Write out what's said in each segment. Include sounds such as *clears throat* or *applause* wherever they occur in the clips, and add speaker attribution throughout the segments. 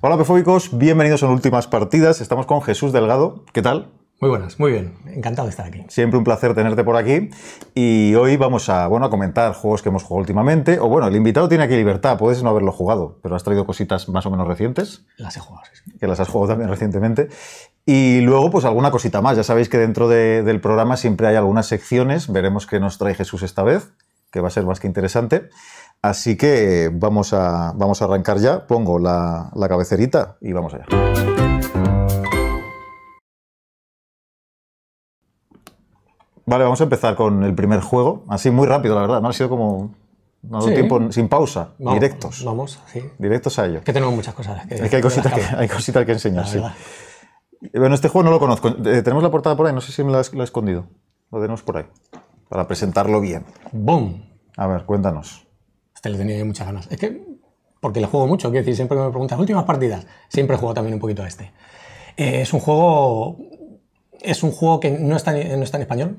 Speaker 1: Hola, Pefóbicos, bienvenidos a Últimas Partidas. Estamos con Jesús Delgado. ¿Qué tal?
Speaker 2: Muy buenas, muy bien. Encantado de estar aquí.
Speaker 1: Siempre un placer tenerte por aquí. Y hoy vamos a, bueno, a comentar juegos que hemos jugado últimamente. O bueno, el invitado tiene aquí libertad, puedes no haberlo jugado, pero has traído cositas más o menos recientes. Las he jugado, sí. Que las has jugado también recientemente. Y luego, pues alguna cosita más. Ya sabéis que dentro del programa siempre hay algunas secciones. Veremos qué nos trae Jesús esta vez, que va a ser más que interesante. Así que vamos a, vamos a arrancar ya, pongo la, la cabecerita y vamos allá. Vale, vamos a empezar con el primer juego, así muy rápido, la verdad, no ha sido como no tiempo sin pausa, directos. Vamos, sí. Directos a ello. Que tenemos muchas cosas. Que, es que hay cositas que, que enseñar, Bueno, este juego no lo conozco. Eh, tenemos la portada por ahí, no sé si me la, he escondido. Lo tenemos por ahí, para presentarlo bien. ¡Bum! A ver, cuéntanos. Este le tenía
Speaker 2: muchas ganas. Es que, porque le juego mucho, quiero decir, siempre me preguntas, últimas partidas, siempre juego también un poquito a este. Eh, es un juego. Es un juego que no está, no está en español,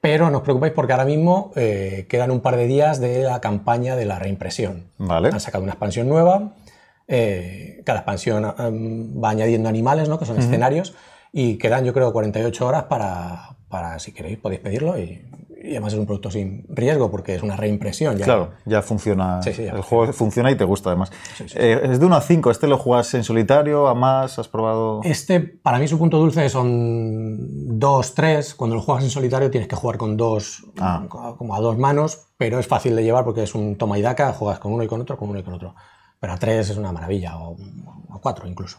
Speaker 2: pero no os preocupéis porque ahora mismo eh, quedan un par de días de la campaña de la reimpresión. Vale. Han sacado una expansión nueva, eh, cada expansión em, va añadiendo animales, ¿no? que son escenarios, y quedan yo creo 48 horas para, para, si queréis, podéis
Speaker 1: pedirlo y y además es un producto sin riesgo porque es una reimpresión. Claro, ya funciona. el juego funciona y te gusta además. Eh, es de 1 a 5. ¿Este lo juegas en solitario? ¿A más? ¿Has probado...?
Speaker 2: Este, para mí, su punto dulce son 2, 3. Cuando lo juegas en solitario tienes que jugar con dos, ah. como a dos manos, pero es fácil de llevar porque es un toma y daca. Juegas con uno y con otro, con uno y con otro. Pero a 3 es una maravilla, o a 4 incluso.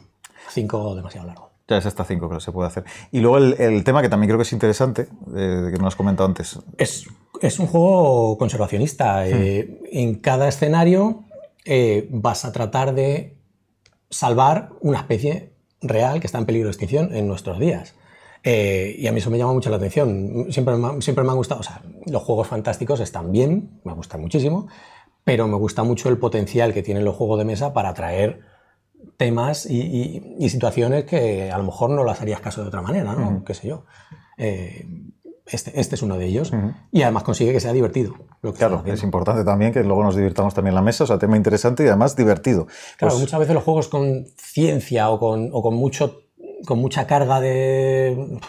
Speaker 2: 5
Speaker 1: demasiado largo ya es hasta 5 pero se puede hacer. Y luego el, el, tema que también creo que es interesante, eh, que no has comentado antes. Es,
Speaker 2: es un juego conservacionista.
Speaker 1: Hmm. Eh, en cada
Speaker 2: escenario eh, vas a tratar de salvar una especie real que está en peligro de extinción en nuestros días. Eh, y a mí eso me llama mucho la atención. Siempre me, siempre me han gustado, o sea, los juegos fantásticos están bien, me gustan muchísimo, pero me gusta mucho el potencial que tienen los juegos de mesa para atraer temas y, situaciones que a lo mejor no las harías caso de otra manera, ¿no? Qué sé yo. Eh, este,
Speaker 1: este, es uno de ellos y además consigue que sea divertido. claro, es importante también que luego nos divirtamos también en la mesa, o sea, tema interesante y además divertido. Claro, pues muchas
Speaker 2: veces los juegos con ciencia o con, mucho, con mucha carga de,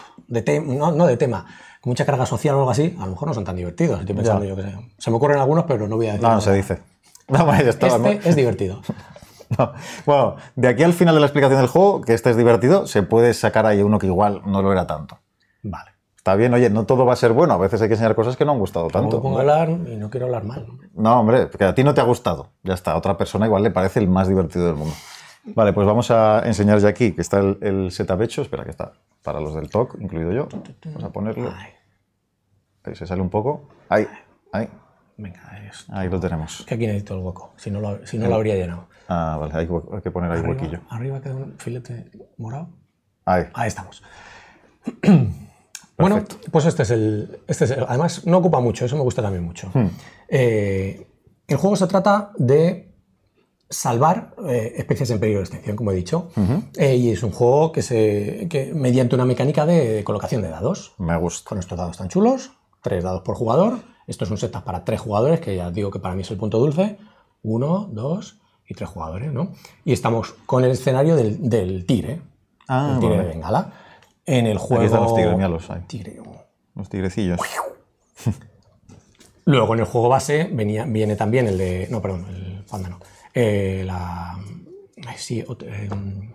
Speaker 2: no, no de tema, con mucha carga social o algo así, a lo mejor no son tan divertidos. Estoy pensando yo que Se me ocurren algunos, pero no voy a
Speaker 1: decir. No, no se dice. *laughs* este es
Speaker 2: divertido. *laughs*
Speaker 1: *laughs* No. Bueno, de aquí al final de la explicación del juego, que este es divertido, se puede sacar ahí uno que igual no lo era tanto. Vale. Está bien, oye, no todo va a ser bueno. A veces hay que enseñar cosas que no han gustado tanto. No pongo
Speaker 2: hablar y no quiero hablar mal.
Speaker 1: No, hombre, porque a ti no te ha gustado. Ya está, otra persona igual le parece el más divertido del mundo. Vale, pues vamos a enseñar ya aquí, que está el, el setup hecho. Espera, que está para los del TOC, incluido yo. Vamos a ponerlo. Ahí se sale un poco. Ahí, ahí. Venga, ahí, lo tenemos. Que aquí necesito el
Speaker 2: hueco, si si no lo habría llenado.
Speaker 1: Ah, vale, hay, que poner ahí un huequillo.
Speaker 2: Arriba queda un filete morado.
Speaker 1: Ahí. Ahí estamos. *clears throat* bueno, pues este es, el,
Speaker 2: este es, Además, no ocupa mucho, eso me gusta también mucho. Hmm. Eh, el juego se trata de salvar eh, especies en peligro de extinción, como he dicho. Eh, y es un juego que se. mediante una mecánica de, de, colocación de dados. Me gusta. Con estos dados tan chulos, tres dados por jugador. Esto es un setup para tres jugadores, que ya digo que para mí es el punto dulce. Uno, dos, y tres jugadores, ¿no? Y estamos con el escenario del, tigre, ah, el tigre de Bengala. En el juego. están los tigres, mira Tigre.
Speaker 1: Los tigrecillos.
Speaker 2: *laughs* Luego en el juego base venía, viene también el de. No, perdón, el panda Eh, la. Sí, otro, eh, mm.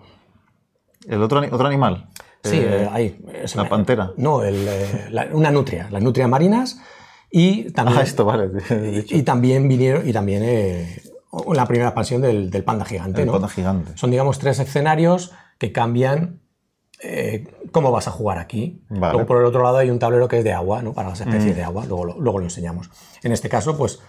Speaker 1: ¿El otro, otro animal? Sí, eh, eh, ahí. ¿La pantera? No, el, una nutria, las
Speaker 2: nutrias marinas. Y ah, también, ah, esto vale. *laughs* Y, y, también vinieron, y también o la primera expansión del, panda gigante. El panda gigante. Son, digamos, tres escenarios que cambian eh, cómo vas a jugar aquí. Luego, por el otro lado, hay un tablero que es de agua, ¿no? para las especies mm. de agua, luego lo, enseñamos. En este caso, pues,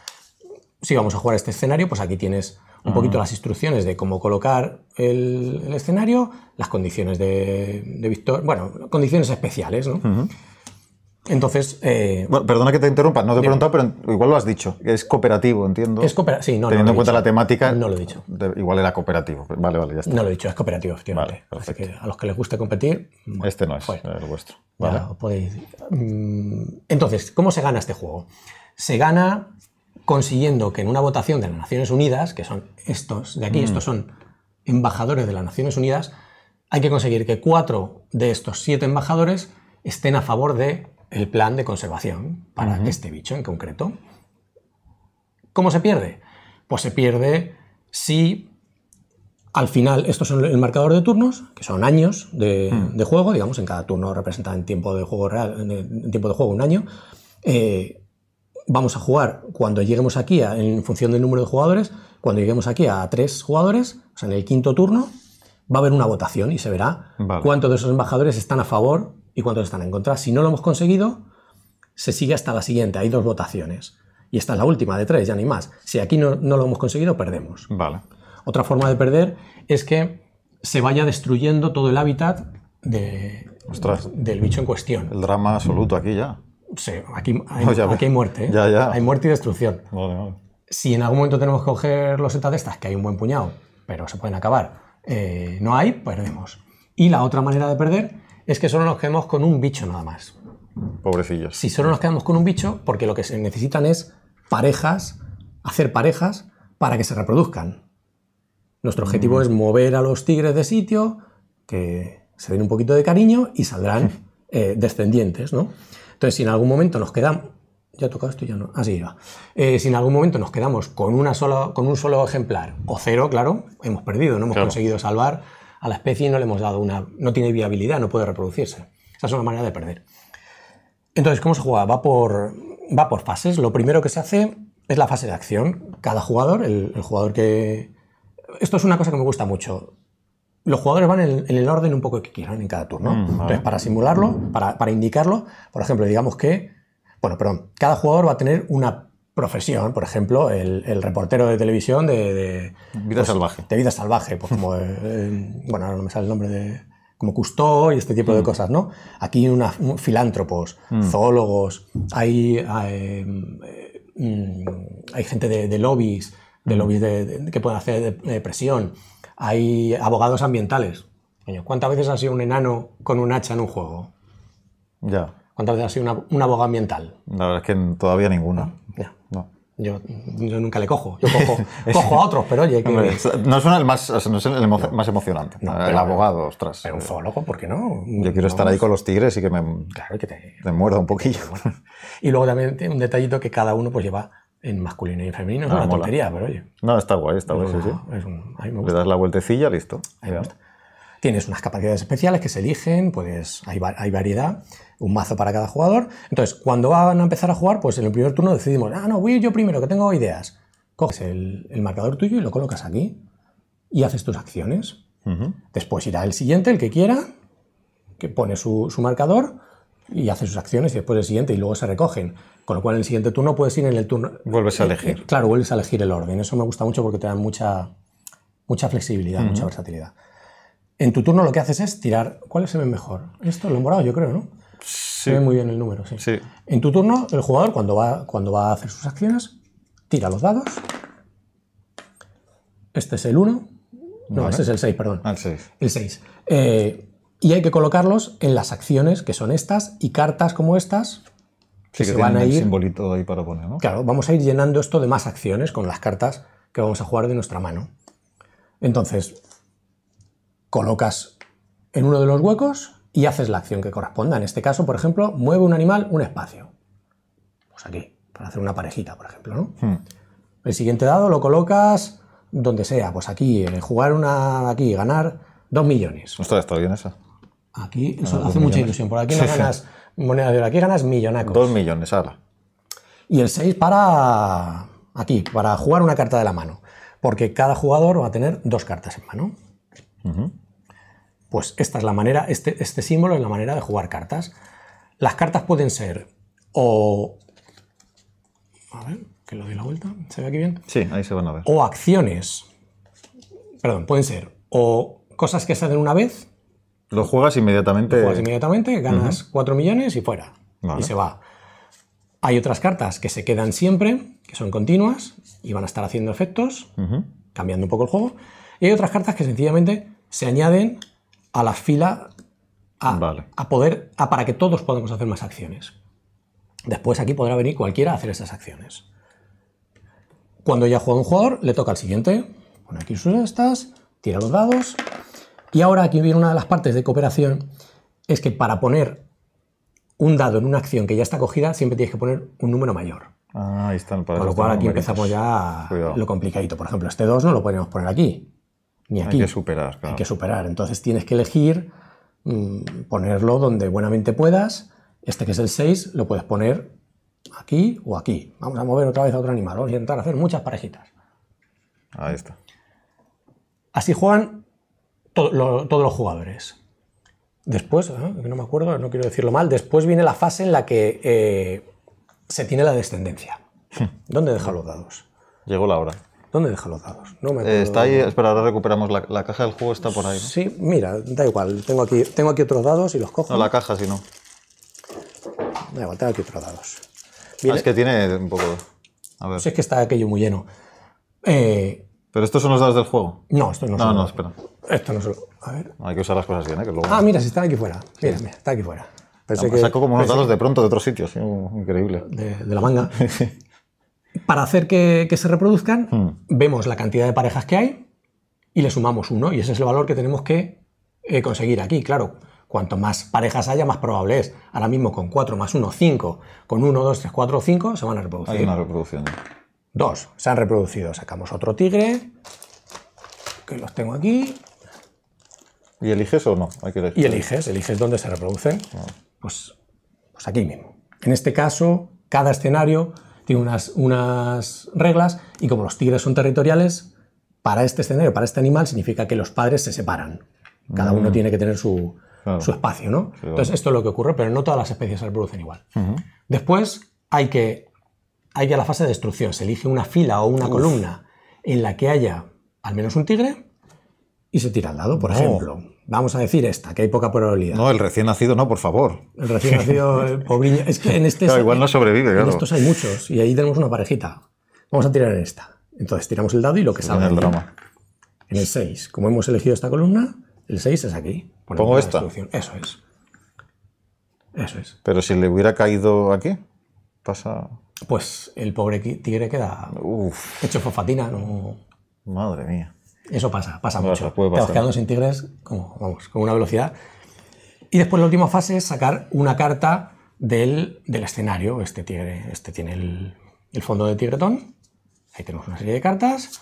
Speaker 2: si vamos a jugar este escenario, pues aquí tienes un poquito mm. las instrucciones de cómo colocar el, escenario, las
Speaker 1: condiciones de, de bueno,
Speaker 2: condiciones especiales, ¿no?
Speaker 1: Entonces. Eh, bueno, perdona que te interrumpa, no te he preguntado, pero igual lo has dicho. Es cooperativo, entiendo. Es cooperativo, sí, no, Teniendo en cuenta la temática. No lo he dicho. Igual era cooperativo. Vale, vale, ya está. No lo he dicho, es cooperativo, efectivamente. que
Speaker 2: a los que les guste competir. Este no es Es el vuestro. Vale. Mm, entonces, ¿cómo se gana este juego? Se gana consiguiendo que en una votación de las Naciones Unidas, que son estos de aquí, mm. estos son embajadores de las Naciones Unidas, hay que conseguir que cuatro de estos siete embajadores estén a favor de el plan de conservación para este bicho en concreto. ¿Cómo se pierde? Pues se pierde si al final, estos son el marcador de turnos, que son años de, mm. juego, digamos, en cada turno representa en tiempo de juego real, en tiempo de juego un año. Eh, vamos a jugar cuando lleguemos aquí, en función del número de jugadores, cuando lleguemos aquí a tres jugadores, o sea, en el quinto turno, va a haber una votación y se verá cuántos de esos embajadores están a favor y cuántos están en contra. Si no lo hemos conseguido, se sigue hasta la siguiente. Hay dos votaciones. Y esta es la última de tres, ya ni más. Si aquí no, no lo hemos conseguido, perdemos. Vale. Otra forma de perder es que se vaya destruyendo todo el hábitat de, del bicho en cuestión. El drama absoluto aquí ya. Sí, aquí *laughs* hay, hay muerte. ¿eh? Hay muerte y destrucción. Si en algún momento tenemos que coger losetas de estas, que hay un buen puñado, pero se pueden acabar, eh, no hay, perdemos. Y la otra manera de perder es que solo nos quedamos con un bicho nada más. Pobrecillos. Si solo nos quedamos con un bicho, porque lo que se necesitan es parejas, hacer parejas para que se reproduzcan. Nuestro objetivo mm. es mover a los tigres de sitio, que se den un poquito de cariño y saldrán *laughs* eh, descendientes, ¿no? Entonces, si en algún momento nos quedamos. Ya tocado esto, ya no. Así ah, iba. Eh, si en algún momento nos quedamos con, una sola, con un solo ejemplar o cero, claro, hemos perdido, no hemos conseguido salvar a la especie no le hemos dado una... no tiene viabilidad, no puede reproducirse. Esa es una manera de perder. Entonces, ¿cómo se juega? Va por, va por fases. Lo primero que se hace es la fase de acción. Cada jugador, el, jugador que... Esto es una cosa que me gusta mucho. Los jugadores van en, el orden un poco que quieran en cada turno. Mm, Entonces, para simularlo, para, para indicarlo, por ejemplo, digamos que... Bueno, perdón, cada jugador va a tener una profesión, por ejemplo, el, reportero de televisión de... vida pues, salvaje. De vida salvaje, pues como... Eh, eh, bueno, no me sale el nombre de... como Custó y este tipo de mm. cosas, ¿no? Aquí una, filántropos, mm. zoólogos, hay, hay, eh, mm, gente de, lobbies, de lobbies que pueden hacer de, presión, hay abogados ambientales. ¿Cuántas veces ha sido un enano con un hacha en un juego? Ya. ¿Cuántas veces ha sido un abogado ambiental?
Speaker 1: La verdad es que todavía ninguna.
Speaker 2: Yo, nunca le cojo, yo
Speaker 1: cojo, *laughs* a otros, pero oye. Que... no es el más, más emocionante. el abogado, ostras. Pero un zoólogo, ¿por qué no? Yo quiero estar ahí con los tigres y que me, claro, muerda un poquillo.
Speaker 2: *laughs* y luego también un detallito que cada uno pues lleva en masculino y en femenino. es ah, una tontería, pero oye.
Speaker 1: No, está guay, está guay. sí, sí. Le das la vueltecilla, listo. Tienes unas capacidades
Speaker 2: especiales que se eligen, pues hay, hay variedad un mazo para cada jugador. Entonces, cuando van a empezar a jugar, pues en el primer turno decidimos, ah, no, voy yo primero, que tengo ideas. Coges el, marcador tuyo y lo colocas aquí y haces tus acciones. Después irá el siguiente, el que quiera, que pone su, marcador y hace sus acciones y después el siguiente y luego se recogen. Con lo cual en el siguiente turno puedes ir en el turno...
Speaker 1: Vuelves a eh, elegir. Eh,
Speaker 2: claro, vuelves a elegir el orden. Eso me gusta mucho porque te da mucha, mucha flexibilidad, mucha versatilidad. En tu turno lo que haces es tirar... ¿Cuál es el mejor? Esto, lo morado, yo creo, ¿no?
Speaker 1: Se ve muy
Speaker 2: bien el número, sí. En tu turno, el jugador, cuando va, cuando va a hacer sus acciones, tira los dados. Este es el 1. No, este es el 6, perdón. Ah, el 6. Eh, y hay que colocarlos en las acciones que son estas y cartas como estas sí, que se van a simbolito ahí para poner, Claro, vamos a ir llenando esto de más acciones con las cartas que vamos a jugar de nuestra mano. Entonces, colocas en uno de los huecos y haces la acción que corresponda. En este caso, por ejemplo, mueve un animal un espacio. Pues aquí, para hacer una parejita, por ejemplo. ¿no? Hmm. El siguiente dado lo colocas donde sea. Pues aquí, eh, jugar una aquí, ganar dos millones.
Speaker 1: está bien esa.
Speaker 2: Aquí, eso hace mucha ilusión. Por aquí no ganas moneda de oro, aquí ganas millonacos. Dos millones, ahora. Y el 6 para aquí, para jugar una carta de la mano. Porque cada jugador va a tener dos cartas en mano. Pues esta es la manera, este, este, símbolo es la manera de jugar cartas. Las cartas pueden ser
Speaker 1: o... A ver, que lo doy la vuelta. ¿Se ve aquí bien? Sí, ahí se van a ver. O
Speaker 2: acciones. Perdón, pueden ser o cosas que se una vez.
Speaker 1: Lo juegas inmediatamente. Lo juegas
Speaker 2: inmediatamente, ganas 4 millones y fuera. Y se va. Hay otras cartas que se quedan siempre, que son continuas y van a estar haciendo efectos, cambiando un poco el juego. Y hay otras cartas que sencillamente se añaden a la fila a, poder, a para que todos podamos hacer más acciones. Después aquí podrá venir cualquiera a hacer esas acciones. Cuando ya ha jugado un jugador, le toca al siguiente. Pone aquí sus estas, tira los dados. Y ahora aquí viene una de las partes de cooperación, es que para poner un dado en una acción que ya está cogida, siempre tienes que poner un número mayor.
Speaker 1: Ah, ahí están. Para Con lo cual aquí empezamos ya lo
Speaker 2: complicadito. Por ejemplo, este 2 no lo podemos poner aquí ni aquí. Hay que superar, claro. Hay que superar. Entonces tienes que elegir mm, ponerlo donde buenamente puedas. Este que es el 6 lo puedes poner aquí o aquí. Vamos a mover otra vez a otro animal. Vamos a intentar hacer muchas parejitas. Ahí está. Así juegan todos los jugadores. Después, ah, no me acuerdo, no quiero decirlo mal, después viene la fase en la que eh, se tiene la descendencia. Hmm. ¿Dónde deja los dados? Llegó la hora. ¿Dónde deja los dados? No me eh, está ahí, espera,
Speaker 1: ahora recuperamos la, la, caja del juego, está por ahí. Sí,
Speaker 2: mira, da igual, tengo aquí, tengo aquí otros dados y los cojo. No, la caja, si no. Da igual, tengo aquí otros dados.
Speaker 1: Ah, es que tiene un poco. A ver. Si es
Speaker 2: que está aquello muy lleno. Eh,
Speaker 1: ¿Pero estos son los dados del juego? No, estos no, no son. No, no, espera. Esto no son. A ver. hay que usar las cosas bien, ¿eh? Que luego... Ah, mira,
Speaker 2: si están aquí fuera. Mira, mira, está aquí fuera.
Speaker 1: Pensé ah, que... Saco como unos dados de pronto de otros sitios, increíble. de la manga. *laughs*
Speaker 2: para hacer que, se reproduzcan, hmm. vemos la cantidad de parejas que hay y le sumamos uno. Y ese es el valor que tenemos que eh, conseguir aquí. Claro, cuanto más parejas haya, más probable es. Ahora mismo con 4 más 1, 5. Con 1, 2, 3, 4, 5 se van a reproducir. Hay una reproducción. Dos, se han reproducido. Sacamos otro tigre, que los tengo aquí. ¿Y eliges o no? Hay que elegir. Y eliges, eliges dónde se reproducen. Ah. Pues, pues aquí mismo. En este caso, cada escenario tiene unas, unas reglas y como los tigres son territoriales, para este escenario, para este animal, significa que los padres se separan. Cada uno mm. tiene que tener su, espacio, ¿no? Entonces, esto es lo que ocurre, pero no todas las especies se reproducen igual. Después hay que, hay a la fase de destrucción. Se elige una fila o una columna en la que haya al menos un tigre y se tira al lado, por ejemplo.
Speaker 1: Vamos a decir esta, que hay poca probabilidad. No, el recién nacido no, por favor. El recién nacido, *laughs* el
Speaker 2: pobrillo. Es que en este. igual no sobrevive, claro. En estos hay muchos y ahí tenemos una parejita. Vamos a tirar en esta. Entonces tiramos el dado y lo
Speaker 1: que sale. En el drama.
Speaker 2: En el 6. Como hemos elegido esta columna, el 6 es aquí. Pongo esta. Eso es. Eso es.
Speaker 1: Pero si le hubiera caído aquí,
Speaker 2: pasa. Pues el pobre tigre queda hecho fofatina, no. Madre mía.
Speaker 1: Eso pasa, pasa mucho. puede sin
Speaker 2: tigres como, vamos, con una velocidad. Y después la última fase es sacar una carta del, escenario. Este tigre, este tiene el, fondo de tigretón. Ahí tenemos una serie de cartas.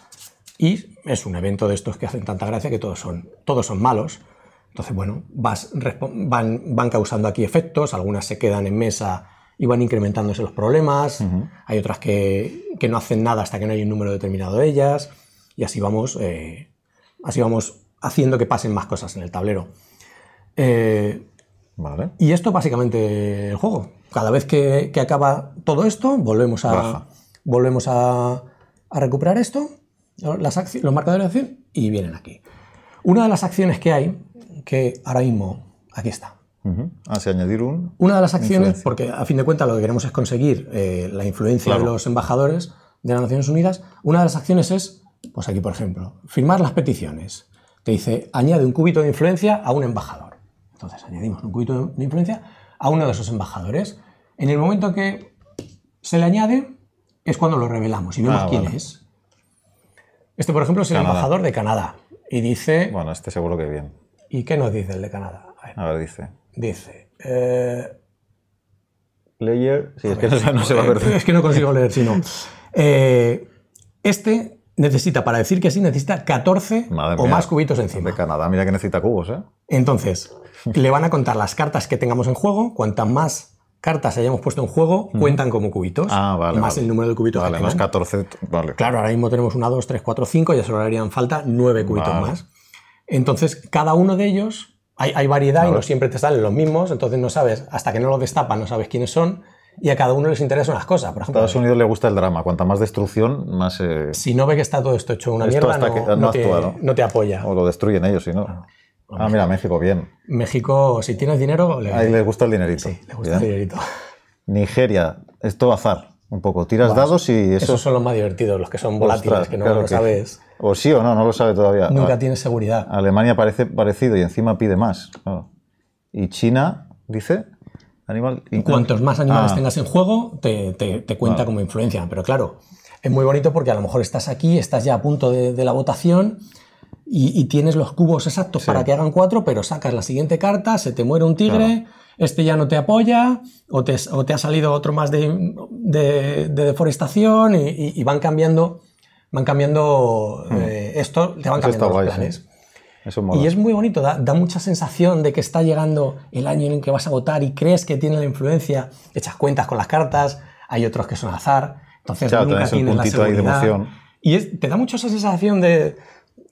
Speaker 2: Y es un evento de estos que hacen tanta gracia que todos son, todos son malos. Entonces, bueno, van, causando aquí efectos. Algunas se quedan en mesa y van incrementándose los problemas. Hay otras que, que no hacen nada hasta que no hay un número determinado de ellas y así vamos, eh, así vamos haciendo que pasen más cosas en el tablero. Eh, y esto básicamente el juego. Cada vez que, acaba todo esto, volvemos a, volvemos a, recuperar esto, las los marcadores de acción, y vienen aquí. Una de las acciones que hay, que ahora
Speaker 1: mismo, aquí está. hace ah, añadir un. Una de las acciones,
Speaker 2: porque a fin de cuentas lo que queremos es conseguir eh, la influencia de los embajadores de las Naciones Unidas, una de las acciones es pues aquí, por ejemplo, firmar las peticiones. Te dice, añade un cúbito de influencia a un embajador. Entonces, añadimos un cubito de influencia a uno de esos embajadores. En el momento que se le añade, es cuando lo revelamos y vemos ah, quién es. Este, por ejemplo, es el embajador de Canadá.
Speaker 1: Y dice... Bueno, este seguro que bien.
Speaker 2: ¿Y qué nos dice el de
Speaker 1: Canadá? A ver, dice.
Speaker 2: Dice... Eh,
Speaker 1: Sí, es que no, se va a ver. Eh, es que no consigo
Speaker 2: leer, sino. *laughs* Eh, este necesita, para decir que sí, necesita 14 o más cubitos encima. De Canadá, mira que necesita cubos, ¿eh? Entonces, le van a contar las cartas que tengamos en juego. Cuantas más cartas hayamos puesto en juego, cuentan como cubitos. Ah, vale, más el número de cubitos vale, que 14, vale. Claro, ahora mismo tenemos 1, 2, 3, 4, 5, ya solo harían falta nueve cubitos más. Entonces, cada uno de ellos, hay, hay variedad y no siempre te salen los mismos, entonces no sabes, hasta que no los destapan, no sabes quiénes son y a cada uno les interesan las cosas. Por
Speaker 1: ejemplo, a Estados Unidos le gusta el drama, cuanta más destrucción, más... Eh, si no ve que está todo esto hecho una mierda, no, te, apoya. O lo destruyen ellos, si no. Ah, mira, México, bien.
Speaker 2: México, si tienes dinero... Le... Ahí
Speaker 1: les gusta el dinerito. Sí, les gusta el dinerito. Nigeria, esto azar, un poco. Tiras dados y eso... Esos son
Speaker 2: los más divertidos, los que son volátiles, que no lo sabes...
Speaker 1: O sí o no, no lo sabe todavía. Nunca ah, tiene seguridad. Alemania parece parecido y encima pide más. Y China, dice... Animal Cuantos más animales ah. tengas
Speaker 2: en juego, te, cuenta ah. como influencia. Pero claro, es muy bonito porque a lo mejor estás aquí, estás ya a punto de, la votación y, tienes los cubos exactos para que hagan cuatro, pero sacas la siguiente carta, se te muere un tigre, este ya no te apoya, o te, ha salido otro más de, deforestación y, van cambiando. Van cambiando hmm. eh, esto, te van cambiando y es muy bonito, da, mucha sensación de que está llegando el año en el que vas a votar y crees que tiene la influencia, echas cuentas con las cartas, hay otros que son azar, entonces nunca tienes la seguridad. de emoción. Y te da mucho esa sensación de,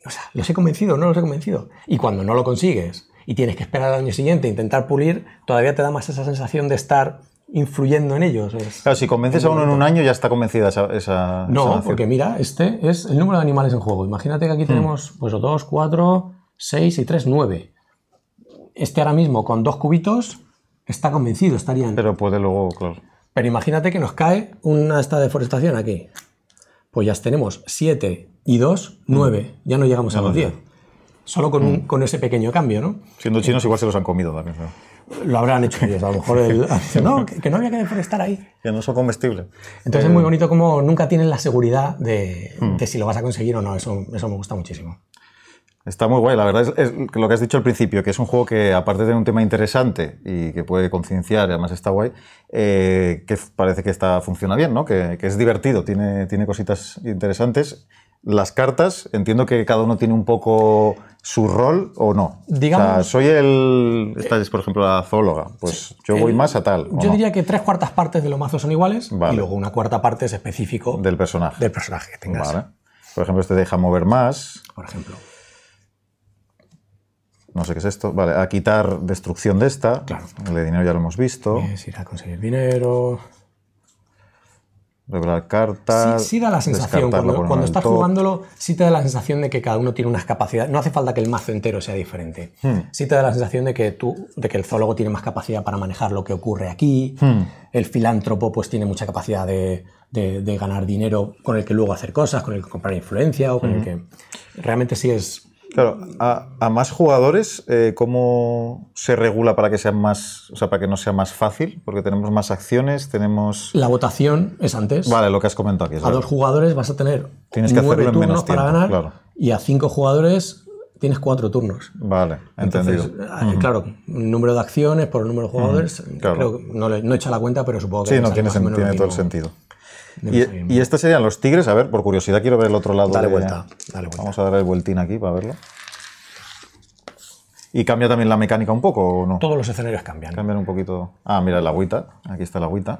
Speaker 2: o sea, los he convencido, no los he convencido. Y cuando no lo consigues y tienes que esperar al año siguiente, e intentar pulir, todavía te da más esa sensación de estar influyendo en ellos.
Speaker 1: claro, si convences a uno en un año ya está convencida esa... esa no, porque
Speaker 2: mira, este es el número de animales en juego. Imagínate que aquí hmm. tenemos pues, dos, cuatro, 6 y 3, 9. Este ahora mismo con dos cubitos está convencido, estarían. Pero puede luego, Pero imagínate que nos cae una esta deforestación aquí. Pues ya tenemos 7 y 2,
Speaker 1: 9. Ya no llegamos a los 10.
Speaker 2: Solo mm. con, ese pequeño cambio, ¿no?
Speaker 1: Siendo chinos, igual se los han comido también. ¿no? Lo habrán hecho ellos, a lo mejor. *laughs* *laughs*
Speaker 2: no, que, no había que deforestar ahí. Que no son comestibles. Entonces es muy eh. bonito como nunca tienen la seguridad de, mm. de, si lo vas a conseguir o no. Eso, eso me gusta muchísimo.
Speaker 1: Está muy guay, la verdad es, lo que has dicho al principio, que es un juego que aparte de tener un tema interesante y que puede concienciar, además está guay, eh, que parece que está, funciona bien, ¿no? que, es divertido, tiene, tiene cositas interesantes las cartas, entiendo que cada uno tiene un poco su rol o no. Digamos, soy el. Esta es, por ejemplo, la zoóloga. Pues yo voy más a tal. Yo diría
Speaker 2: que tres cuartas partes de los mazos son iguales y luego
Speaker 1: una cuarta parte es específico. Del personaje. Del personaje que tengas. Por ejemplo, este deja mover más. Por ejemplo no sé qué es esto, vale, a quitar destrucción de esta. Claro. El dinero ya lo hemos visto. Es eh, ir a conseguir
Speaker 2: dinero.
Speaker 1: Revelar cartas. Sí, da la sensación, cuando, estás jugándolo,
Speaker 2: sí te da la sensación de que cada uno tiene unas capacidades. No hace falta que el mazo entero sea diferente. Hmm. Sí te da la sensación de que tú, de que el zoólogo tiene más capacidad para manejar lo que ocurre aquí. Hmm. El filántropo, pues tiene mucha capacidad de, ganar dinero con el que luego hacer cosas, con el que comprar influencia o con el hmm. que.
Speaker 1: Realmente sí es Claro, a, más jugadores, eh, ¿cómo se regula para que, sean más, o sea, para que no sea más fácil? Porque tenemos más acciones, tenemos... La votación es antes. Vale, lo que has comentado aquí. a dos
Speaker 2: jugadores vas a tener Tienes nueve turnos para ganar y a cinco jugadores tienes cuatro turnos. Vale, entendido. Eh, claro, número de acciones por el número de jugadores, eh, no, no, la cuenta, pero supongo que... Sí, no tiene, tiene todo el
Speaker 1: sentido. Y, y, estos serían los tigres. A ver, por curiosidad quiero ver el otro lado. Dale, vuelta, dale vuelta. Vamos a dar el vueltín aquí para verlo. ¿Y cambia también la mecánica un poco o no? Todos los escenarios cambian. Cambian un poquito. Ah, mira la agüita. Aquí está la agüita.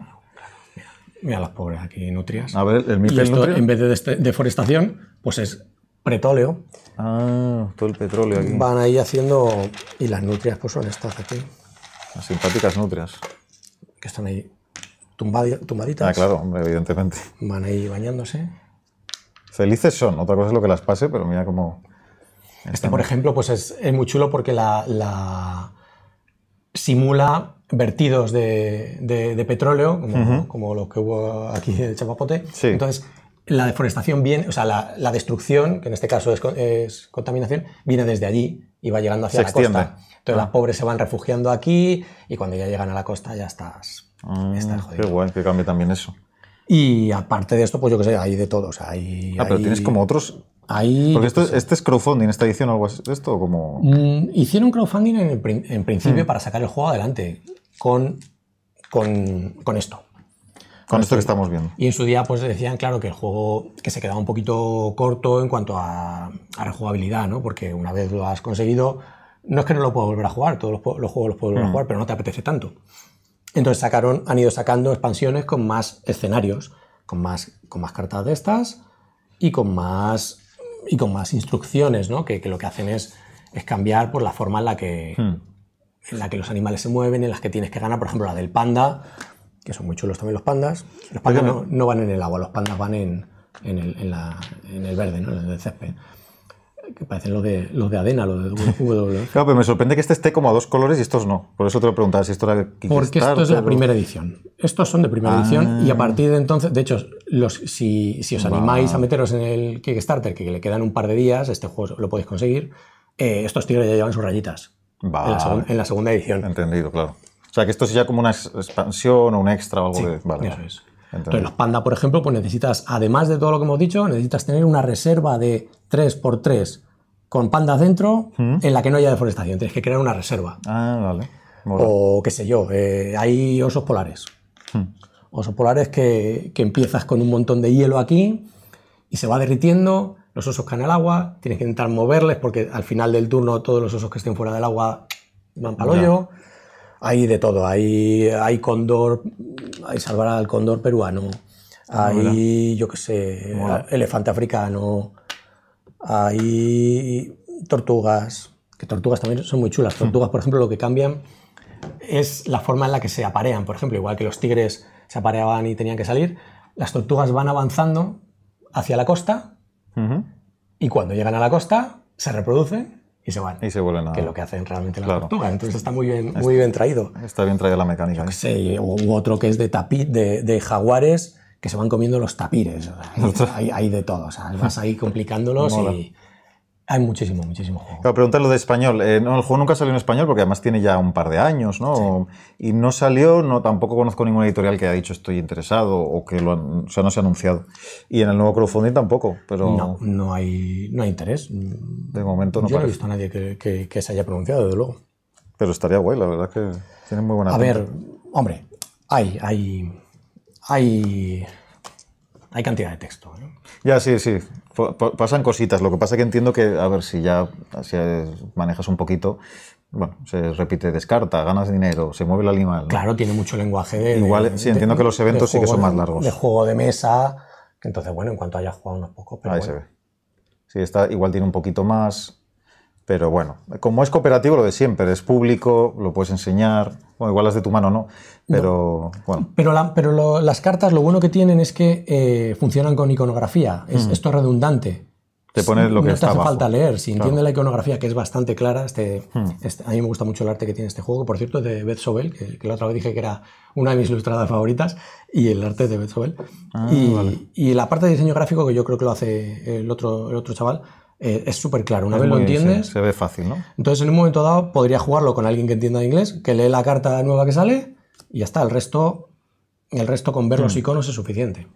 Speaker 2: Mira las pobres aquí, nutrias. A ver, el esto, En vez de deforestación, pues es
Speaker 1: pretóleo. Ah, todo el petróleo aquí. Van
Speaker 2: ahí haciendo... Y las nutrias, pues son estas aquí.
Speaker 1: Las simpáticas nutrias. Que están ahí
Speaker 2: tumbaditas. Ah, claro,
Speaker 1: evidentemente. Van ahí bañándose. Felices son, otra cosa es lo que las pase, pero mira cómo... Este,
Speaker 2: por ejemplo, pues es, muy chulo porque la, simula vertidos de, petróleo, como, lo que hubo aquí en Chapapote. Entonces, la deforestación viene, o sea, la, destrucción, que en este caso es, contaminación, viene desde allí y va llegando hacia la costa. Entonces, las ah. pobres se van refugiando aquí y cuando ya llegan a la costa ya estás
Speaker 1: Ah, qué guay que cambie también eso. Y aparte de esto, pues yo que sé, hay de todos. ah, pero tienes como otros. Porque esto, este es crowdfunding, esta edición, algo así, esto como. Mm,
Speaker 2: hicieron crowdfunding en, en principio mm. para sacar el juego adelante con, con, con esto.
Speaker 1: Con, esto que estamos viendo.
Speaker 2: Y en su día, pues decían, claro, que el juego que se quedaba un poquito corto en cuanto a, rejugabilidad ¿no? Porque una vez lo has conseguido, no es que no lo puedas volver a jugar, todos los, los juegos los puedes volver a mm. jugar, pero no te apetece tanto. Entonces sacaron, han ido sacando expansiones con más escenarios, con más, con más cartas de estas y con más, y con más instrucciones, ¿no? que, lo que hacen es, es cambiar por la forma en la, que, hmm. en la que los animales se mueven, en las que tienes que ganar, por ejemplo, la del panda, que son muy chulos también los pandas. Los pandas no, van en el agua, los pandas van en, en, el, en el, verde, ¿no? en el césped que parecen los de, los de Adena, los de w
Speaker 1: *laughs* claro, pero me sorprende que este esté como a dos colores y estos no. Por eso te lo preguntaba si esto era Porque esto es la primera edición.
Speaker 2: Estos son de primera ah. edición y a partir de entonces, de hecho, los, si, si os animáis a meteros en el Kickstarter, que le quedan un par de días, este juego lo podéis conseguir, eh, estos tigres ya llevan sus rayitas. Vale. En, la
Speaker 1: segunda edición. Entendido, claro. O sea, que esto es ya como una expansión o un extra o algo de... Vale, eso es. Entonces, los
Speaker 2: panda, por ejemplo, pues necesitas, además de todo lo que hemos dicho, necesitas tener una reserva de 3x3 con pandas dentro mm. en la que no haya deforestación. Tienes que crear una reserva. Ah, O qué sé yo, eh, hay osos polares. Mm. Osos polares que, que, empiezas con un montón de hielo aquí y se va derritiendo. Los osos caen al agua, tienes que intentar moverles porque al final del turno todos los osos que estén fuera del agua van para el Hay de todo, hay, hay cóndor, hay salvar al cóndor peruano,
Speaker 1: hay,
Speaker 2: yo qué sé, elefante africano, hay tortugas, que tortugas también son muy chulas. Tortugas, por ejemplo, lo que cambian es la forma en la que se aparean. Por ejemplo, igual que los tigres se apareaban y tenían que salir, las tortugas van avanzando hacia la costa y cuando llegan a la costa se reproducen
Speaker 1: y se van. Y se vuelven a... Que es lo que
Speaker 2: hacen realmente las tortugas. Entonces está muy bien, muy bien traído.
Speaker 1: Está bien traído la mecánica. Sí, u otro que es de tapiz, de
Speaker 2: jaguares que se van comiendo los tapires. hay, de todo, o vas ahí complicándolos y hay muchísimo, muchísimo juego.
Speaker 1: Claro, pregunta lo de español. Eh, no, el juego nunca salió en español porque además tiene ya un par de años, ¿no? Y no salió, no, tampoco conozco ninguna editorial que haya dicho estoy interesado o que no se ha anunciado. Y en el nuevo crowdfunding tampoco, pero... No,
Speaker 2: no hay, no hay interés. De momento no Yo no he visto a nadie que, que, se haya pronunciado, desde
Speaker 1: luego. Pero estaría guay, la verdad que tiene muy buena... A ver,
Speaker 2: hombre, hay, hay hay, hay cantidad de texto.
Speaker 1: Ya, sí, sí. pasan cositas. Lo que pasa es que entiendo que, a ver, si ya manejas un poquito, bueno, se repite, descarta, ganas dinero, se mueve el animal. Claro, tiene mucho lenguaje de... Igual, sí, entiendo que los eventos sí que son más largos. De
Speaker 2: juego de mesa, que entonces, bueno, en cuanto haya jugado unos pocos,
Speaker 1: pero... Ahí se ve. Sí, esta igual tiene un poquito más, pero bueno, como es cooperativo lo de siempre, es público, lo puedes enseñar, igual las de tu mano no, pero bueno. Pero, pero las
Speaker 2: cartas lo bueno que tienen es que eh, funcionan con iconografía, es, mm. esto es redundante. Te pones lo que no te hace falta leer, si entiende la iconografía que es bastante clara, este, mm. este, a mí me gusta mucho el arte que tiene este juego, por cierto, de Beth Sobel, que, la otra vez dije que era una de mis ilustradas favoritas, y el arte de Beth Sobel. Ah,
Speaker 1: y,
Speaker 2: la parte de diseño gráfico que yo creo que lo hace el otro, el otro chaval, eh, es súper claro. Una vez lo entiendes.
Speaker 1: se ve fácil, ¿no?
Speaker 2: Entonces, en un momento dado, podría jugarlo con alguien que entienda inglés, que lee la carta nueva que sale y ya está. El resto, el resto con ver los mm.
Speaker 1: iconos es suficiente.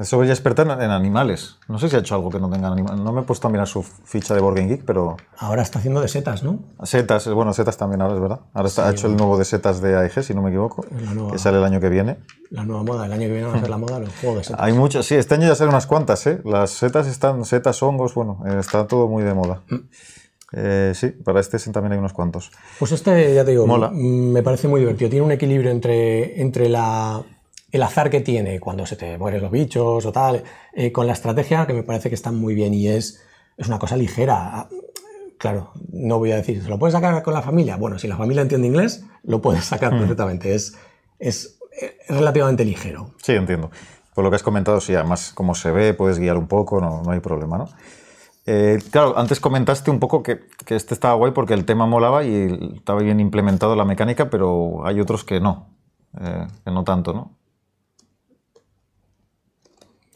Speaker 1: Eso ya experta en, en animales. No sé si ha hecho algo que no tenga animales. No me he puesto a mirar su ficha de Borgen Geek, pero.
Speaker 2: Ahora está haciendo de setas, ¿no?
Speaker 1: Setas, bueno, setas también ahora es verdad. Ahora ha hecho el nuevo de setas de AEG, si no me equivoco, que sale el año que viene.
Speaker 2: La nueva moda, el año que viene va a ser la moda los juegos Hay
Speaker 1: muchos, sí, este año ya salen unas cuantas, ¿eh? Las setas están, setas, hongos, bueno, eh, está todo muy de moda. Mm. Eh, sí, para este también hay unos cuantos.
Speaker 2: Pues este, ya te digo, Mola. Mm, me parece muy divertido. Tiene un equilibrio entre, entre la el azar que tiene cuando se te mueren los bichos o tal, eh, con la estrategia que me parece que está muy bien y es, es una cosa ligera. Ah, claro, no voy a decir, ¿se lo puedes sacar con la familia? Bueno,
Speaker 1: si la familia entiende inglés, lo puedes sacar mm. perfectamente. Es, es, relativamente ligero. Sí, entiendo. Por lo que has comentado, sí, además, como se ve, puedes guiar un poco, no, hay problema, ¿no? Eh, claro, antes comentaste un poco que, este estaba guay porque el tema molaba y estaba bien implementado la mecánica, pero hay otros que no, eh, que no tanto, ¿no?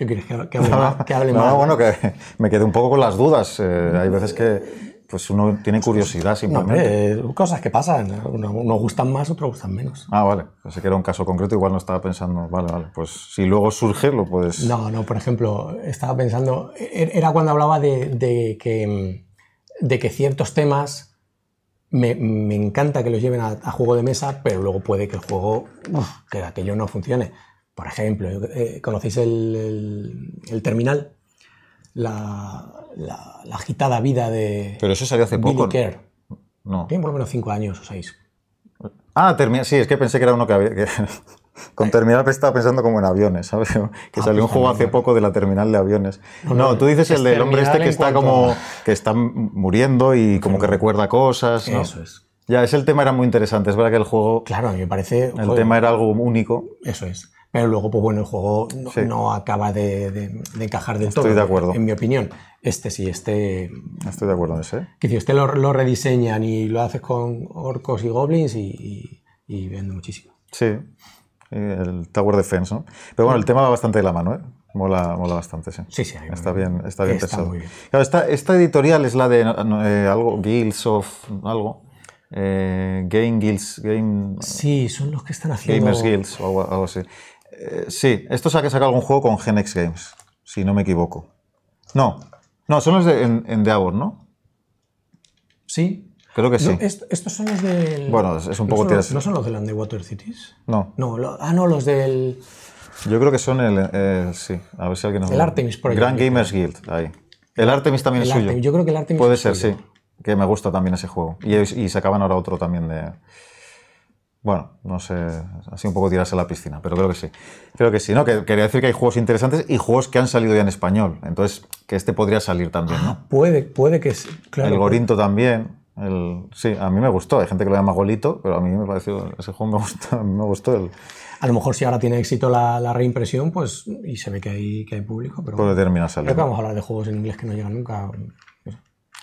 Speaker 2: ¿Qué quieres que, *laughs* que hable, más, bueno, que
Speaker 1: me quedé un poco con las dudas. Eh, hay veces que pues uno tiene curiosidad simplemente. Eh, cosas que
Speaker 2: pasan. Uno, gustan más, otros gustan menos.
Speaker 1: Ah, vale. Pensé que era un caso concreto, igual no estaba pensando. Vale, vale. Pues si luego surge, lo puedes.
Speaker 2: No, no, por ejemplo, estaba pensando. E-, era cuando hablaba de, que, de que ciertos temas.
Speaker 1: Me, me,
Speaker 2: encanta que los lleven a, juego de mesa, pero luego puede que el juego, que aquello no funcione. Por ejemplo, eh, ¿conocéis el, terminal? La, la, agitada vida de. Pero eso salió hace poco. No. Tiene por lo menos 5 años o 6.
Speaker 1: Ah, terminal. Sí, es que pensé que era uno que había. *laughs* Con terminal estaba pensando como en aviones, ¿sabes? *laughs* Que ah, pues salió un juego hace poco de la terminal de aviones. No, tú dices el del hombre este que está como que está muriendo y como que recuerda cosas. Eso es. Ya, ese tema era muy interesante. Es verdad que el juego. Claro, a me parece. El tema era algo único. Eso es pero luego, pues bueno, el juego no, acaba de, de, de, encajar del todo. de acuerdo. En mi opinión. Este sí, este. Estoy de acuerdo en ese.
Speaker 2: Que si usted lo, lo, rediseñan y lo haces con
Speaker 1: orcos y goblins y, vende muchísimo. Sí. El Tower Defense, ¿no? Pero bueno, el tema va bastante de la mano, ¿eh? Mola, mola bastante, sí. Sí, sí. Está bien, está bien está Muy bien. esta, editorial es la de eh, algo, Guilds of algo. Eh, Game Guilds, Game... Sí, son los que están haciendo... Gamers Guilds o algo así. Eh, sí, esto se que saca algún juego con Genex Games, si no me equivoco. No, no, son los de, en, en ¿no? Sí. Creo que sí.
Speaker 2: estos son los del. Bueno, es un poco ¿No ¿no son los del Underwater Cities? No. no ah, no, los del.
Speaker 1: Yo creo que son el. Eh, sí, a ver si alguien nos El Artemis Project. Grand Gamers Guild, ahí. El Artemis también es suyo. Yo creo que el Artemis Puede ser, sí. Que me gusta también ese juego. Y, y sacaban ahora otro también de. Bueno, no sé, así un poco tirarse a la piscina, pero creo que sí. Creo que sí, ¿no? Que, quería decir que hay juegos interesantes y juegos que han salido ya en español. Entonces, que este podría salir también, ¿no? Ah, puede, puede que sí, El Gorinto también. sí, a mí me gustó. Hay gente que lo llama Golito, pero a mí me pareció, ese juego me gustó. A *laughs* me gustó el... A lo mejor si ahora tiene éxito
Speaker 2: la, reimpresión, pues, y se ve que hay, hay público, pero... Puede terminar saliendo. vamos a hablar de juegos en inglés que no llegan nunca.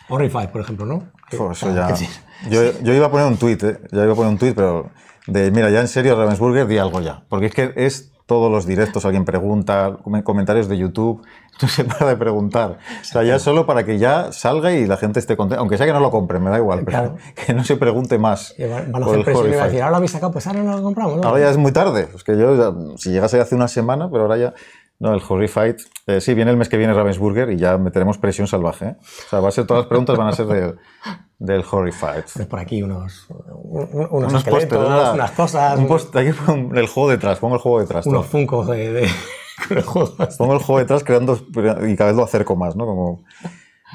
Speaker 2: Horrified, por ejemplo, ¿no? eso ah, ya.
Speaker 1: *laughs* Yo, yo, iba a poner un tweet, ¿eh? Yo iba a poner un tweet, pero de, mira, ya en serio, Ravensburger, di algo ya. Porque es que es todos los directos, alguien pregunta, comentarios de YouTube, *laughs* no se para de preguntar. O sea, ya solo para que ya salga y la gente esté contenta, aunque sea que no lo compre, me da igual, pero *laughs* que no se pregunte más. Van a hacer presión y va a decir, ahora
Speaker 2: lo habéis sacado, pues ahora no lo compramos. Ahora ya es muy
Speaker 1: tarde, es que yo, si llegase hace una semana, pero ahora ya... No, el Horry Fight. Eh, sí, viene el mes que viene Ravensburger y ya meteremos presión salvaje. ¿eh? O sea, va a ser, todas las preguntas van a ser del, del Fight. por aquí unos,
Speaker 3: unos, unos unas cosas. Un
Speaker 1: post, hay que poner el juego detrás, pongo el juego detrás. Unos funcos de, de, *laughs* Pongo el juego detrás creando, y cada vez lo acerco más, ¿no? Como.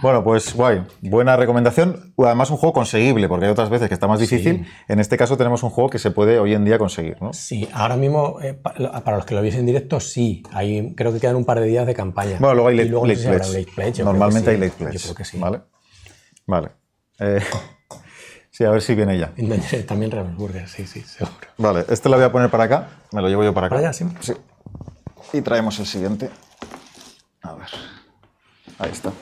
Speaker 1: Bueno, pues guay. Buena recomendación. Además, un juego conseguible, porque hay otras veces que está más difícil. En este caso tenemos un juego que se puede hoy en día conseguir, ¿no? Sí,
Speaker 2: ahora mismo, eh, para los que lo viesen en directo, sí. Ahí, creo que quedan un par de días de campaña. Bueno, luego hay late, pledge. Normalmente hay late
Speaker 1: pledge. Yo creo que sí. Vale. Eh, *laughs* sí, a ver si viene ya. También Rebel sí, sí, seguro. Vale, este lo voy a poner para acá. Me lo llevo yo para acá. ¿Para sí? Sí. Y traemos el siguiente. A ver. Ahí está.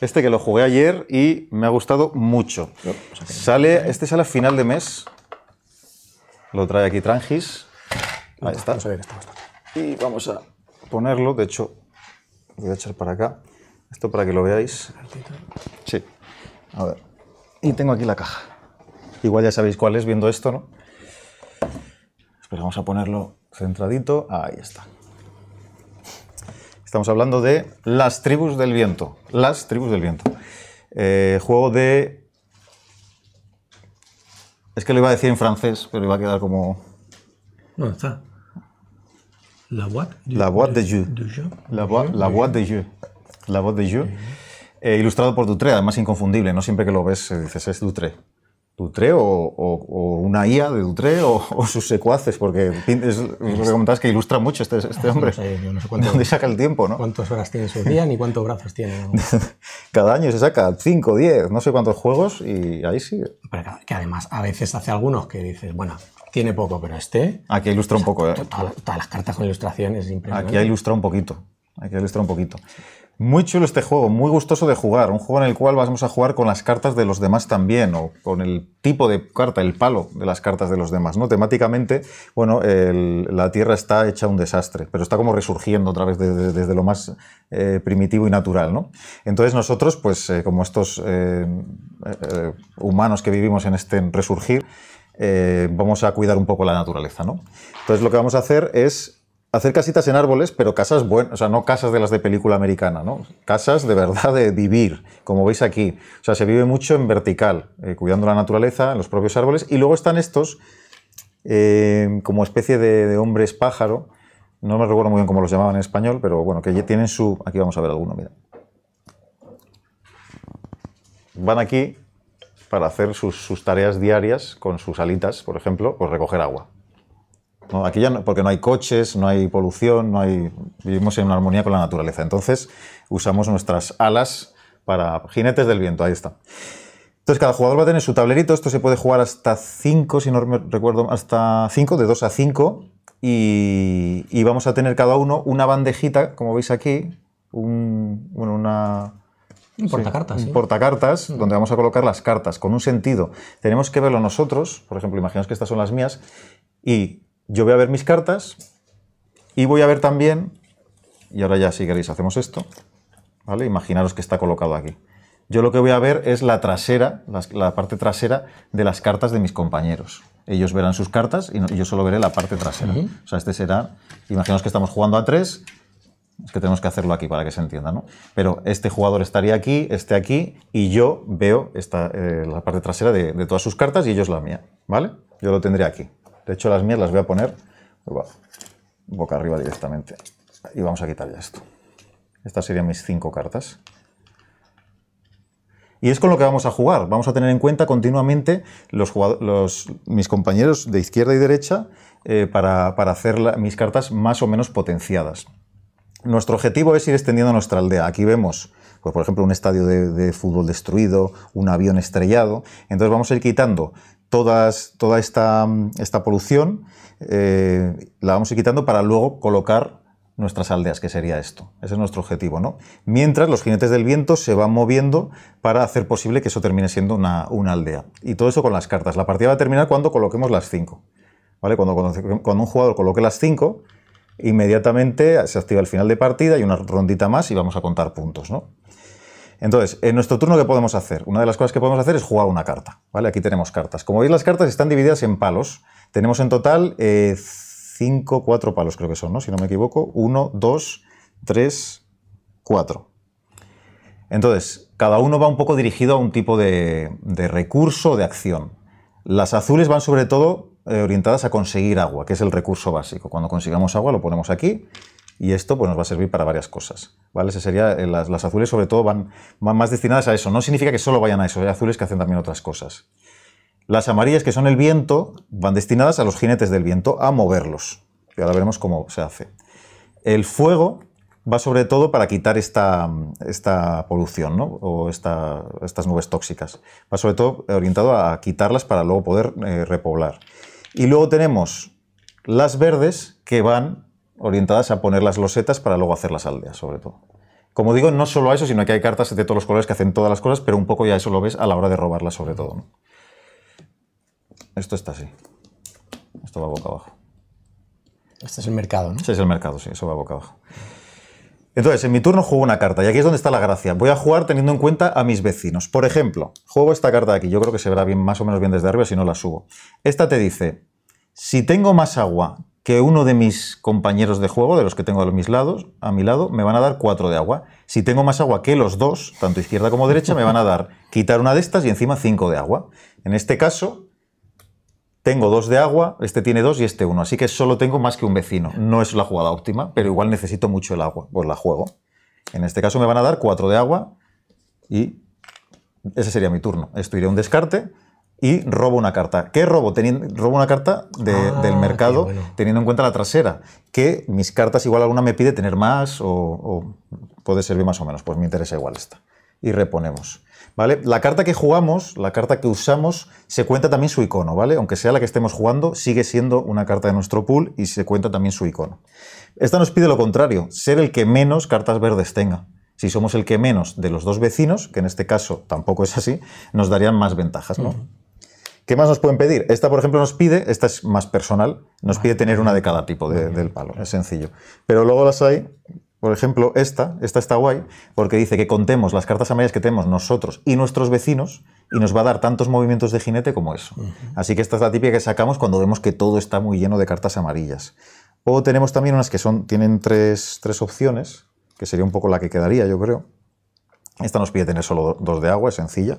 Speaker 1: Este que lo jugué ayer y me ha gustado mucho. Oh, pues sale, este sale a final de mes. Lo trae aquí Trangis. Ahí está. Y vamos a ponerlo. De hecho, voy a echar para acá. Esto para que lo veáis. Sí. A ver. Y tengo aquí la caja. Igual ya sabéis cuál es viendo esto, ¿no? Espera, vamos a ponerlo centradito. Ahí está. Estamos hablando de Las Tribus del Viento. Las Tribus del Viento. Eh, juego de... Es que lo iba a decir en francés, pero iba a quedar como...
Speaker 2: ¿Dónde está? La boîte de, la de, La, boîte, de jeu.
Speaker 1: La boîte de eh, ilustrado por Dutré, además inconfundible. No siempre que lo ves eh, dices, es Dutré. Dutré o, una IA de Dutré o, sus secuaces, porque lo que comentabas que ilustra mucho este, este hombre. yo
Speaker 2: no sé cuánto, dónde saca el tiempo, ¿no? ¿Cuántas horas tiene su día ni cuántos brazos tiene?
Speaker 1: *laughs* Cada año se saca 5, 10, no sé cuántos juegos y ahí sigue. que además
Speaker 2: a veces hace algunos que dices, bueno, tiene poco, pero este.
Speaker 1: Aquí ilustra un poco, ¿eh? Todas, las cartas con ilustraciones impresionantes. Aquí ilustra un poquito. Aquí ilustra un poquito. Muy chulo este juego, muy gustoso de jugar. Un juego en el cual vamos a jugar con las cartas de los demás también, o con el tipo de carta, el palo de las cartas de los demás. ¿no? Temáticamente, bueno, la Tierra está hecha un desastre, pero está como resurgiendo otra vez desde, lo más eh, primitivo y natural. ¿no? Entonces nosotros, pues eh, como estos eh, humanos que vivimos en este resurgir, vamos a cuidar un poco la naturaleza. ¿no? Entonces lo que vamos a hacer es hacer casitas en árboles, pero casas buenas, o sea, no casas de las de película americana, ¿no? Casas de verdad de vivir, como veis aquí. O sea, se vive mucho en vertical, eh, cuidando la naturaleza, los propios árboles. Y luego están estos, eh, como especie de, hombres pájaro, no me recuerdo muy bien cómo los llamaban en español, pero bueno, que tienen su... Aquí vamos a ver alguno, mira. Van aquí para hacer sus, sus tareas diarias con sus alitas, por ejemplo, o pues recoger agua aquí ya porque no hay coches, no hay polución, no hay, vivimos en una armonía con la naturaleza. Entonces usamos nuestras alas para jinetes del viento, ahí está. Entonces cada jugador va a tener su tablerito, esto se puede jugar hasta 5, si no recuerdo, hasta 5, de 2 a 5, y, vamos a tener cada uno una bandejita, como veis aquí, un, bueno, una...
Speaker 2: Un portacartas. ¿eh?
Speaker 1: portacartas, mm. donde vamos a colocar las cartas con un sentido. Tenemos que verlo nosotros, por ejemplo, imaginaos que estas son las mías, y yo voy a ver mis cartas y voy a ver también, y ahora ya si queréis hacemos esto, ¿vale? Imaginaros que está colocado aquí. Yo lo que voy a ver es la trasera, la parte trasera de las cartas de mis compañeros. Ellos verán sus cartas y yo solo veré la parte trasera. O sea, este será, imaginaos que estamos jugando a tres, es que tenemos que hacerlo aquí para que se entienda, ¿no? Pero este jugador estaría aquí, este aquí, y yo veo esta, eh, la parte trasera de, de todas sus cartas y ellos la mía, ¿vale? Yo lo tendré aquí. De hecho, las mías las voy a poner boca arriba directamente. Y vamos a quitar ya esto. Estas serían mis cinco cartas. Y es con lo que vamos a jugar. Vamos a tener en cuenta continuamente los, mis compañeros de izquierda y derecha eh, para, hacer mis cartas más o menos potenciadas. Nuestro objetivo es ir extendiendo nuestra aldea. Aquí vemos, pues, por ejemplo, un estadio de, fútbol destruido, un avión estrellado. Entonces vamos a ir quitando toda esta, polución, eh, la vamos a ir quitando para luego colocar nuestras aldeas, que sería esto. Ese es nuestro objetivo, ¿no? Mientras los jinetes del viento se van moviendo para hacer posible que eso termine siendo una, aldea. Y todo eso con las cartas. La partida va a terminar cuando coloquemos las 5. ¿Vale? Cuando, un jugador coloque las 5, inmediatamente se activa el final de partida y una rondita más y vamos a contar puntos, ¿no? Entonces, en nuestro turno, ¿qué podemos hacer? Una de las cosas que podemos hacer es jugar una carta. ¿vale? Aquí tenemos cartas. Como veis, las cartas están divididas en palos. Tenemos en total 5, eh, cuatro 4 palos, creo que son, ¿no? Si no me equivoco. 1, 2, 3, 4. Entonces, cada uno va un poco dirigido a un tipo de, recurso de acción. Las azules van sobre todo eh, orientadas a conseguir agua, que es el recurso básico. Cuando consigamos agua lo ponemos aquí y esto pues, nos va a servir para varias cosas. ¿vale? sería, eh, las, azules sobre todo van, más destinadas a eso. No significa que solo vayan a eso, hay azules que hacen también otras cosas. Las amarillas, que son el viento, van destinadas a los jinetes del viento, a moverlos. Y ahora veremos cómo se hace. El fuego va sobre todo para quitar esta, esta polución ¿no? o estas nubes tóxicas. Va sobre todo orientado a quitarlas para luego poder eh, repoblar. Y luego tenemos las verdes que van orientadas a poner las losetas para luego hacer las aldeas, sobre todo. Como digo, no solo a eso, sino que hay cartas de todos los colores que hacen todas las cosas, pero un poco ya eso lo ves a la hora de robarlas, sobre todo. Esto está así. Esto va boca abajo. Este es el mercado, ¿no? Este es el mercado, sí, eso va boca abajo. Entonces, en mi turno juego una carta, y aquí es donde está la gracia. Voy a jugar teniendo en cuenta a mis vecinos. Por ejemplo, juego esta carta de aquí, yo creo que se verá bien, más o menos bien desde arriba, si no la subo. Esta te dice, si tengo más agua que uno de mis compañeros de juego, de los que tengo a mis lados, a mi lado, me van a dar cuatro de agua. Si tengo más agua que los dos, tanto izquierda como derecha, me van a dar *laughs* quitar una de estas y encima cinco de agua. En este caso, tengo dos de agua, este tiene dos y este uno, así que solo tengo más que un vecino. No es la jugada óptima, pero igual necesito mucho el agua, pues la juego. En este caso me van a dar cuatro de agua y ese sería mi turno. Esto iría a un descarte y robo una carta. ¿Qué robo? robo una carta ah, del mercado teniendo en cuenta la trasera, que mis cartas igual alguna me pide tener más o, puede servir más o menos, pues me interesa igual esta. Y reponemos. ¿Vale? La carta que jugamos, la carta que usamos, se cuenta también su icono, ¿vale? Aunque sea la que estemos jugando, sigue siendo una carta de nuestro pool y se cuenta también su icono. Esta nos pide lo contrario, ser el que menos cartas verdes tenga. Si somos el que menos de los dos vecinos, que en este caso tampoco es así, nos darían más ventajas, ¿no? ¿Qué más nos pueden pedir? Esta, por ejemplo, nos pide, esta es más personal, nos pide tener una de cada tipo del palo, es sencillo. Pero luego las hay, por ejemplo, esta, esta está guay, porque dice que contemos las cartas amarillas que tenemos nosotros y nuestros vecinos y nos va a dar tantos movimientos de jinete como eso. Así que esta es la típica que sacamos cuando vemos que todo está muy lleno de cartas amarillas. O tenemos también unas que son, tienen tres, tres opciones, que sería un poco la que quedaría, yo creo. Esta nos pide tener solo dos de agua, es sencilla.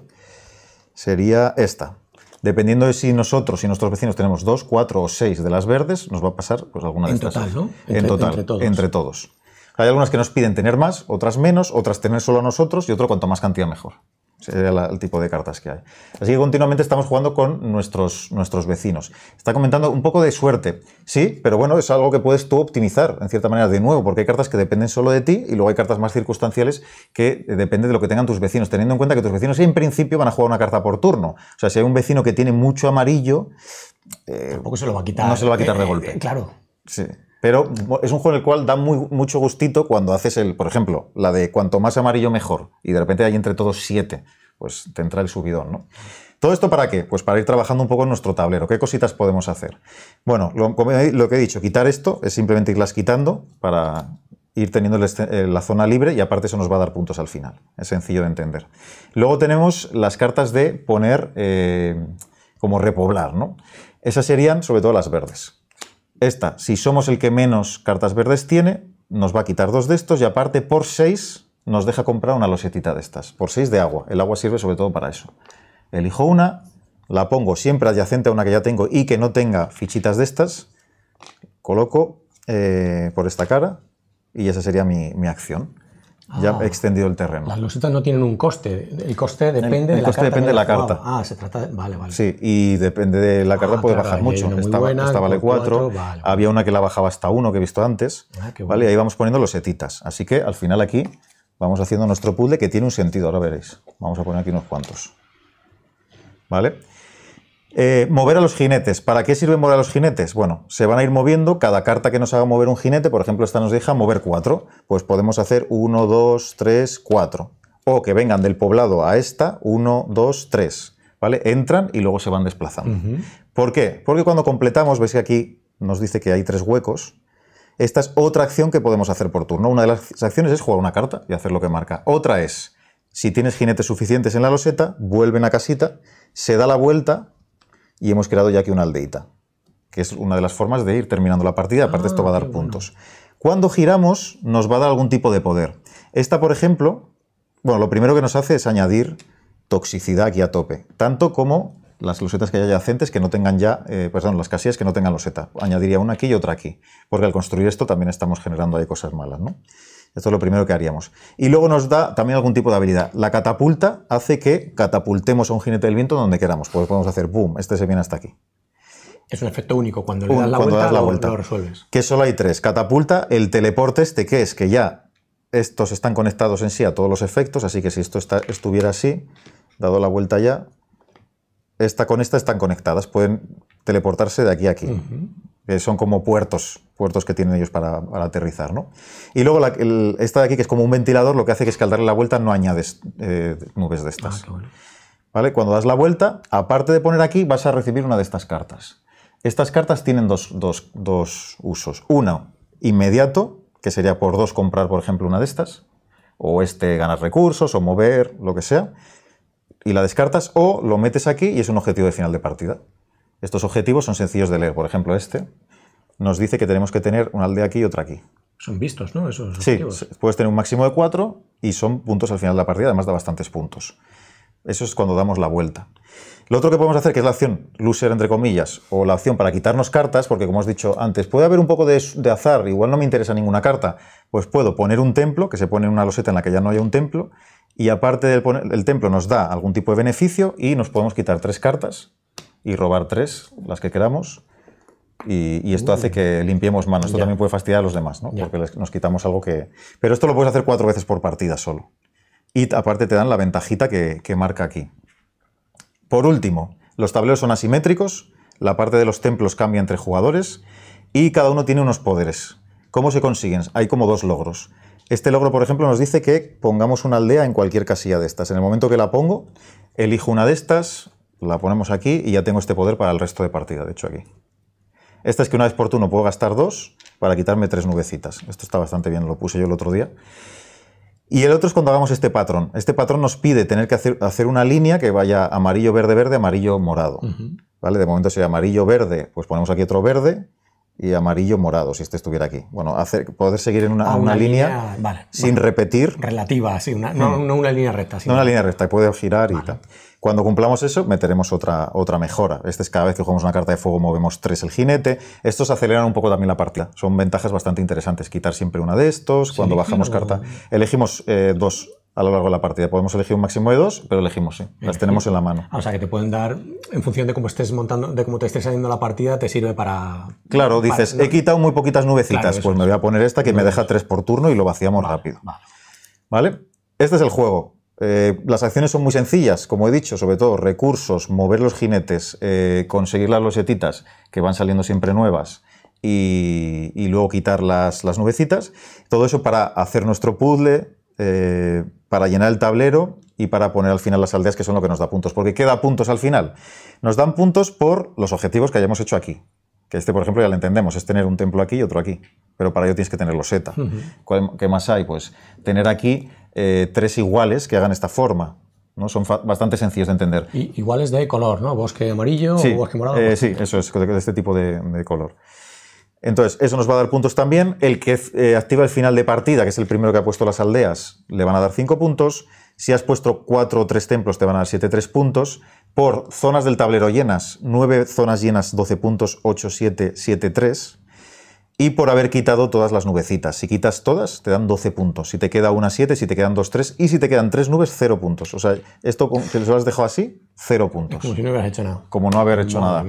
Speaker 1: Sería esta, Dependiendo de si nosotros y nuestros vecinos tenemos dos, cuatro o seis de las verdes, nos va a pasar pues, alguna de en Total, ¿no? En total, entre todos. Hay algunas que nos piden tener más, otras menos, otras tener solo a nosotros y otro cuanto más cantidad mejor. Sería el tipo de cartas que hay. Así que continuamente estamos jugando con nuestros, nuestros vecinos. Está comentando un poco de suerte. Sí, pero bueno, es algo que puedes tú optimizar, en cierta manera, de nuevo, porque hay cartas que dependen solo de ti y luego hay cartas más circunstanciales que dependen de lo que tengan tus vecinos, teniendo en cuenta que tus vecinos en principio van a jugar una carta por turno. O sea, si hay un vecino que tiene mucho amarillo... Eh, Tampoco se lo va a quitar. No se lo va a quitar de eh, golpe. Eh, claro. Sí. Pero es un juego en el cual da mucho gustito cuando haces el, por ejemplo, la de cuanto más amarillo mejor, y de repente hay entre todos siete, pues te entra el subidón, ¿no? ¿Todo esto para qué? Pues para ir trabajando un poco en nuestro tablero. ¿Qué cositas podemos hacer? Bueno, lo, que he dicho, quitar esto es simplemente irlas quitando para ir teniendo este, eh, la zona libre y aparte eso nos va a dar puntos al final. Es sencillo de entender. Luego tenemos las cartas de poner eh, como repoblar, ¿no? Esas serían sobre todo las verdes. Esta, si somos el que menos cartas verdes tiene, nos va a quitar dos de estos y aparte por seis nos deja comprar una losetita de estas, por seis de agua. El agua sirve sobre todo para eso. Elijo una, la pongo siempre adyacente a una que ya tengo y que no tenga fichitas de estas, coloco eh, por esta cara y esa sería mi acción ya ah. he extendido el terreno. Las
Speaker 2: losetas no tienen un coste, el coste depende de la coste carta. depende de la carta. Ah, se trata de... Vale,
Speaker 1: vale. Sí, y depende de la ah, carta puede bajar mucho. Esta, e vale 4, había una que la bajaba hasta 1 que he visto antes, ah, ¿vale? ahí vamos poniendo los setitas. Así que al final aquí vamos haciendo nuestro puzzle que tiene un sentido, ahora veréis. Vamos a poner aquí unos cuantos. ¿Vale? Eh, mover a los jinetes. ¿Para qué sirve mover a los jinetes? Bueno, se van a ir moviendo. Cada carta que nos haga mover un jinete, por ejemplo, esta nos deja mover cuatro. Pues podemos hacer ...uno, dos, tres, cuatro... O que vengan del poblado a esta, ...uno, dos, tres... ¿Vale? Entran y luego se van desplazando. ¿Por qué? Porque cuando completamos, veis que aquí nos dice que hay tres huecos. Esta es otra acción que podemos hacer por turno. Una de las acciones es jugar una carta y hacer lo que marca. Otra es, si tienes jinetes suficientes en la loseta, vuelven a casita, se da la vuelta y hemos creado ya aquí una aldeita, que es una de las formas de ir terminando la partida, aparte esto ah, va a dar puntos. Cuando giramos nos va a dar algún tipo de poder. Esta, por ejemplo, bueno, lo primero que nos hace es añadir toxicidad aquí a tope, tanto como las losetas que hay que no tengan ya, eh, perdón, las casillas que no tengan loseta. Añadiría una aquí y otra aquí, porque al construir esto también estamos generando ahí cosas malas, ¿no? Esto es lo primero que haríamos. Y luego nos da también algún tipo de habilidad. La catapulta hace que catapultemos a un jinete del viento donde queramos. Pues podemos hacer boom, este se viene hasta aquí. Es un efecto único. Cuando le das la, vuelta, resuelves. Que solo hay tres. Catapulta, el teleporte este, que es que ya estos están conectados en sí a todos los efectos, así que si esto estuviera así, dado la vuelta ya, esta con esta están conectadas, pueden teleportarse de aquí a aquí. Eh, son como puertos puertos que tienen ellos para, aterrizar. Y luego esta de aquí, que es como un ventilador, lo que hace que es que al darle la vuelta no añades eh, nubes de estas. Ah, ¿Vale? Cuando das la vuelta, aparte de poner aquí, vas a recibir una de estas cartas. Estas cartas tienen dos, usos. Uno, inmediato, que sería por dos comprar, por ejemplo, una de estas, o este ganar recursos, o mover, lo que sea, y la descartas, o lo metes aquí y es un objetivo de final de partida. Estos objetivos son sencillos de leer, por ejemplo, este, nos dice que tenemos que tener una aldea aquí y otra aquí.
Speaker 2: Son vistos, ¿no? sí,
Speaker 1: puedes tener un máximo de cuatro y son puntos al final de la partida, además da bastantes puntos. Eso es cuando damos la vuelta. Lo otro que podemos hacer, que es la opción loser, entre comillas, o la opción para quitarnos cartas, porque como os dicho antes, puede haber un poco de, azar, igual no me interesa ninguna carta, pues puedo poner un templo, que se pone en una loseta en la que ya no haya un templo, y aparte del el templo nos da algún tipo de beneficio y nos podemos quitar tres cartas y robar tres, las que queramos, y, esto hace que limpiemos manos. Esto también puede fastidiar a los demás, ¿no? porque nos quitamos algo que... Pero esto lo puedes hacer cuatro veces por partida solo. Y aparte te dan la ventajita que, que marca aquí. Por último, los tableros son asimétricos, la parte de los templos cambia entre jugadores y cada uno tiene unos poderes. ¿Cómo se consiguen? Hay como dos logros. Este logro, por ejemplo, nos dice que pongamos una aldea en cualquier casilla de estas. En el momento que la pongo, elijo una de estas, la ponemos aquí y ya tengo este poder para el resto de partida, de hecho aquí. Esta es que una vez por turno puedo gastar dos para quitarme tres nubecitas. Esto está bastante bien, lo puse yo el otro día. Y el otro es cuando hagamos este patrón. Este patrón nos pide tener que hacer, una línea que vaya amarillo, verde, verde, amarillo, morado. ¿Vale? De momento sería amarillo, verde, pues ponemos aquí otro verde y amarillo, morado, si este estuviera aquí. Bueno, poder seguir en una, ah, línea, sin repetir. Relativa, sí, no,
Speaker 2: una línea recta.
Speaker 1: no una línea recta, puede girar y tal. Cuando cumplamos eso, meteremos otra, otra mejora. Este es cada vez que jugamos una carta de fuego movemos tres el jinete. Estos aceleran un poco también la partida. Son ventajas bastante interesantes. Quitar siempre una de estos. Cuando bajamos carta, elegimos eh, dos a lo largo de la partida. Podemos elegir un máximo de dos, pero elegimos, sí. Las tenemos en la mano.
Speaker 2: o sea, que te pueden dar, en función de cómo estés montando, de cómo te estés saliendo la partida, te sirve para...
Speaker 1: Claro, dices, he quitado muy poquitas nubecitas, pues me voy a poner esta que me deja tres por turno y lo vaciamos rápido. ¿Vale? Este es el juego. Eh, las acciones son muy sencillas, como he dicho, sobre todo recursos, mover los jinetes, eh, conseguir las losetitas, que van saliendo siempre nuevas, y, luego quitar las, nubecitas. Todo eso para hacer nuestro puzzle, eh, para llenar el tablero y para poner al final las aldeas, que son lo que nos da puntos. Porque ¿qué puntos al final? Nos dan puntos por los objetivos que hayamos hecho aquí. Que este, por ejemplo, ya lo entendemos, es tener un templo aquí y otro aquí, pero para ello tienes que tener los Z. ¿Qué más hay? Pues tener aquí eh, tres iguales que hagan esta forma. ¿no? Son bastante sencillos de entender.
Speaker 2: iguales de color, ¿no? Bosque amarillo o bosque morado. Eh,
Speaker 1: sí, eso es, de este tipo de, color. Entonces, eso nos va a dar puntos también. El que eh, activa el final de partida, que es el primero que ha puesto las aldeas, le van a dar cinco puntos. Si has puesto 4 o 3 templos, te van a dar 7, 3 puntos. Por zonas del tablero llenas, 9 zonas llenas, 12 puntos, 8, 7, 7, 3. Y por haber quitado todas las nubecitas. Si quitas todas, te dan 12 puntos. Si te queda una, 7. Si te quedan 2 3. Y si te quedan 3 nubes, 0 puntos. O sea, esto que lo has dejado así, 0 puntos. Como si no hubieras hecho nada. Como no haber hecho nada.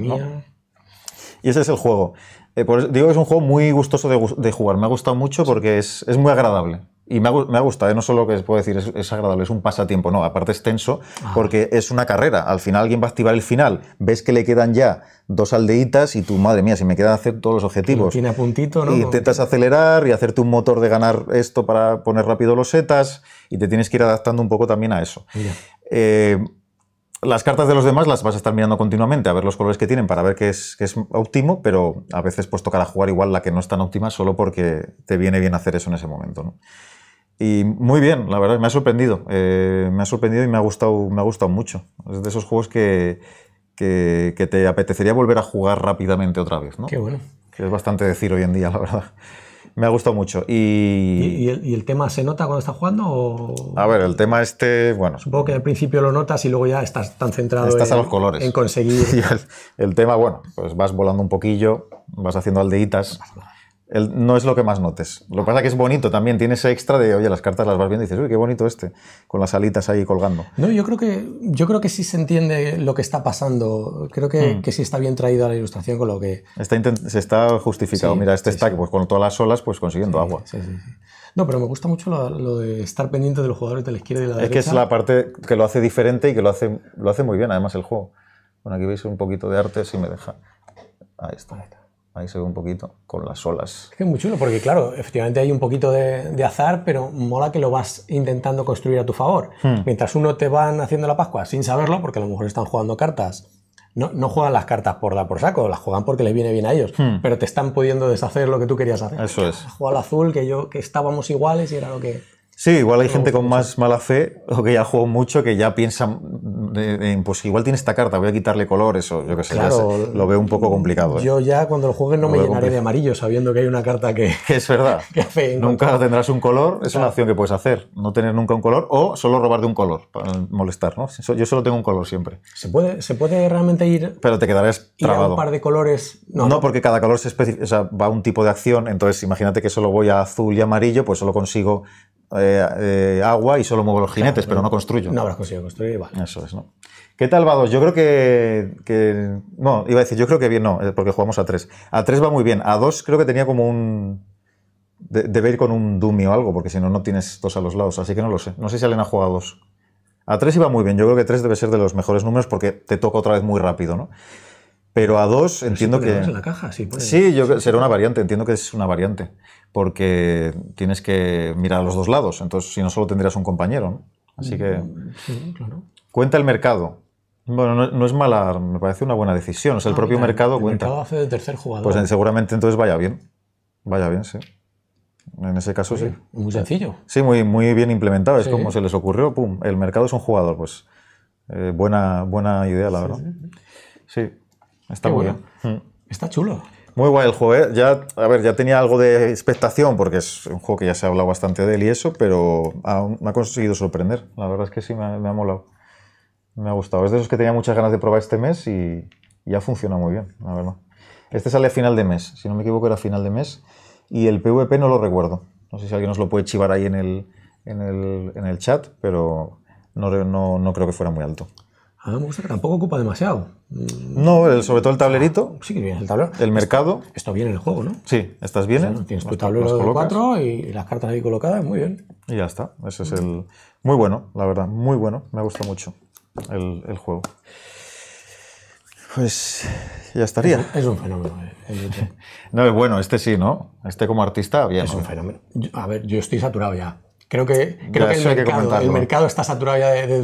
Speaker 1: Y ese es el juego. Eh, digo que es un juego muy gustoso de, jugar. Me ha gustado mucho porque es muy agradable. Y me ha, gustado, ¿eh? no solo que puedo decir es, agradable, es un pasatiempo, no, aparte es tenso, ah. porque es una carrera. Al final alguien va a activar el final, ves que le quedan ya dos aldeitas y tú, madre mía, si me quedan hacer todos los objetivos. Tiene a puntito, ¿no? Y intentas acelerar y hacerte un motor de ganar esto para poner rápido los setas y te tienes que ir adaptando un poco también a eso. Eh, las cartas de los demás las vas a estar mirando continuamente, a ver los colores que tienen para ver qué es, es óptimo, pero a veces pues tocará jugar igual la que no es tan óptima solo porque te viene bien hacer eso en ese momento. ¿no? Y muy bien, la verdad, me ha sorprendido. Eh, me ha sorprendido y me ha gustado, me ha gustado mucho. Es de esos juegos que, que, te apetecería volver a jugar rápidamente otra vez, ¿no? Qué bueno. Que es bastante decir hoy en día, la verdad. Me ha gustado mucho. Y...
Speaker 2: ¿Y, el, tema se nota cuando estás jugando? O...
Speaker 1: A ver, el tema este, bueno. Supongo que al principio lo notas y luego ya estás tan centrado estás en, a los colores. en conseguir. *laughs* El, tema, bueno, pues vas volando un poquillo, vas haciendo aldeitas no es lo que más notes. Lo que pasa es que es bonito también, tiene ese extra de, oye, las cartas las vas viendo y dices, uy, qué bonito este, con las alitas ahí colgando.
Speaker 2: No, yo creo que, yo creo que sí se entiende lo que está pasando. Creo que, mm. que sí está bien traído a la ilustración con lo que.
Speaker 1: Está se está justificado. Mira, este está pues con todas las olas, pues consiguiendo agua.
Speaker 2: No, pero me gusta mucho lo, de estar pendiente de los jugadores de la izquierda y de la derecha. Es que es la
Speaker 1: parte que lo hace diferente y que lo hace, lo hace muy bien, además, el juego. Bueno, aquí veis un poquito de arte, si me deja. Ahí está. Ahí se ve un poquito con las olas.
Speaker 2: Es muy chulo, porque claro, efectivamente hay un poquito de, de azar, pero mola que lo vas intentando construir a tu favor. Hmm. Mientras uno te van haciendo la Pascua sin saberlo, porque a lo mejor están jugando cartas no, no, juegan las cartas por dar por saco, las juegan porque les viene bien a ellos, hmm. pero te están pudiendo deshacer lo que tú querías hacer. Eso es. Jugar al azul, que yo que estábamos iguales y era lo que.
Speaker 1: Sí, igual hay gente con más mala fe o que ya juego mucho que ya piensa eh, en, pues igual tiene esta carta, voy a quitarle color, eso, yo qué sé. lo veo un poco complicado. ¿eh? Yo
Speaker 2: ya cuando lo juegue no me llenaré de amarillo
Speaker 1: sabiendo que hay una carta que. *laughs* es verdad. *laughs* nunca tendrás un color, es una acción que puedes hacer. No tener nunca un color o solo robar de un color para molestar, ¿no? Yo solo tengo un color siempre. ¿Se puede, se puede realmente ir. Pero te quedarás trabado. un par
Speaker 2: de colores. No, no
Speaker 1: porque cada color se va a un tipo de acción, entonces imagínate que solo voy a azul y amarillo, pues solo consigo eh, eh, agua y solo muevo los jinetes, pero, no construyo. No habrás conseguido construir, vale. Eso es, ¿no? ¿Qué tal va dos? Yo creo que, No, iba a decir, yo creo que bien, no, eh, porque jugamos a tres. A tres va muy bien. A dos creo que tenía como un. debe ir con un dummy o algo, porque si no, no tienes dos a los lados, así que no lo sé. No sé si Alena juega a dos. A tres iba muy bien. Yo creo que tres debe ser de los mejores números porque te toca otra vez muy rápido, ¿no? Pero a dos entiendo que... sí, yo será una variante, entiendo que es una variante, porque tienes que mirar a los dos lados, entonces si no solo tendrías un compañero, Así que... Mm, sí, claro. Cuenta el mercado. Bueno, no, es mala, me parece una buena decisión, o el ah, propio mercado cuenta. El mercado
Speaker 2: hace de tercer jugador. Pues eh,
Speaker 1: seguramente entonces vaya bien, vaya bien, sí. En ese caso sí. Muy sencillo. Sí, muy, muy bien implementado, es como se les ocurrió, pum, el mercado es un jugador, pues eh, buena, buena idea, la verdad. sí. Está bueno. Mm. Está chulo. Muy guay el juego, ¿eh? Ya, a ver, ya tenía algo de expectación porque es un juego que ya se ha hablado bastante de él y eso, pero aún me ha conseguido sorprender. La verdad es que sí, me ha, me molado. Me ha gustado. Es de esos que tenía muchas ganas de probar este mes y ya funciona muy bien, la verdad. Este sale a final de mes, si no me equivoco era final de mes, y el PvP no lo recuerdo. No sé si alguien nos lo puede chivar ahí en el, en el, chat, pero no creo que fuera muy alto.
Speaker 2: A mí me gusta que tampoco ocupa demasiado.
Speaker 1: Mm. No, sobre todo el tablerito. Ah, sí, que bien el tablero. El mercado. Esto, bien en el juego, ¿no? Sí, estás bien tienes tu tablero de cuatro
Speaker 2: y las cartas ahí colocadas, muy bien.
Speaker 1: Y ya está. Ese es el. Muy bueno, la verdad, muy bueno. Me gusta mucho el, juego. Pues ya estaría. Es, un fenómeno. Eh, *laughs* no, es bueno, este sí, ¿no? Este como artista, bien. Es un fenómeno.
Speaker 2: a ver, yo estoy saturado ya. Creo que, el mercado, está saturado ya de, de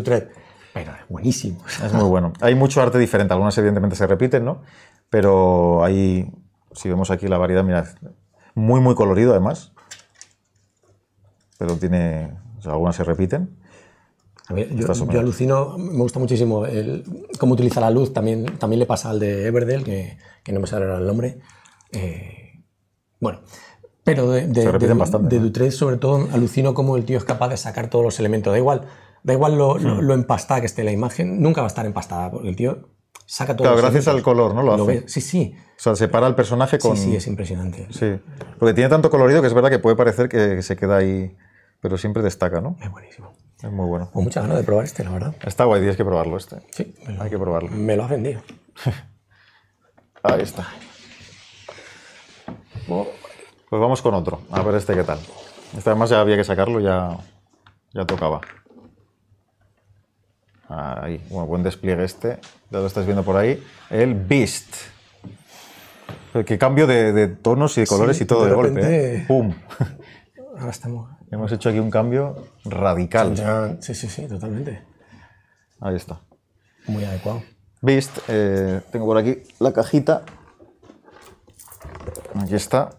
Speaker 2: pero es buenísimo. Es muy bueno.
Speaker 1: Hay mucho arte diferente, algunas evidentemente se repiten, ¿no? Pero hay, si vemos aquí la variedad, mirad, muy, muy colorido además, pero tiene, o sea, algunas se repiten. A yo,
Speaker 2: alucino, me gusta muchísimo cómo utiliza la luz, también, también le pasa al de Everdell, que, no me sale ahora el nombre. Eh, bueno, pero de, de, sobre todo alucino cómo el tío es capaz de sacar todos los elementos, da igual Da igual hmm. lo, empastada que esté la imagen, nunca va a estar empastada, porque el tío saca todo. Claro, gracias al
Speaker 1: color, ¿no? Lo, hace. Sí, sí. O sea, separa al personaje con. Sí, sí, es impresionante. Sí. Porque tiene tanto colorido que es verdad que puede parecer que se queda ahí, pero siempre destaca, ¿no? Es buenísimo. Es muy bueno. Con muchas ganas de probar este, la verdad. Está guay, tienes que probarlo este. Sí, hay que probarlo. Me lo has vendido. *laughs* ahí está. Oh. Pues vamos con otro, a ver este qué tal. Este además ya había que sacarlo, ya, ya tocaba. Ahí, bueno, buen despliegue este. Ya lo estás viendo por ahí. El Beast. Que cambio de, tonos y de colores y todo de, golpe. ¿eh? ¡Pum! *laughs* Ahora estamos. Hemos hecho aquí un cambio radical. sí, sí, sí, totalmente. Ahí está. Muy adecuado. Beast, eh, tengo por aquí la cajita. Aquí está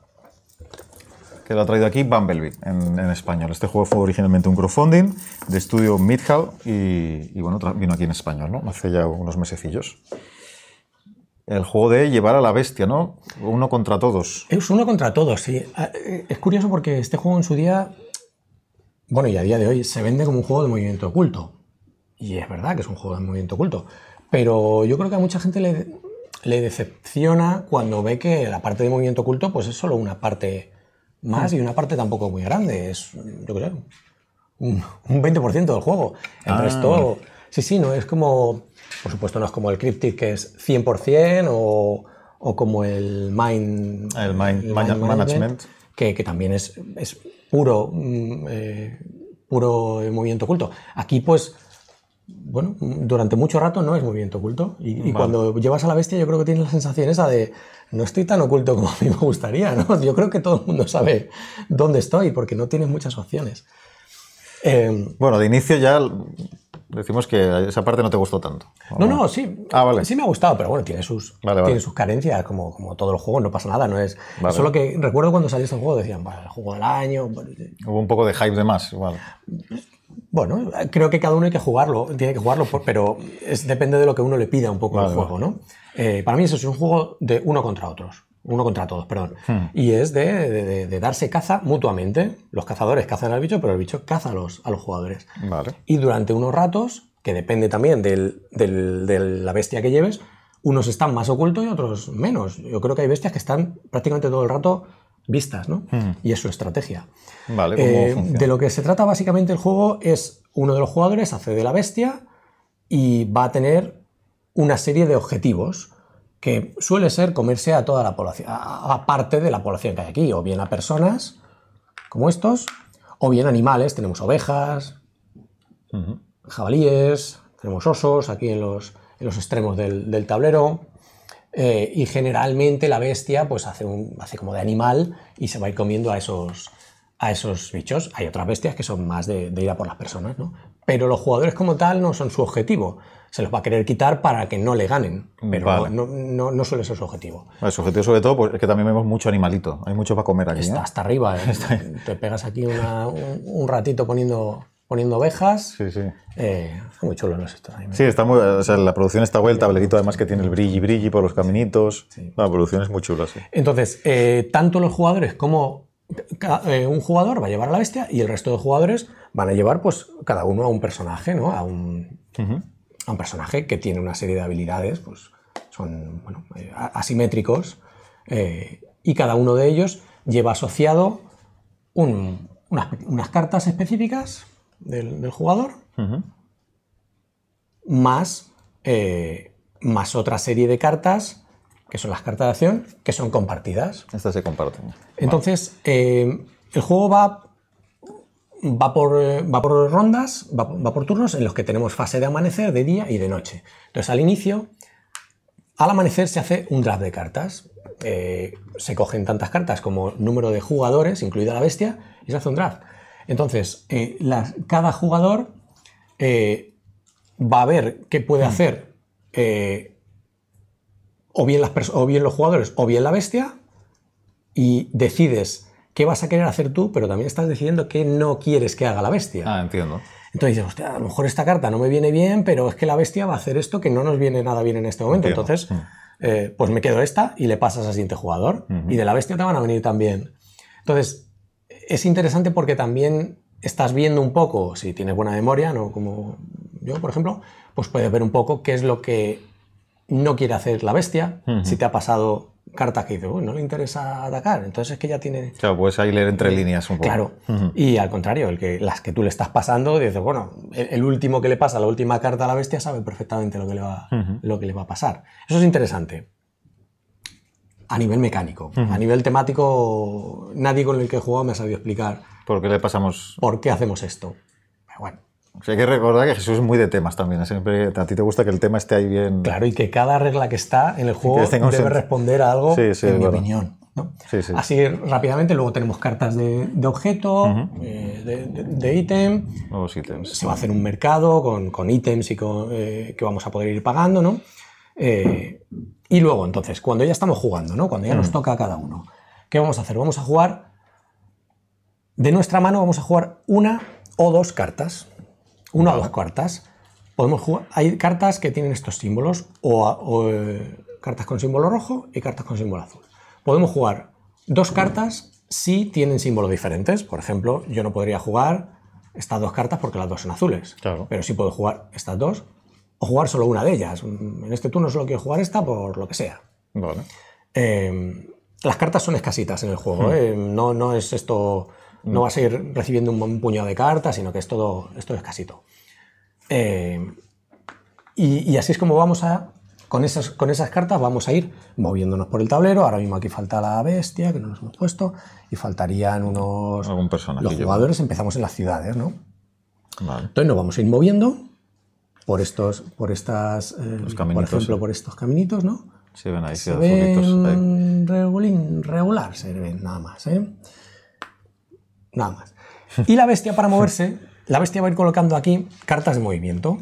Speaker 1: que lo ha traído aquí Bumblebee en, español. Este juego fue originalmente un crowdfunding de estudio Midhall y, bueno, vino aquí en español, ¿no? Hace ya unos mesecillos. El juego de llevar a la bestia, ¿no? Uno contra todos. Es uno contra todos, sí. Ah, eh, es curioso
Speaker 2: porque este juego en su día, bueno, y a día de hoy, se vende como un juego de movimiento oculto. Y es verdad que es un juego de movimiento oculto. Pero yo creo que a mucha gente le, le decepciona cuando ve que la parte de movimiento oculto pues es solo una parte más y una parte tampoco muy grande, es, yo creo un, 20% del juego. El resto, ah, sí, sí, no es como, por supuesto, no es como el Cryptic que es 100% o, o como el Mind, management, Que, también es, puro, mm, eh, puro movimiento oculto. Aquí, pues, bueno, durante mucho rato no es movimiento oculto. Y, y, cuando llevas a la bestia, yo creo que tienes la sensación esa de, no estoy tan oculto como a mí me gustaría, ¿no? Yo creo que todo el mundo sabe dónde estoy porque no tienes muchas opciones.
Speaker 1: Eh, bueno, de inicio ya decimos que esa parte no te gustó tanto.
Speaker 2: No, no, sí. Ah, vale. Sí me ha gustado, pero bueno, tiene sus, sus carencias, como, como todo el juego, no pasa nada, no es... Solo que recuerdo cuando salió este juego, decían, el juego del
Speaker 1: año... Hubo un poco de hype de más, igual.
Speaker 2: Bueno, creo que cada uno hay que jugarlo, tiene que jugarlo, pero es, depende de lo que uno le pida un poco al juego, ¿no? Eh, para mí eso es un juego de uno contra otros, uno contra todos, perdón. Hmm. Y es de, darse caza mutuamente. Los cazadores cazan al bicho, pero el bicho caza a los, a los jugadores. Y durante unos ratos, que depende también de la bestia que lleves, unos están más ocultos y otros menos. Yo creo que hay bestias que están prácticamente todo el rato vistas, ¿no? Hmm. Y es su estrategia.
Speaker 1: Vale, eh, De
Speaker 2: lo que se trata básicamente el juego es uno de los jugadores hace de la bestia y va a tener una serie de objetivos que suele ser comerse a toda la población, a parte de la población que hay aquí, o bien a personas como estos, o bien animales, tenemos ovejas, jabalíes, tenemos osos aquí en los, extremos del tablero, eh, y generalmente la bestia pues hace, un, hace como de animal y se va a ir comiendo a esos, a esos bichos. Hay otras bestias que son más de, ida ir por las personas, ¿no? Pero los jugadores como tal no son su objetivo. Se los va a querer quitar para que no le ganen. Pero no, no, suele ser su objetivo.
Speaker 1: su objetivo sobre todo pues, es que también vemos mucho animalito. Hay mucho para comer aquí. Está ¿eh? hasta arriba. ¿eh?
Speaker 2: *laughs* Te pegas aquí un ratito poniendo
Speaker 1: poniendo ovejas. Sí, sí. Eh, muy chulo, no sí, está muy, o sea, la producción está vuelta, el tablerito además que tiene el brilli brilli por los caminitos. La producción es muy chula, sí.
Speaker 2: Entonces, eh, tanto los jugadores como eh, un jugador va a llevar a la bestia y el resto de jugadores van a llevar, pues, cada uno a un personaje, ¿no? A un, a un personaje que tiene una serie de habilidades, pues, son, bueno, asimétricos. y cada uno de ellos lleva asociado un, unas cartas específicas del, jugador, más, eh, más otra serie de cartas, que son las cartas de acción, que son compartidas. Estas se comparten. Entonces, eh, el juego va, va, por, eh, va por rondas, va, por turnos en los que tenemos fase de amanecer, de día y de noche. Entonces, al inicio, al amanecer se hace un draft de cartas. se cogen tantas cartas como número de jugadores, incluida la bestia, y se hace un draft. Entonces, eh, cada jugador eh, va a ver qué puede mm. hacer eh, o, bien las o bien los jugadores o bien la bestia y decides qué vas a querer hacer tú, pero también estás decidiendo qué no quieres que haga la bestia. Ah, entiendo. Entonces dices, a lo mejor esta carta no me viene bien, pero es que la bestia va a hacer esto que no nos viene nada bien en este momento. Entonces, mm. pues me quedo esta y le pasas al siguiente jugador. Y de la bestia te van a venir también. Entonces, es interesante porque también estás viendo un poco, si tienes buena memoria, ¿no? como yo, por ejemplo, pues puedes ver un poco qué es lo que no quiere hacer la bestia, si te ha pasado carta que dice no le interesa atacar, entonces es que ya tiene...
Speaker 1: Claro, puedes ahí leer entre líneas
Speaker 2: un poco. Claro, y al contrario, el que, las que tú le estás pasando, dices, bueno, el, último que le pasa, la última carta a la bestia, sabe perfectamente lo que le va, lo que le va a pasar. Eso es interesante, a nivel mecánico. A nivel temático, nadie con el que he jugado me ha sabido
Speaker 1: explicar. ¿Por qué le pasamos?
Speaker 2: ¿Por qué hacemos esto?
Speaker 1: bueno. hay que recordar que Jesús es muy de temas también. ¿eh? Siempre a ti te gusta que el tema esté ahí bien. Claro, y que cada regla que está en el juego debe
Speaker 2: responder a algo, en mi opinión. Así rápidamente, luego tenemos cartas de, objeto, eh, de, ítem. Se va a hacer un mercado con, con ítems y eh, que vamos a poder ir pagando, ¿no? Eh, y luego, entonces, cuando ya estamos jugando, ¿no? Cuando ya nos mm. toca a cada uno, ¿qué vamos a hacer? Vamos a jugar. De nuestra mano vamos a jugar una o dos cartas. Una o dos cartas. Podemos jugar. Hay cartas que tienen estos símbolos, o, eh, cartas con símbolo rojo y cartas con símbolo azul. Podemos jugar dos cartas si tienen símbolos diferentes. Por ejemplo, yo no podría jugar estas dos cartas porque las dos son azules. Claro. Pero sí puedo jugar estas dos jugar solo una de ellas. En este turno solo quiero jugar esta por lo que sea. Em, las cartas son escasitas en el juego, hmm. ¿eh? no, no es esto, no vas a ir recibiendo un, puñado de cartas, sino que es todo, es escasito. Em, y, así es como vamos a, con esas, con esas cartas vamos a ir moviéndonos por el tablero, ahora mismo aquí falta la bestia, que no nos hemos puesto, y faltarían unos... Algún Los jugadores, empezamos en las ciudades, ¿no? Entonces nos vamos a ir moviendo por estos, por estas, eh, por ejemplo, por estos caminitos, ¿no?
Speaker 1: Se ven ahí, se
Speaker 2: ven regular, se ven nada más, ¿eh? Nada más. Y la bestia para moverse, *laughs* la bestia va a ir colocando aquí cartas de movimiento.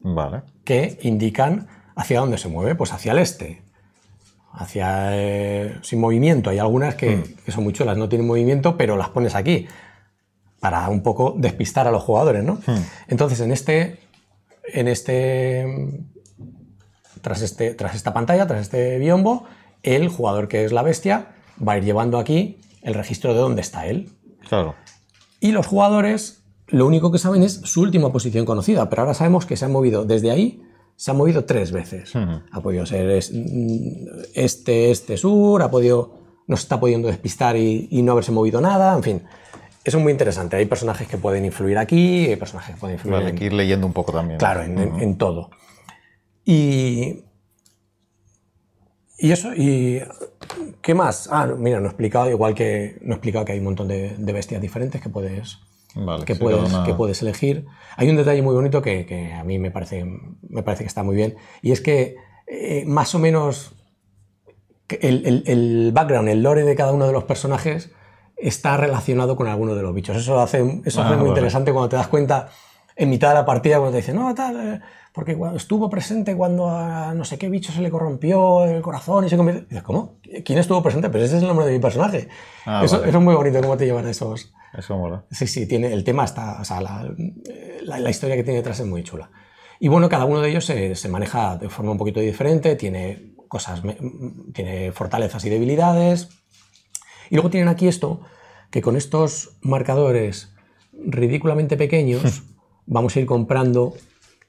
Speaker 2: Vale. Que indican hacia dónde se mueve, pues hacia el este, hacia eh, sin movimiento. Hay algunas mm. que, son muy chulas, no tienen movimiento, pero las pones aquí para un poco despistar a los jugadores, ¿no? Hmm. Entonces, en este, en este, tras este, tras esta pantalla, tras este biombo, el jugador que es la bestia va a ir llevando aquí el registro de dónde está él. Claro. Y los jugadores lo único que saben es su última posición conocida, pero ahora sabemos que se ha movido desde ahí, se ha movido tres veces. Hmm. Ha podido ser este, este, sur, ha podido, está pudiendo despistar y, y no haberse movido nada, en fin. Eso es muy interesante. Hay personajes que pueden influir aquí, hay personajes que pueden influir. Vale, hay que
Speaker 1: ir leyendo un poco también. Claro, en,
Speaker 2: todo. Y. Y eso, y. ¿Qué más? Ah, mira, no he explicado, igual que no he explicado que hay un montón de, bestias diferentes que puedes.
Speaker 1: que, puedes, que
Speaker 2: puedes elegir. Hay un detalle muy bonito que, a mí me parece, me parece que está muy bien, y es que eh, más o menos el, background, el lore de cada uno de los personajes está relacionado con alguno de los bichos. Eso hace, eso hace ah, muy interesante cuando te das cuenta en mitad de la partida, cuando te dicen, no, tal, eh", porque estuvo presente cuando a no sé qué bicho se le corrompió el corazón y se convirtió. ¿cómo? ¿Quién estuvo presente? Pero ese es el nombre de mi personaje. Ah, eso, es muy bonito, cómo te llevan esos. Eso mola. Sí, sí, tiene, el tema está, o sea, la, la, la historia que tiene detrás es muy chula. Y bueno, cada uno de ellos se, se maneja de forma un poquito diferente, tiene cosas, tiene fortalezas y debilidades, y luego tienen aquí esto, que con estos marcadores ridículamente pequeños hmm. vamos a ir comprando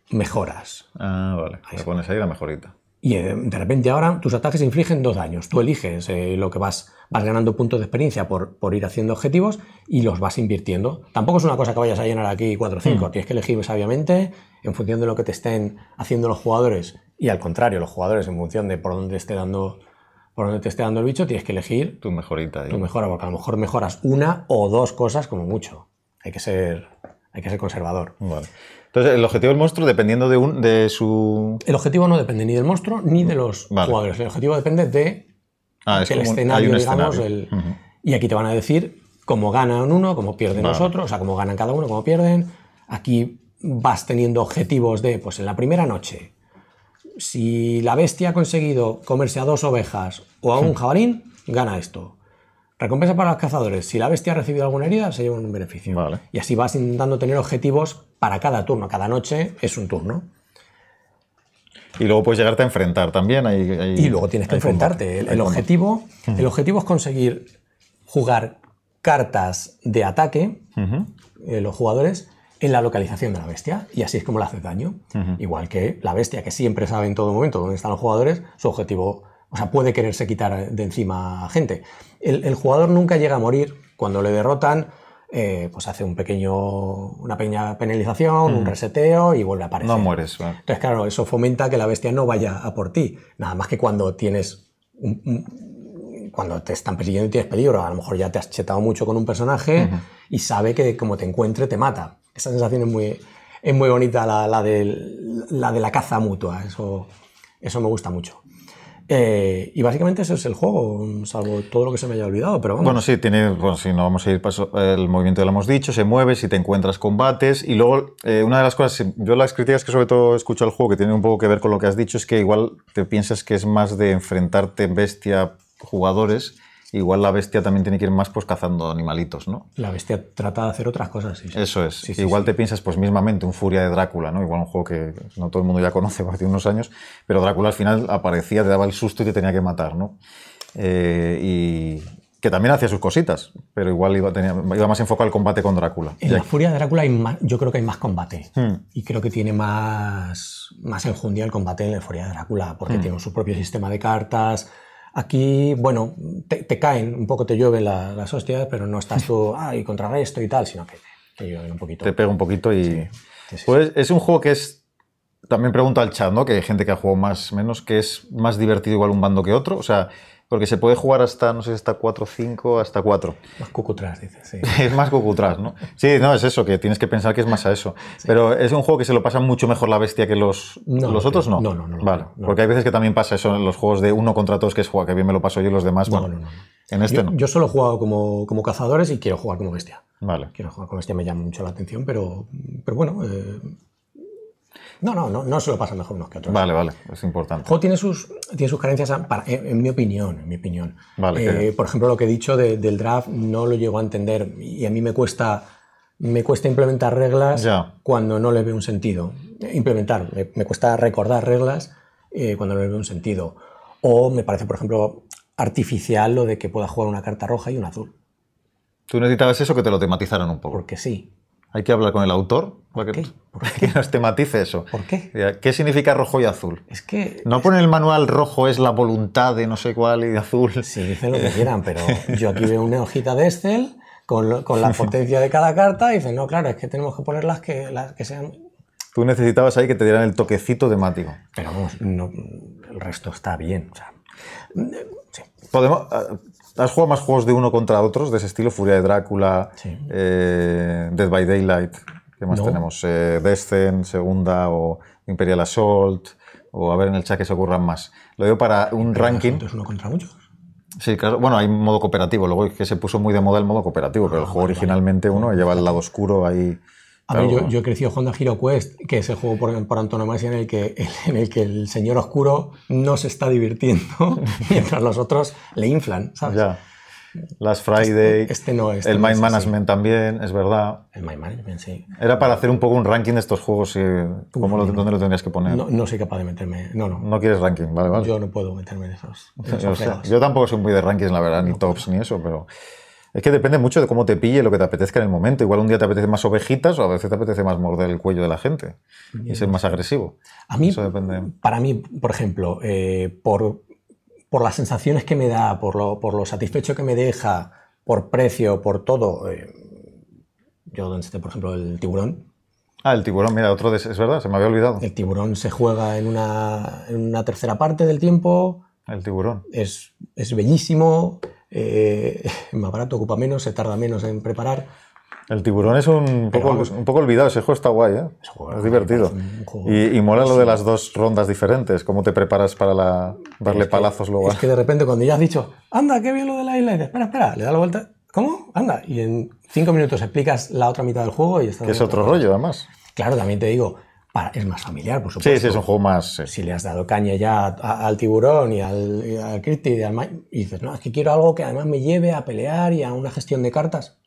Speaker 2: mejoras.
Speaker 1: Ah, vale. pones ahí la mejorita.
Speaker 2: Y eh, de repente ahora tus ataques infligen dos daños. Tú eliges eh, lo que vas, vas ganando puntos de experiencia por, por ir haciendo objetivos y los vas invirtiendo. Tampoco es una cosa que vayas a llenar aquí 4 o 5. Hmm. Tienes que elegir sabiamente en función de lo que te estén haciendo los jugadores y al contrario, los jugadores en función de por dónde esté dando por donde te esté dando el bicho, tienes que elegir tu mejorita. Tu mejora, porque a lo mejor mejoras una o dos cosas como mucho. Hay que ser, hay que ser conservador.
Speaker 1: Entonces, el objetivo del monstruo dependiendo de, un, de su...
Speaker 2: El objetivo no depende ni del monstruo ni de los jugadores. El objetivo depende de
Speaker 1: ah, es escenario, digamos. Escenario.
Speaker 2: Y aquí te van a decir cómo ganan uno, cómo pierden nosotros, los otros, o sea, cómo ganan cada uno, cómo pierden. Aquí vas teniendo objetivos de, pues en la primera noche, si la bestia ha conseguido comerse a dos ovejas o a un hmm. jabalín, gana esto. Recompensa para los cazadores. Si la bestia ha recibido alguna herida, se lleva un beneficio. Y así vas intentando tener objetivos para cada turno. Cada noche es un turno.
Speaker 1: Y luego puedes llegarte a enfrentar también. y luego tienes que enfrentarte.
Speaker 2: El, objetivo, el objetivo es conseguir jugar cartas de ataque, eh, los jugadores, en la localización de la bestia y así es como le hace daño. Igual que la bestia que siempre sabe en todo momento dónde están los jugadores, su objetivo, o sea, puede quererse quitar de encima a gente. El, jugador nunca llega a morir. Cuando le derrotan, eh, pues hace un pequeño, una pequeña penalización, un reseteo y vuelve a aparecer. No mueres. Entonces, claro, eso fomenta que la bestia no vaya a por ti. Nada más que cuando tienes cuando te están persiguiendo y tienes peligro, a lo mejor ya te has chetado mucho con un personaje y sabe que como te encuentre te mata. Esa sensación es muy, muy bonita, la, de, la de la caza mutua, eso, eso me gusta mucho. Eh, y básicamente ese es el juego, salvo todo lo que se me haya olvidado, pero Bueno, sí,
Speaker 1: tiene, bueno, si no vamos a ir paso, el movimiento ya lo hemos dicho, se mueve, si te encuentras combates, y luego eh, una de las cosas, yo las críticas que sobre todo escucho al juego, que tiene un poco que ver con lo que has dicho, es que igual te piensas que es más de enfrentarte bestia jugadores, igual la bestia también tiene que ir más pues cazando animalitos, ¿no?
Speaker 2: La bestia trata de hacer otras cosas, Eso
Speaker 1: es. igual te piensas, pues mismamente, un Furia de Drácula, ¿no? Igual un juego que no todo el mundo ya conoce *laughs* pues, hace unos años, pero Drácula al final aparecía, te daba el susto y te tenía que matar, ¿no? Eh, y que también hacía sus cositas, pero igual iba, iba más enfocado al combate con Drácula. En la
Speaker 2: Furia de Drácula hay más, yo creo que hay más combate hmm. y creo que tiene más, más enjundia el combate en la Furia de
Speaker 1: Drácula porque hmm. tiene
Speaker 2: su propio sistema de cartas, Aquí, bueno, te, caen, un poco te llueven las hostias, pero no estás tú, ah, *laughs* y contrarresto y tal, sino que te, llueven un poquito. Te pega
Speaker 1: un poquito y... pues es un juego que es... También pregunto al chat, ¿no? Que hay gente que ha jugado más, menos, que es más divertido igual un bando que otro. O sea, porque se puede jugar hasta, no sé, hasta 4, 5, hasta 4. Más cucutrás, dices, *laughs* es más cucutrás, ¿no? Sí, no, es eso, que tienes que pensar que es más a eso. Pero es un juego que se lo pasa mucho mejor la bestia que los, otros, ¿no? No, no, no. Vale, porque hay veces que también pasa eso en los juegos de uno contra todos, que es juega, que bien me lo paso yo y los demás, bueno, en este
Speaker 2: no. Yo solo he jugado como, como cazadores y quiero jugar como bestia. Vale. Quiero jugar como bestia, me llama mucho la atención, pero, pero bueno... Eh, no, no, no, no se lo pasan mejor unos que otros. Vale,
Speaker 1: vale, es importante. El juego
Speaker 2: tiene sus, tiene sus carencias, ah, eh, en, mi opinión, en mi opinión. Vale, eh, por ejemplo, lo que he dicho del draft no lo llego a entender y a mí me cuesta, me cuesta implementar reglas cuando no le veo un sentido. Implementar, me, cuesta recordar reglas eh, cuando no le veo un sentido. O me parece, por ejemplo, artificial lo de que pueda jugar una carta roja y una azul.
Speaker 1: ¿Tú necesitabas eso que te lo tematizaran un poco? Porque sí hay que hablar con el autor para que, nos tematice eso. ¿Por qué? ¿Qué significa rojo y azul? Es que... No pone el manual rojo es la voluntad de no sé cuál y de azul. Sí, dicen lo que quieran, pero yo aquí veo una hojita de Excel
Speaker 2: con, la *laughs* potencia de cada carta y dicen, no, claro, es que tenemos que poner las que, las que sean...
Speaker 1: Tú necesitabas ahí que te dieran el toquecito de mático. Pero vamos, el resto está bien. O mm, Podemos, ah, ¿Has jugado más juegos de uno contra otros de ese estilo? Furia de Drácula, eh, Dead by Daylight, ¿qué más tenemos? Eh, Descent, Segunda o Imperial Assault, o a ver en el chat que se ocurran más. Lo digo para un ranking.
Speaker 2: ¿Es uno contra muchos?
Speaker 1: Sí, claro. Bueno, hay modo cooperativo, luego es que se puso muy de moda el modo cooperativo, pero el ah, juego originalmente uno lleva el lado oscuro ahí yo,
Speaker 2: he crecido jugando a Hero Quest, que es el juego por, por antonomasia en el, que, en el que el señor oscuro no se está divirtiendo
Speaker 1: *laughs* mientras los otros le inflan, ¿sabes? Ya. Las Friday, este, este, este el Mind Management también, es verdad.
Speaker 2: El Mind Management, sí.
Speaker 1: Era para hacer un poco un ranking de estos juegos y cómo dónde lo tendrías que poner. No, no,
Speaker 2: soy capaz de meterme, no,
Speaker 1: no. No quieres ranking, vale, Yo no puedo meterme en esos. *laughs* yo tampoco soy muy de rankings, la verdad, ni tops ni eso, pero es que depende mucho de cómo te pille lo que te apetezca en el momento. Igual un día te apetece más ovejitas o a veces te apetece más morder el cuello de la gente y ser más agresivo. A mí, Eso depende. para mí, por ejemplo, eh, por,
Speaker 2: las sensaciones que me da, por lo, por lo satisfecho que me deja, por precio, por todo. Eh, yo donde por ejemplo, el tiburón, Ah, el tiburón, mira, otro de... es verdad, se me había olvidado. El tiburón se juega en una, en una tercera parte del tiempo. El tiburón. Es, es bellísimo eh, *laughs* más barato, ocupa menos, se tarda
Speaker 1: menos en preparar. El tiburón es un poco, olvidado, ese juego está guay, ¿eh? es, divertido. y, mola lo de las dos rondas diferentes, cómo te preparas para darle palazos luego. Es que
Speaker 2: de repente cuando ya has dicho, anda, qué bien lo de la isla, espera, espera, le da la vuelta, ¿cómo? Anda, y en cinco minutos explicas la otra mitad del juego y está... Que es otro rollo, además. Claro, también te digo, para, es más familiar, por supuesto. Sí, es un juego más. Si le has dado caña ya al tiburón y al, y y, al, y dices, no, es que quiero algo que además me lleve a pelear y a una gestión de cartas.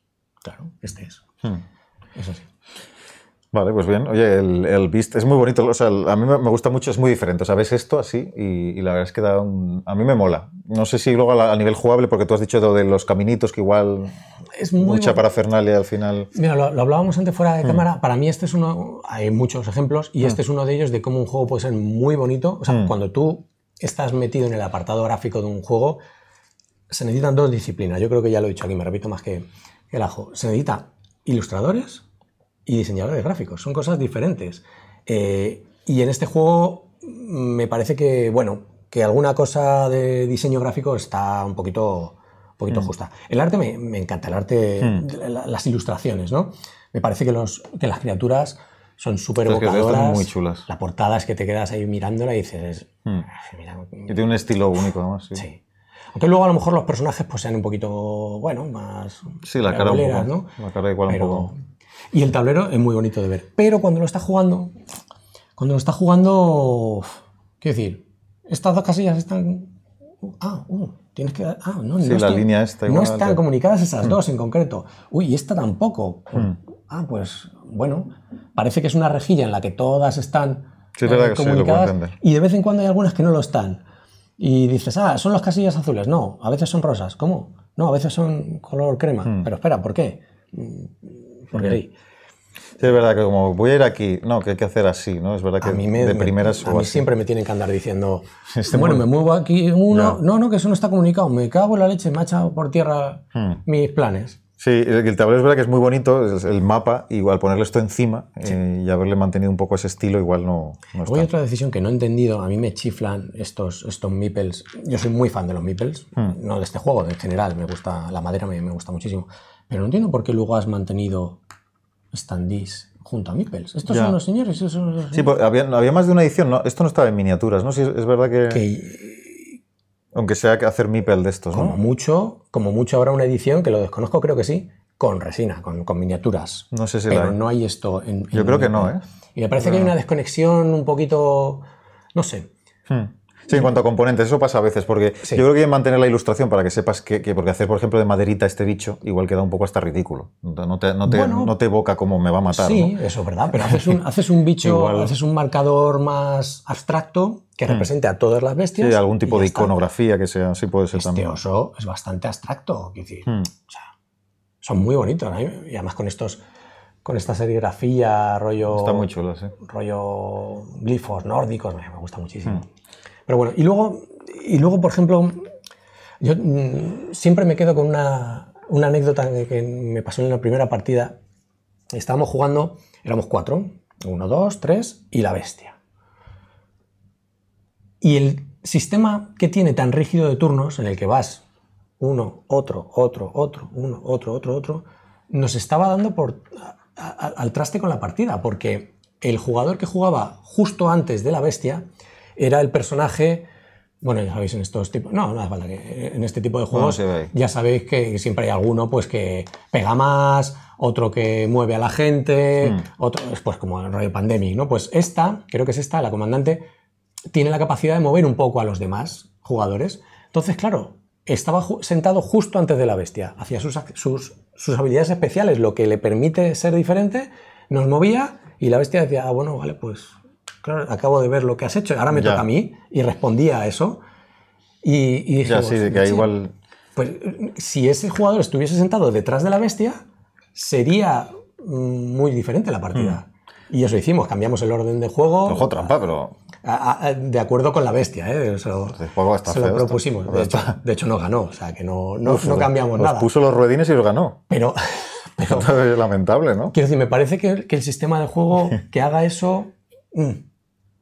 Speaker 2: Claro, este es. Hmm. Eso sí.
Speaker 1: Vale, pues bien. Oye, el, el Beast es muy bonito. O sea, a mí me gusta mucho, es muy diferente. O sea, ves esto así y, la verdad es que da a mí me mola. No sé si luego a, nivel jugable, porque tú has dicho de los caminitos, que igual es mucha parafernalia al final.
Speaker 2: Mira, lo, hablábamos antes fuera de mm. cámara. Para mí este es uno, hay muchos ejemplos, y mm. este es uno de ellos de cómo un juego puede ser muy bonito. O sea, mm. cuando tú estás metido en el apartado gráfico de un juego, se necesitan dos disciplinas. Yo creo que ya lo he dicho aquí, me repito más que el ajo. Se necesita ilustradores y diseñadores de gráficos. Son cosas diferentes. Eh, y en este juego mm, me parece que, bueno, que alguna cosa de diseño gráfico está un poquito, poquito mm. justa. El arte me, me encanta, el arte, mm. las ilustraciones, ¿no? Me parece que, los, que las criaturas son súper muy chulas. La portada es que te quedas ahí mirándola y dices...
Speaker 1: Mira, tiene un estilo único, además. sí.
Speaker 2: Aunque luego a lo mejor los personajes pues sean un poquito, bueno, más...
Speaker 1: Sí, la cara ¿no?
Speaker 2: La cara igual un poco. Y el tablero es muy bonito de ver. Pero cuando lo está jugando, cuando lo está jugando, quiero decir, estas dos casillas están... Ah, uh, tienes que... Ah, no, no, la están, línea no están comunicadas esas mm. dos en concreto. Uy, esta tampoco. Mm. ah, pues bueno, parece que es una rejilla en la que todas están
Speaker 1: eh, comunicadas
Speaker 2: y de vez en cuando hay algunas que no lo están. Y dices, ah, son las casillas azules. No, a veces son rosas. ¿Cómo? No, a veces son color crema. Mm. Pero espera, ¿por qué?
Speaker 1: Sí, es verdad que como voy a ir aquí, no, que hay que hacer así, ¿no? Es verdad que a mí de primeras siempre me tienen que andar diciendo, *laughs* este bueno, me muevo aquí
Speaker 2: uno, no. no. que eso no está comunicado, me cago en la leche, me ha echado por tierra hmm. mis planes.
Speaker 1: Sí, el, tablero es verdad que es muy bonito, es el mapa, igual ponerle esto encima eh, y haberle mantenido un poco ese estilo, igual no, no está.
Speaker 2: Hay otra decisión que no he entendido, a mí me chiflan estos, estos meeples. Yo soy muy fan de los meeples, hmm. no de este juego, en general, me gusta la madera, me gusta muchísimo. Pero no entiendo por qué luego has mantenido standees junto a Mipels. Estos son los señores, Sí, pues
Speaker 1: había, más de una edición, ¿no? Esto no estaba en miniaturas, ¿no? es, verdad que... Aunque sea que hacer Mipel de estos, como Mucho, como mucho habrá una edición, que lo desconozco, creo que sí,
Speaker 2: con resina, con, miniaturas. No sé si Pero no hay esto en, Yo creo que no, ¿eh? Y me parece que hay una desconexión un poquito... No sé.
Speaker 1: Hmm. Sí, en cuanto a componentes, eso pasa a veces, porque yo creo que hay que mantener la ilustración para que sepas que, porque hacer, por ejemplo, de maderita este bicho, igual queda un poco hasta ridículo. No te, no no te evoca como me va a matar. Sí,
Speaker 2: eso es verdad, pero *laughs* haces un, bicho, haces un marcador más abstracto que hmm. represente a todas las bestias. Sí, algún tipo de iconografía
Speaker 1: que sea, sí puede ser este oso
Speaker 2: es bastante abstracto, hmm. o sea, son muy bonitos, y además con estos con esta serigrafía, rollo. Está muy chulo, sí. ¿eh? Rollo glifos nórdicos, me gusta muchísimo. Hmm. Pero bueno, y luego, y luego por ejemplo, yo mm, siempre me quedo con una, anécdota que, me pasó en la primera partida. Estábamos jugando, éramos cuatro, uno, dos, tres y la bestia. Y el sistema que tiene tan rígido de turnos, en el que vas uno, otro, otro, otro, uno, otro, otro, otro, nos estaba dando por, al traste con la partida, porque el jugador que jugaba justo antes de la bestia era el personaje. Bueno, ya sabéis, en estos tipos. No, En este tipo de juegos ya sabéis que siempre hay alguno pues que pega más, otro que mueve a la gente, hmm. otro. Pues como el rollo pandemic, ¿no? Pues esta, creo que es esta, la comandante, tiene la capacidad de mover un poco a los demás jugadores. Entonces, claro, estaba sentado justo antes de la bestia. Hacía sus, sus, habilidades especiales, lo que le permite ser diferente, nos movía y la bestia decía, ah, bueno, vale, pues claro, acabo de ver lo que has hecho, ahora me toca a mí, y respondía a eso. Y, y dije, ya, sí, que igual... Pues si ese jugador estuviese sentado detrás de la bestia, sería mm, muy diferente la partida. Hmm. Y eso hicimos, cambiamos el orden de juego. Ojo, trampa, pero... de acuerdo con la bestia, ¿eh? Se lo, propusimos. De hecho, no ganó, o sea, que no, no, cambiamos nada. puso
Speaker 1: los ruedines y los ganó. Pero...
Speaker 2: *laughs* es lamentable, ¿no? Quiero decir, me parece que, el sistema de juego *laughs* que haga eso... Mm,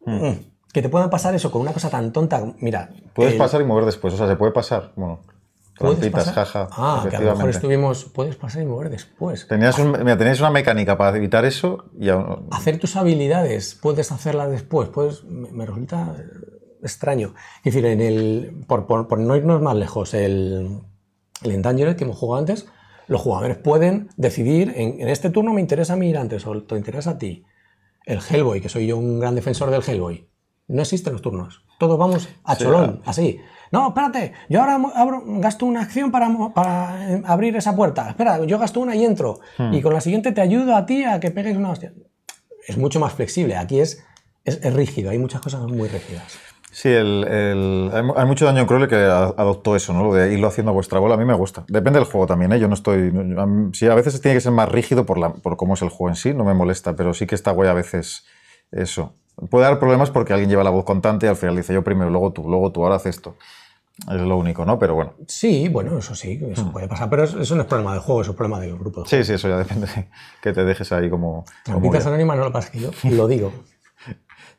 Speaker 2: Hmm. Mm. Que te pueda pasar eso con una cosa tan tonta. Mira. Puedes pasar
Speaker 1: y mover después. O sea, se puede pasar. Bueno. jaja. Ah, que a lo mejor
Speaker 2: estuvimos. Puedes pasar y mover después.
Speaker 1: Tenías, una mecánica para evitar eso y Hacer
Speaker 2: tus habilidades, puedes hacerlas después. Puedes, me, resulta
Speaker 1: extraño. Es decir, en el,
Speaker 2: por, por, no irnos más lejos, el, el Endangered que hemos jugado antes, los jugadores pueden decidir en, en, este turno me interesa a mí ir antes o te interesa a ti el Hellboy, que soy yo un gran defensor del Hellboy. No existen los turnos. Todos vamos a cholón, así. No, espérate, yo ahora gasto una acción para, para, eh, abrir esa puerta. Espera, yo gasto una y entro. Hmm. Y con la siguiente te ayudo a ti a que pegues una hostia. Es mucho más flexible. Aquí es, es rígido. Hay muchas cosas muy rígidas.
Speaker 1: Sí, hay mucho daño en Crowley que adoptó eso, ¿no? Lo de irlo haciendo a vuestra bola. A mí me gusta. Depende del juego también, ¿eh? Yo no estoy. Sí, a veces tiene que ser más rígido por, la, por cómo es el juego en sí, no me molesta, pero sí que está guay a veces eso. Puede dar problemas porque alguien lleva la voz contante y al final dice yo primero, luego tú, luego tú, ahora haz esto. Es lo único, ¿no? Pero bueno.
Speaker 2: Sí, bueno, eso sí, eso hmm. puede pasar, pero eso no es problema del juego, es es problema
Speaker 1: del grupo. sí, sí, eso ya depende que te dejes ahí como... Trampitas
Speaker 2: anónimas no lo pasa que yo lo digo.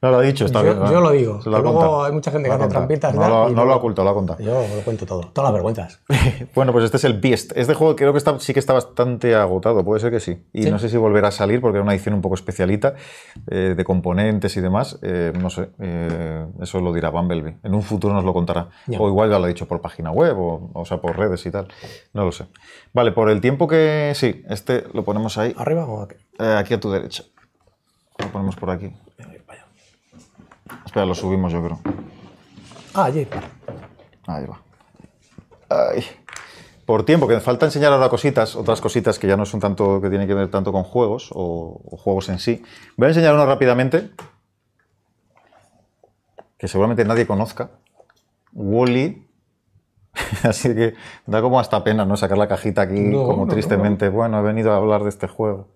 Speaker 1: No lo ha dicho, está yo, bien. Yo lo digo. luego hay
Speaker 2: mucha gente que hace trampitas. No, lo, ha no lo
Speaker 1: oculto, lo ha contado. Yo lo cuento todo. Todas las vergüenzas. *laughs* bueno, pues este es el Beast. Este juego creo que sí que está bastante agotado, puede ser que sí. Y no sé si volverá a salir porque era una edición un poco especialita eh, de componentes y demás. Eh, no sé, eh, eso lo dirá Bumblebee. En un futuro nos lo contará. O igual ya lo ha dicho por página web, o, o sea, por redes y tal. No lo sé. Vale, por el tiempo que. Sí, este lo ponemos ahí. ¿Arriba o aquí? aquí a tu derecha. Lo ponemos por aquí. Espera, lo subimos yo creo. Ah, allí. Ahí va. Por tiempo, que falta enseñar ahora cositas, otras cositas que ya no son tanto, que tienen que ver tanto con juegos o, juegos en sí. Voy a enseñar uno rápidamente, que seguramente nadie conozca. Wally. *laughs* Así que da como hasta pena, ¿no? Sacar la cajita aquí como tristemente. bueno, he venido a hablar de este juego.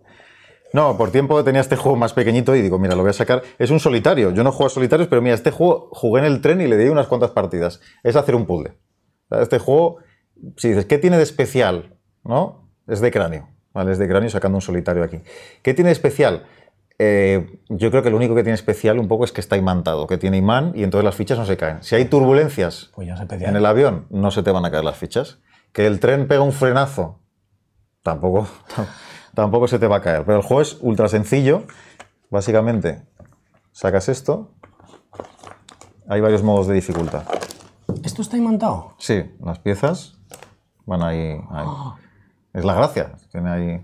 Speaker 1: No, por tiempo tenía este juego más pequeñito y digo, mira, lo voy a sacar. Es un solitario. Yo no juego a solitarios, pero mira, este juego jugué en el tren y le di unas cuantas partidas. Es hacer un puzzle. Este juego, si dices, ¿qué tiene de especial? ¿No? Es de cráneo. ¿vale? Es de cráneo sacando un solitario aquí. ¿Qué tiene de especial? Eh, yo creo que lo único que tiene especial un poco es que está imantado, que tiene imán y entonces las fichas no se caen. Si hay pues turbulencias pues en el avión, no se te van a caer las fichas. Que el tren pega un frenazo, tampoco. *laughs* tampoco se te va a caer. Pero el juego es ultra sencillo. Básicamente, sacas esto. Hay varios modos de dificultad.
Speaker 2: ¿Esto está imantado?
Speaker 1: Sí, las piezas van ahí. Ah. Es la gracia. ahí.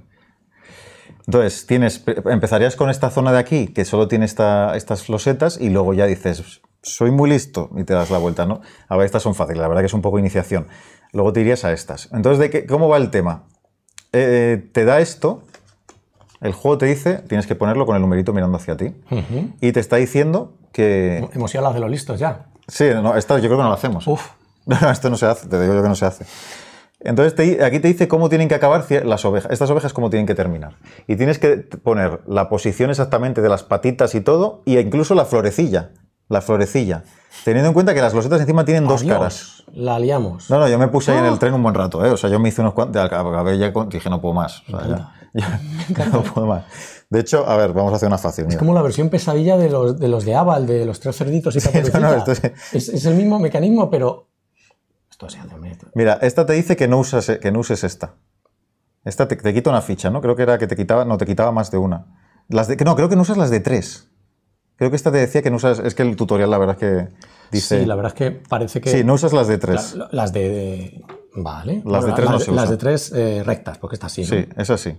Speaker 1: Entonces, tienes, empezarías con esta zona de aquí, que solo tiene estas flosetas, y luego ya dices, soy muy listo, y te das la vuelta, ¿no? A ver, estas son fáciles, la verdad que es un poco iniciación. Luego te irías a estas. Entonces, ¿de qué, ¿cómo va el tema? Eh, te da esto, el juego te dice, tienes que ponerlo con el numerito mirando hacia ti, y te está diciendo que... Hemos ido a las de los listos ya. Sí, no, yo creo que no lo hacemos. Uf. *laughs* esto no se hace, te digo yo que no se hace. Entonces aquí te dice cómo tienen que acabar las ovejas, estas ovejas cómo tienen que terminar. Y tienes que poner la posición exactamente de las patitas y todo, e incluso la florecilla la florecilla. Teniendo en cuenta que las losetas encima tienen dos caras. La liamos. No, no, yo me puse ahí en el ah. tren un buen rato, ¿eh? O sea, yo me hice unos cuantos. ya dije, no puedo más. *laughs* *laughs* ya, no puedo más. De hecho, a ver, vamos a hacer una fácil. Es como
Speaker 2: la versión pesadilla de los de, de Aval, de los tres cerditos y *laughs* no, es... el mismo mecanismo, pero. Esto
Speaker 1: Mira, esta te dice que no, que no uses esta. Esta te, quita una ficha, ¿no? Creo que era que te quitaba, no, te quitaba más de una. Las de, no, creo que no usas las de tres. Creo que esta te decía que no usas. Es que el tutorial, la verdad, es que dice. Sí, la verdad es que parece que. Sí, no usas las de tres.
Speaker 2: las de, Vale. Las de tres no se usan. Las de
Speaker 1: tres eh, rectas, porque está así. Sí, es así.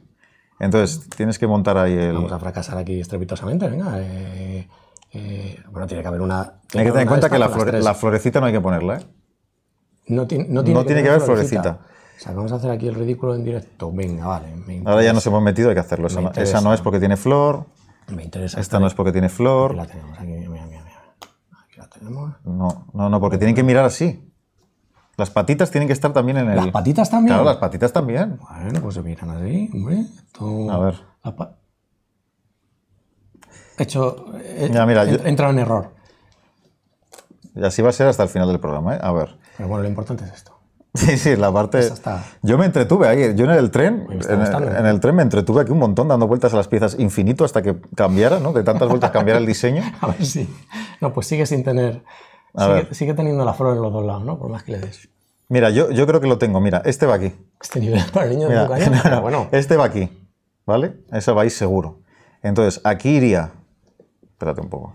Speaker 1: Entonces, tienes que montar ahí el. Vamos a fracasar aquí estrepitosamente, venga. Eh, eh, bueno, tiene que haber una. Hay que tener en cuenta que la, la, florecita no hay que ponerla, ¿eh?
Speaker 2: No, no tiene, no que, tiene que, haber florecita. O sea, vamos a hacer aquí el ridículo en directo. Venga, vale. Ahora ya nos hemos metido, hay que hacerlo. Esa, esa no es
Speaker 1: porque tiene flor. Me interesa. Esta no es porque tiene flor. Aquí la tenemos, aquí, mira, mira, Aquí la tenemos. No, no, no, porque tienen que mirar así. Las patitas tienen que estar también en el. ¿Las patitas también? Claro, las patitas también. Bueno, pues se miran así, hombre. A ver. hecho. Eh, ya Mira, mira, he entrado en error. Y así va a ser hasta el final del programa, ¿eh? A ver. Pero bueno, lo importante es esto. *laughs* Sí, sí, la parte. Yo me entretuve ahí. Yo en el tren, en el, tren me entretuve aquí un montón dando vueltas a las piezas infinito hasta que cambiara, ¿no? De tantas vueltas cambiara el diseño. *laughs*
Speaker 2: a ver Sí. No, pues sigue sin tener. Sigue, teniendo la flor en los dos lados, ¿no? Por más que le des.
Speaker 1: Mira, yo, yo creo que lo tengo. Mira, este va aquí. Este
Speaker 2: nivel *laughs* para el niño bueno.
Speaker 1: Este va aquí, ¿vale? Ese va ahí seguro. Entonces, aquí iría. Espérate un poco.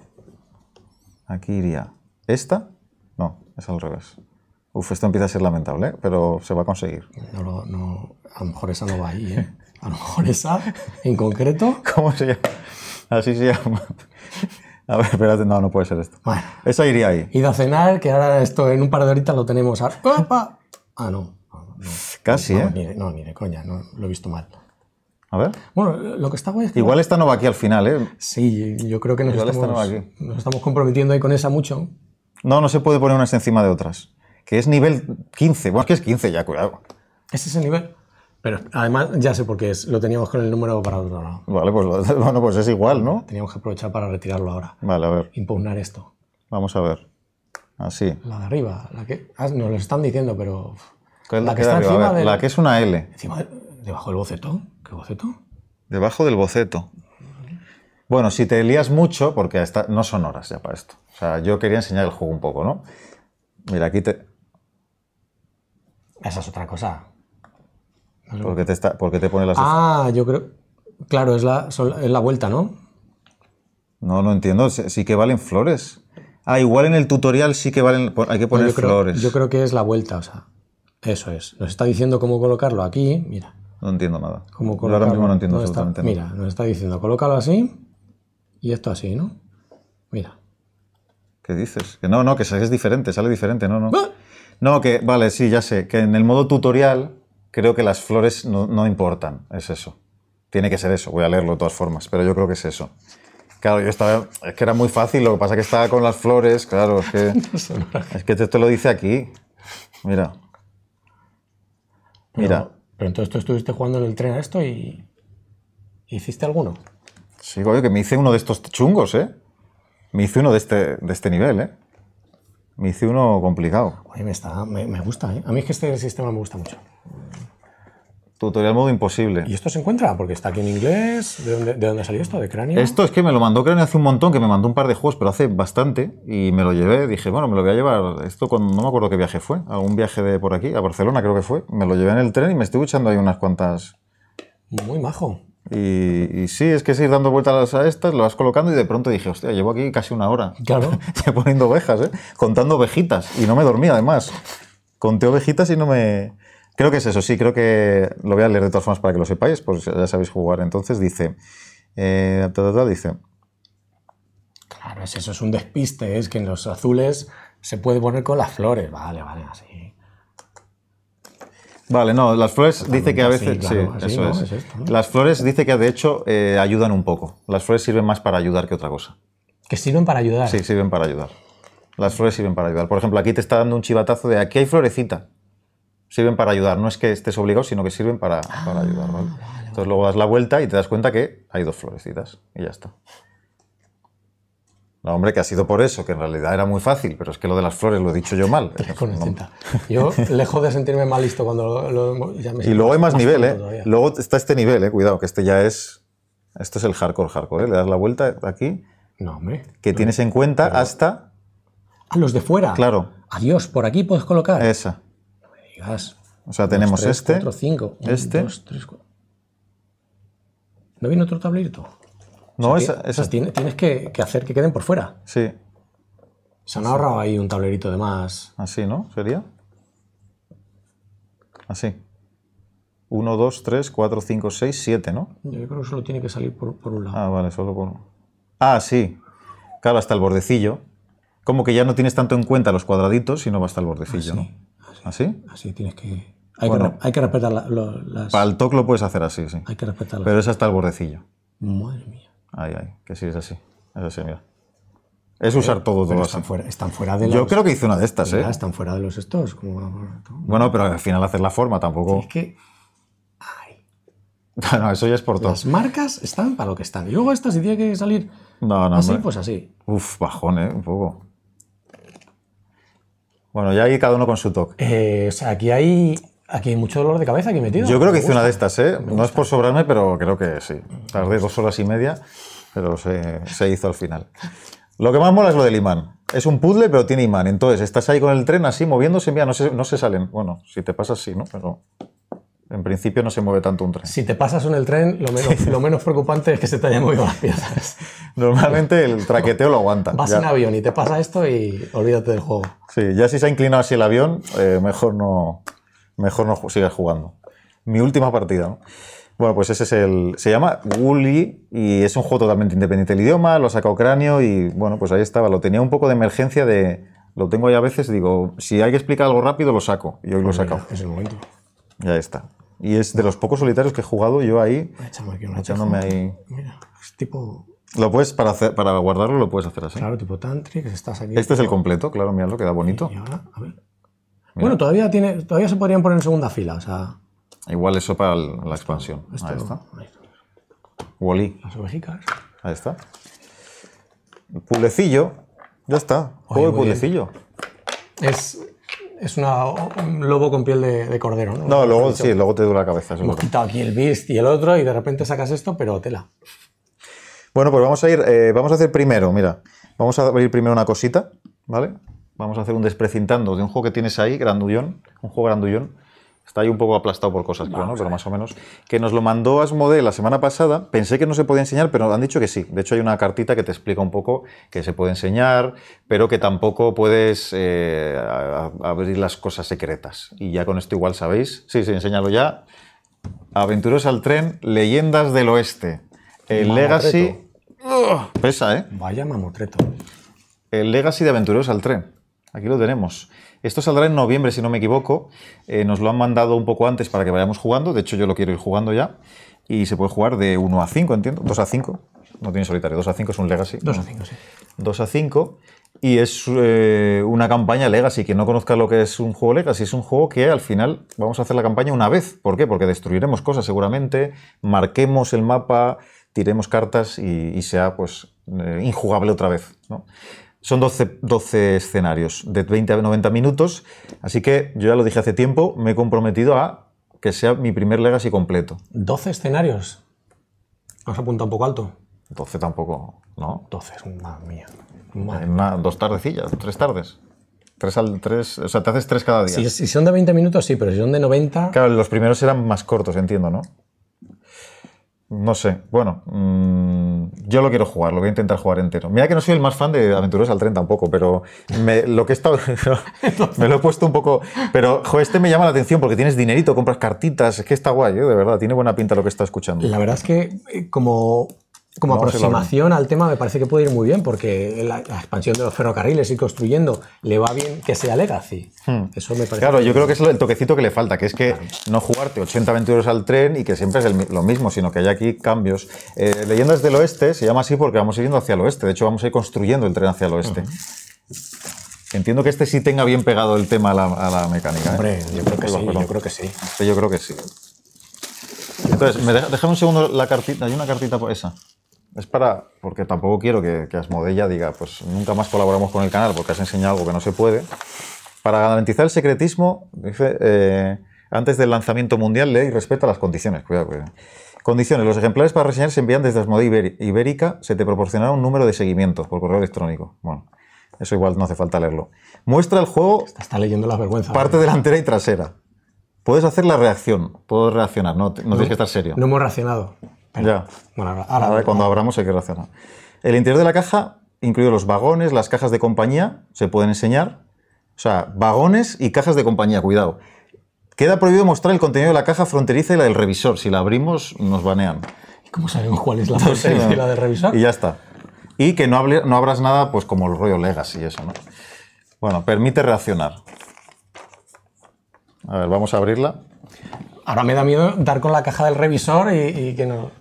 Speaker 1: Aquí iría esta. No, es al revés. Uf, esto empieza a ser lamentable, ¿eh? pero se va a conseguir. No, a lo mejor esa no va ahí, ¿eh? A lo mejor esa, en concreto. *laughs* ¿Cómo se llama? Así se llama. A ver, espérate, no, no puede ser esto. Bueno, Eso iría ahí. Y a
Speaker 2: cenar, que ahora esto en un par de horitas lo
Speaker 1: tenemos. *laughs* Ah, no. Casi, no, ¿eh? no, mire coña, no, lo he visto mal. A ver.
Speaker 2: Bueno, lo que está guay es que. Igual
Speaker 1: esta no va aquí al final, ¿eh? Sí, yo creo que nos estamos
Speaker 2: comprometiendo ahí con esa mucho.
Speaker 1: No, no se puede poner unas encima de otras que es nivel 15. Bueno, es que es 15 ya, cuidado.
Speaker 2: Ese ¿Es el nivel?
Speaker 1: Pero además
Speaker 2: ya sé por qué es, lo teníamos con el número para otro lado.
Speaker 1: Vale, pues, *laughs* pues, es igual, ¿no?
Speaker 2: Teníamos que aprovechar para retirarlo
Speaker 1: ahora. Vale, a ver. Impugnar esto. Vamos a ver. Así.
Speaker 2: La de arriba, la que ah, nos lo están diciendo, pero...
Speaker 1: la, que, está encima La que es una L. Encima, debajo del boceto. ¿Qué boceto? Debajo del boceto. Bueno, si te lías mucho, porque no son horas ya para esto. O sea, yo quería enseñar el juego un poco, ¿no? Mira, aquí te, esa es otra cosa. ¿Por qué te, está, te pone las... Ah, yo creo... Claro, es la,
Speaker 2: la vuelta, ¿no?
Speaker 1: No, no entiendo. Sí que valen flores. Ah, igual en el tutorial sí que valen... Hay que poner flores. Yo creo que es la vuelta, o sea... Eso es. Nos está diciendo cómo colocarlo aquí, mira. No entiendo nada. ¿Cómo colocarlo? Yo ahora mismo no entiendo absolutamente nada. Mira,
Speaker 2: nos está diciendo, colócalo así y esto así, ¿no?
Speaker 1: Mira. ¿Qué dices? Que no, no, que es diferente, sale diferente, no, no. ¿Ah? No, que vale, sí, ya sé, que en el modo tutorial creo que las flores no, importan, es eso. Tiene que ser eso, voy a leerlo de todas formas, pero yo creo que es eso. Claro, yo estaba, es que era muy fácil, lo que pasa es que estaba con las flores, claro, es que, *laughs* es que te, te lo dice aquí. Mira. Mira.
Speaker 2: Pero entonces tú estuviste jugando en el tren a esto y. ¿Hiciste alguno?
Speaker 1: Sí, coño, que me hice uno de estos chungos, ¿eh? Me hice uno de este, de este nivel, ¿eh? Me hice uno complicado. Oye, me,
Speaker 2: está, me, gusta, ¿eh? A mí es que este sistema me gusta mucho.
Speaker 1: Tutorial modo imposible.
Speaker 2: ¿Y esto se encuentra? Porque está aquí en inglés. ¿De dónde, de dónde salió esto? ¿De cráneo? Esto
Speaker 1: es que me lo mandó cráneo hace un montón, que me mandó un par de juegos, pero hace bastante. Y me lo llevé. Dije, bueno, me lo voy a llevar. Esto cuando, no me acuerdo qué viaje fue. Algún viaje de por aquí, a Barcelona creo que fue. Me lo llevé en el tren y me estoy echando ahí unas cuantas. Muy majo. Y, sí, es que es dando vueltas a estas, lo vas colocando y de pronto dije, hostia, llevo aquí casi una hora claro. *laughs* poniendo ovejas, ¿eh? contando ovejitas. Y no me dormí, además. Conté ovejitas y no me... Creo que es eso, sí, creo que lo voy a leer de todas formas para que lo sepáis, pues ya sabéis jugar. Entonces dice, eh, dice...
Speaker 2: Claro, eso, es un despiste, es que en los azules se puede poner con las flores, vale, vale, así.
Speaker 1: Vale, no, las flores dice que a veces. sí, eso es. Las flores dice que de hecho eh, ayudan un poco. Las flores sirven más para ayudar que otra cosa. ¿Que sirven para ayudar? Sí, sirven para ayudar. Las flores sirven para ayudar. Por ejemplo, aquí te está dando un chivatazo de aquí hay florecita. Sirven para ayudar. No es que estés obligado, sino que sirven para, ah, ayudar. Entonces luego das la vuelta y te das cuenta que hay dos florecitas y ya está. No, hombre, que ha sido por eso, que en realidad era muy fácil, pero es que lo de las flores lo he dicho yo mal. *laughs* Yo,
Speaker 2: lejos de sentirme mal listo cuando lo, Y luego hay más, nivel, ¿eh?
Speaker 1: Luego está este nivel, ¿eh? Cuidado, que este ya es. Esto es el hardcore, hardcore, ¿eh? Le das la vuelta aquí. No, hombre. Que tienes en cuenta hasta. A los de fuera. Claro. Adiós, por aquí puedes colocar. Esa. No me digas. O sea, tenemos este. Cuatro, cinco. este.
Speaker 2: ¿No viene otro tablerito?
Speaker 1: No, o sea, tienes,
Speaker 2: que, hacer que queden por fuera. Sí. Se han ahorrado
Speaker 1: ahí un tablerito de más. Así, ¿no? ¿Sería? Así. Uno, dos, tres, cuatro, cinco, seis, siete, ¿no?
Speaker 2: Yo creo que solo tiene que salir por, un lado. Ah,
Speaker 1: vale, solo por Ah, sí. Claro, hasta el bordecillo. Como que ya no tienes tanto en cuenta los cuadraditos, sino va hasta el bordecillo, así, ¿no? Así. así. tienes que... Hay, bueno,
Speaker 2: que, hay que respetar las... Para el
Speaker 1: toque lo puedes hacer así, sí. Hay que respetar Pero es hasta el bordecillo. Madre mía. Ay, ay, que sí, es así. Es así, mira. Es usar todo, todo están fuera, están fuera de las, Yo creo que hice una de estas, ¿eh? Están
Speaker 2: fuera de los estos.
Speaker 1: Bueno, pero al final hacer la forma tampoco. Es que. Ay. *laughs* no, eso ya es por todas. Las marcas están para lo que están. Y luego estas, si tiene que salir no, no, así, pues así. Uf, bajón, ¿eh? Un poco. Bueno, ya ahí cada uno con su
Speaker 2: toque. Eh, o sea, aquí hay Aquí hay mucho dolor de cabeza aquí metido. Yo creo que hice una de
Speaker 1: estas, ¿eh? No es por sobrarme, pero creo que sí. Tardé dos horas y media, pero se, hizo al final. Lo que más mola es lo del imán. Es un puzzle, pero tiene imán. Entonces, estás ahí con el tren así, moviéndose, mira, no se, salen. Bueno, si te pasas, sí, ¿no? Pero en principio no se mueve tanto un tren. Si te pasas en el tren, lo menos, *laughs* lo menos preocupante es que se te haya movido las piezas. Normalmente el traqueteo lo aguanta. Vas en
Speaker 2: avión y te pasa esto y olvídate del juego.
Speaker 1: Sí, ya si se ha inclinado así el avión, eh, mejor no, mejor no sigas jugando. Mi última partida, Bueno, pues ese es el. Se llama Gully y es un juego totalmente independiente del idioma, lo saca cráneo y bueno, pues ahí estaba. Lo tenía un poco de emergencia de. Lo tengo ahí a veces, digo, si hay que explicar algo rápido, lo saco. Y hoy lo he sacado. Es el momento. Ya está. Y es de los pocos solitarios que he jugado yo ahí. Aquí una echándome ahí. Mira,
Speaker 2: es tipo.
Speaker 1: Lo puedes, para, hacer, para guardarlo, lo puedes hacer así. Claro, tipo
Speaker 2: Tantric, estás aquí. Este es el
Speaker 1: completo, claro, mira, lo queda bonito. Y ahora, a ver. Bueno,
Speaker 2: todavía, tiene, todavía se podrían poner en segunda fila. O sea,
Speaker 1: Igual eso para la expansión. ahí está. Wally. Las ovejicas. Ahí está. El Ya está. Juego de pulecillo.
Speaker 2: Es, es una, un lobo con piel de, cordero, ¿no? No, luego sí, luego te duele la cabeza. Hemos quitado aquí el Beast y el
Speaker 1: otro y de repente sacas esto, pero tela. Bueno, pues vamos a ir, eh, vamos a hacer primero, mira, vamos a abrir primero una cosita, ¿vale? Vamos a hacer un desprecintando de un juego que tienes ahí, grandullón, un juego grandullón. Está ahí un poco aplastado por cosas, pero más o menos. Que nos lo mandó Asmode la semana pasada. Pensé que no se podía enseñar, pero han dicho que sí. De hecho, hay una cartita que te explica un poco que se puede enseñar, pero que tampoco puedes eh, abrir las cosas secretas. Y ya con esto igual sabéis. Sí, sí, enséñalo ya. Aventuros al tren, leyendas del oeste. El Legacy. pesa, ¿eh? Vaya mamotreto. El Legacy de Aventureros al tren. Aquí lo tenemos. Esto saldrá en noviembre, si no me equivoco. Eh, nos lo han mandado un poco antes para que vayamos jugando. De hecho, yo lo quiero ir jugando ya. Y se puede jugar de 1 a 5, entiendo. 2 a 5. No tiene solitario. 2 a 5 es un Legacy. 2 a 5, sí. 2 a 5. Y es eh, una campaña Legacy. Quien no conozca lo que es un juego Legacy, es un juego que al final vamos a hacer la campaña una vez. ¿Por qué? Porque destruiremos cosas seguramente, marquemos el mapa, tiremos cartas y, sea pues eh, injugable otra vez. ¿no? Son 12, 12, escenarios de 20 a 90 minutos, así que yo ya lo dije hace tiempo, me he comprometido a que sea mi primer Legacy completo. ¿12
Speaker 2: escenarios? Has apunta un poco alto.
Speaker 1: 12 tampoco, ¿no? 12 es mía. dos tardecillas, tres tardes. Tres al tres, o sea, te haces tres cada día. Si, si, son de 20 minutos, sí, pero si son de 90. Claro, los primeros eran más cortos, entiendo, ¿no? No sé, bueno, mm, yo lo quiero jugar, lo voy a intentar jugar entero. Mira que no soy el más fan de aventuras al Tren tampoco, pero lo que he estado. *laughs* me lo he puesto un poco. Pero, este me llama la atención porque tienes dinerito, compras cartitas, es que está guay, ¿eh? de verdad, tiene buena pinta lo que está escuchando. La verdad es
Speaker 2: que, eh, como como aproximación al tema me parece que puede ir muy bien, porque la, expansión de los ferrocarriles, Y construyendo, le va bien que sea legacy. Hmm. Eso me parece.
Speaker 1: Claro, yo creo que es el toquecito que le falta, que es que no jugarte 80 euros al tren y que siempre es lo mismo, sino que haya aquí cambios. Eh, Leyendas del Oeste se llama así porque vamos yendo hacia el oeste, de hecho vamos a ir construyendo el tren hacia el oeste. Entiendo que este sí tenga bien pegado el tema a la, mecánica. ¿eh? Hombre, yo, creo que sí, este yo creo que sí. yo creo que sí. Entonces, déjame un segundo la cartita. Hay una cartita por esa. Es para. Porque tampoco quiero que, que Asmodella diga, pues nunca más colaboramos con el canal porque has enseñado algo que no se puede. Para garantizar el secretismo, dice, eh, antes del lanzamiento mundial, lee y respeta las condiciones. Cuidado, cuidado. Condiciones. Los ejemplares para reseñar se envían desde Asmodella Ibérica. Se te proporcionará un número de seguimiento por correo electrónico. Bueno, eso igual no hace falta leerlo. Muestra el juego. Está, leyendo la vergüenza. Parte delantera y trasera. Puedes hacer la reacción, puedo reaccionar, no, tienes que estar serio. No hemos reaccionado. ya. Bueno, ahora, cuando abramos hay que reaccionar. El interior de la caja, incluidos los vagones, las cajas de compañía, se pueden enseñar. O sea, vagones y cajas de compañía, cuidado. Queda prohibido mostrar el contenido de la caja fronteriza y la del revisor. Si la abrimos, nos banean.
Speaker 2: ¿Y cómo sabemos cuál es la *laughs* fronteriza y la del revisor? Y
Speaker 1: ya está. Y que no, hable, no abras nada, pues como el rollo Legacy y eso, ¿no? Bueno, permite reaccionar. A ver, vamos a abrirla. Ahora me da miedo dar con la caja del revisor
Speaker 2: y, que no.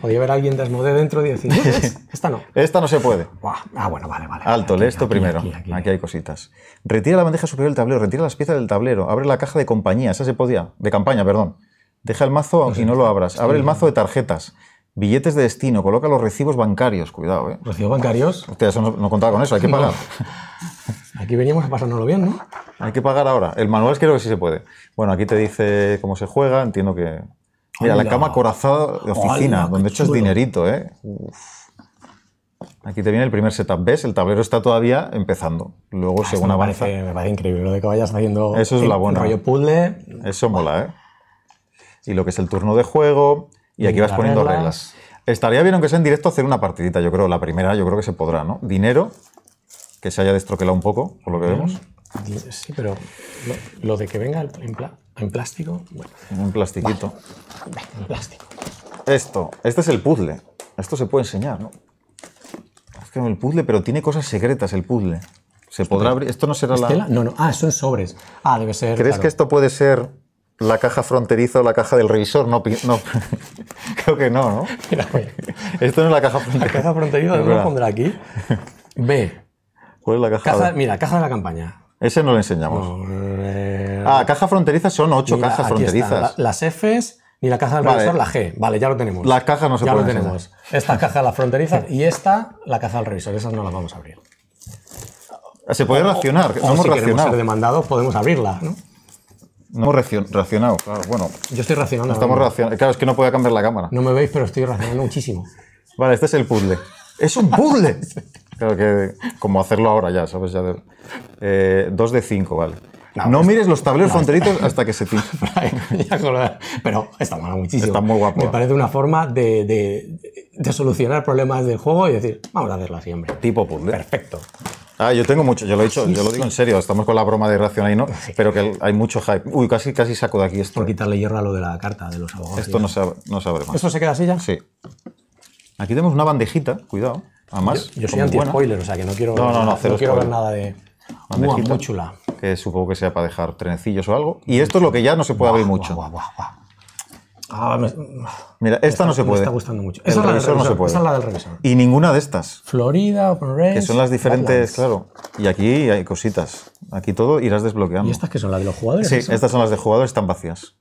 Speaker 2: Podría haber alguien desnudo dentro y *laughs* esta no.
Speaker 1: esta no se puede. Ah, bueno, vale, vale. Alto, esto primero. Aquí, hay cositas. Retira la bandeja superior del tablero, retira las piezas del tablero, abre la caja de compañía, esa se podía, de campaña, perdón. Deja el mazo aunque no lo abras. Abre el mazo de tarjetas. Billetes de destino, coloca los recibos bancarios, cuidado, ¿eh? ¿Recibos bancarios? Hostia, no, contaba con eso, hay que *laughs* pagar. Aquí veníamos a pasárnoslo bien, ¿no? Hay que pagar ahora. El manual es creo que sí se puede. Bueno, aquí te dice cómo se juega, entiendo que. Mira, la cama corazada de oficina, donde echas dinerito, ¿eh? Aquí te viene el primer setup. ¿Ves? El tablero está todavía empezando. Luego, ah, según avanza.
Speaker 2: me parece increíble lo de que vayas haciendo. Eso es la buena. rollo puzzle.
Speaker 1: Eso mola, ¿eh? Y lo que es el turno de juego, y aquí vas poniendo reglas. Estaría bien, aunque sea en directo, hacer una partidita, yo creo. La primera, yo creo que se podrá, ¿no? Dinero, que se haya destroquelado un poco, por lo que vemos. Sí, pero lo, de que venga en, plástico... en plástico, Un plastiquito. en plástico. Esto, este es el puzzle. Esto se puede enseñar, ¿no? Es que el puzzle, pero tiene cosas secretas el puzzle. Se podrá abrir. Esto no será la. No, no. Ah, son sobres. Ah, debe ser. ¿Crees que esto puede ser la caja fronteriza o la caja del revisor. No, no. *laughs* creo que no, ¿no? Mira, Esto no es la caja fronteriza. La caja fronteriza, ¿no pondrá aquí? B. ¿Cuál es la caja?
Speaker 2: Mira, caja de la campaña.
Speaker 1: Ese no lo enseñamos. Ah, caja fronteriza son ocho cajas fronterizas. las
Speaker 2: Fs ni la caja del revisor, la G. Vale, ya lo tenemos. Las cajas no se pueden lo tenemos. Esta *laughs* caja las fronterizas y esta la caja del revisor. Esas
Speaker 1: no las vamos a abrir. Se puede racionar. O, si queremos ser demandados podemos abrirla, ¿no? No hemos reaccionado, claro. Bueno,
Speaker 2: Yo estoy racionando. estamos reaccionando.
Speaker 1: Eh, claro, es que no puedo cambiar la cámara.
Speaker 2: No me veis, pero estoy racionando muchísimo.
Speaker 1: Vale, este es el puzzle. ¡Es un puzzle! *laughs* Claro que, como hacerlo ahora ya, ¿sabes? Ya de- eh, dos de cinco, vale. No, mires los tableros fronteritos hasta que se *laughs* tire pero está mola muchísimo. muy guapo. Me
Speaker 2: parece una forma de, de- solucionar problemas del juego y decir, vamos a hacerla siempre
Speaker 1: Tipo puzzle. Perfecto. Ah, yo tengo mucho, yo lo he dicho, yo lo digo en serio, estamos con la broma de ración, ahí no, pero que hay mucho hype. Uy, casi, casi saco de aquí esto. Por eh. quitarle hierro a lo de la carta de los abogados. Esto no se, abre, no se más. ¿Esto se queda así ya? Sí. Aquí tenemos una bandejita, cuidado. Además, yo, soy anti-spoiler, o sea que no quiero, no, no, no, no quiero ver nada
Speaker 2: de. Bandejita, muy chula.
Speaker 1: Que supongo que sea para dejar trenecillos o algo. Y esto es lo que ya no se puede abrir mucho. Ah, Mira, esta no se puede. Esta mucho. revisor, no se puede. es la del Y ninguna de estas. Florida, o
Speaker 3: Que son las diferentes,
Speaker 1: claro. Y aquí hay cositas. Aquí todo irás desbloqueando. ¿Y estas que son las de los jugadores? Sí, estas son las de jugadores, están vacías.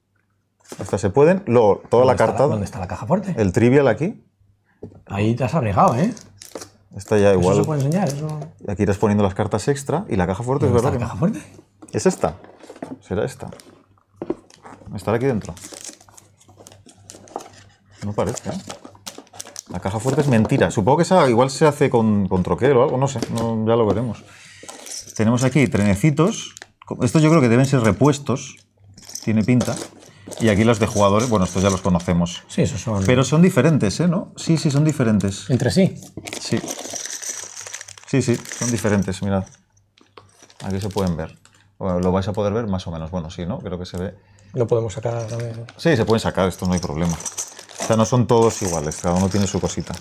Speaker 1: Estas se pueden. Luego, toda la carta. ¿Dónde está la caja fuerte? El trivial aquí. Ahí te has arriesgado, ¿eh? Esta ya igual. Eso se puede enseñar. Aquí irás poniendo las cartas extra y la caja fuerte, es verdad. la Es esta. Será esta. Estará aquí dentro. No parece, ¿eh? La caja fuerte es mentira. Supongo que esa igual se hace con, con troquel o algo, no sé, ya lo veremos. Tenemos aquí trenecitos. Estos yo creo que deben ser repuestos, tiene pinta. Y aquí los de jugadores, bueno, estos ya los conocemos. Sí, esos son. Pero son diferentes, ¿eh? ¿No? Sí, sí, son diferentes. ¿Entre sí? Sí. Sí, sí, son diferentes, mirad. Aquí se pueden ver. lo vais a poder ver más o menos. Bueno, sí, ¿no? Creo que se ve.
Speaker 2: Lo podemos sacar también.
Speaker 1: Sí, se pueden sacar, esto no hay problema. O sea, no son todos iguales, cada uno tiene su cosita.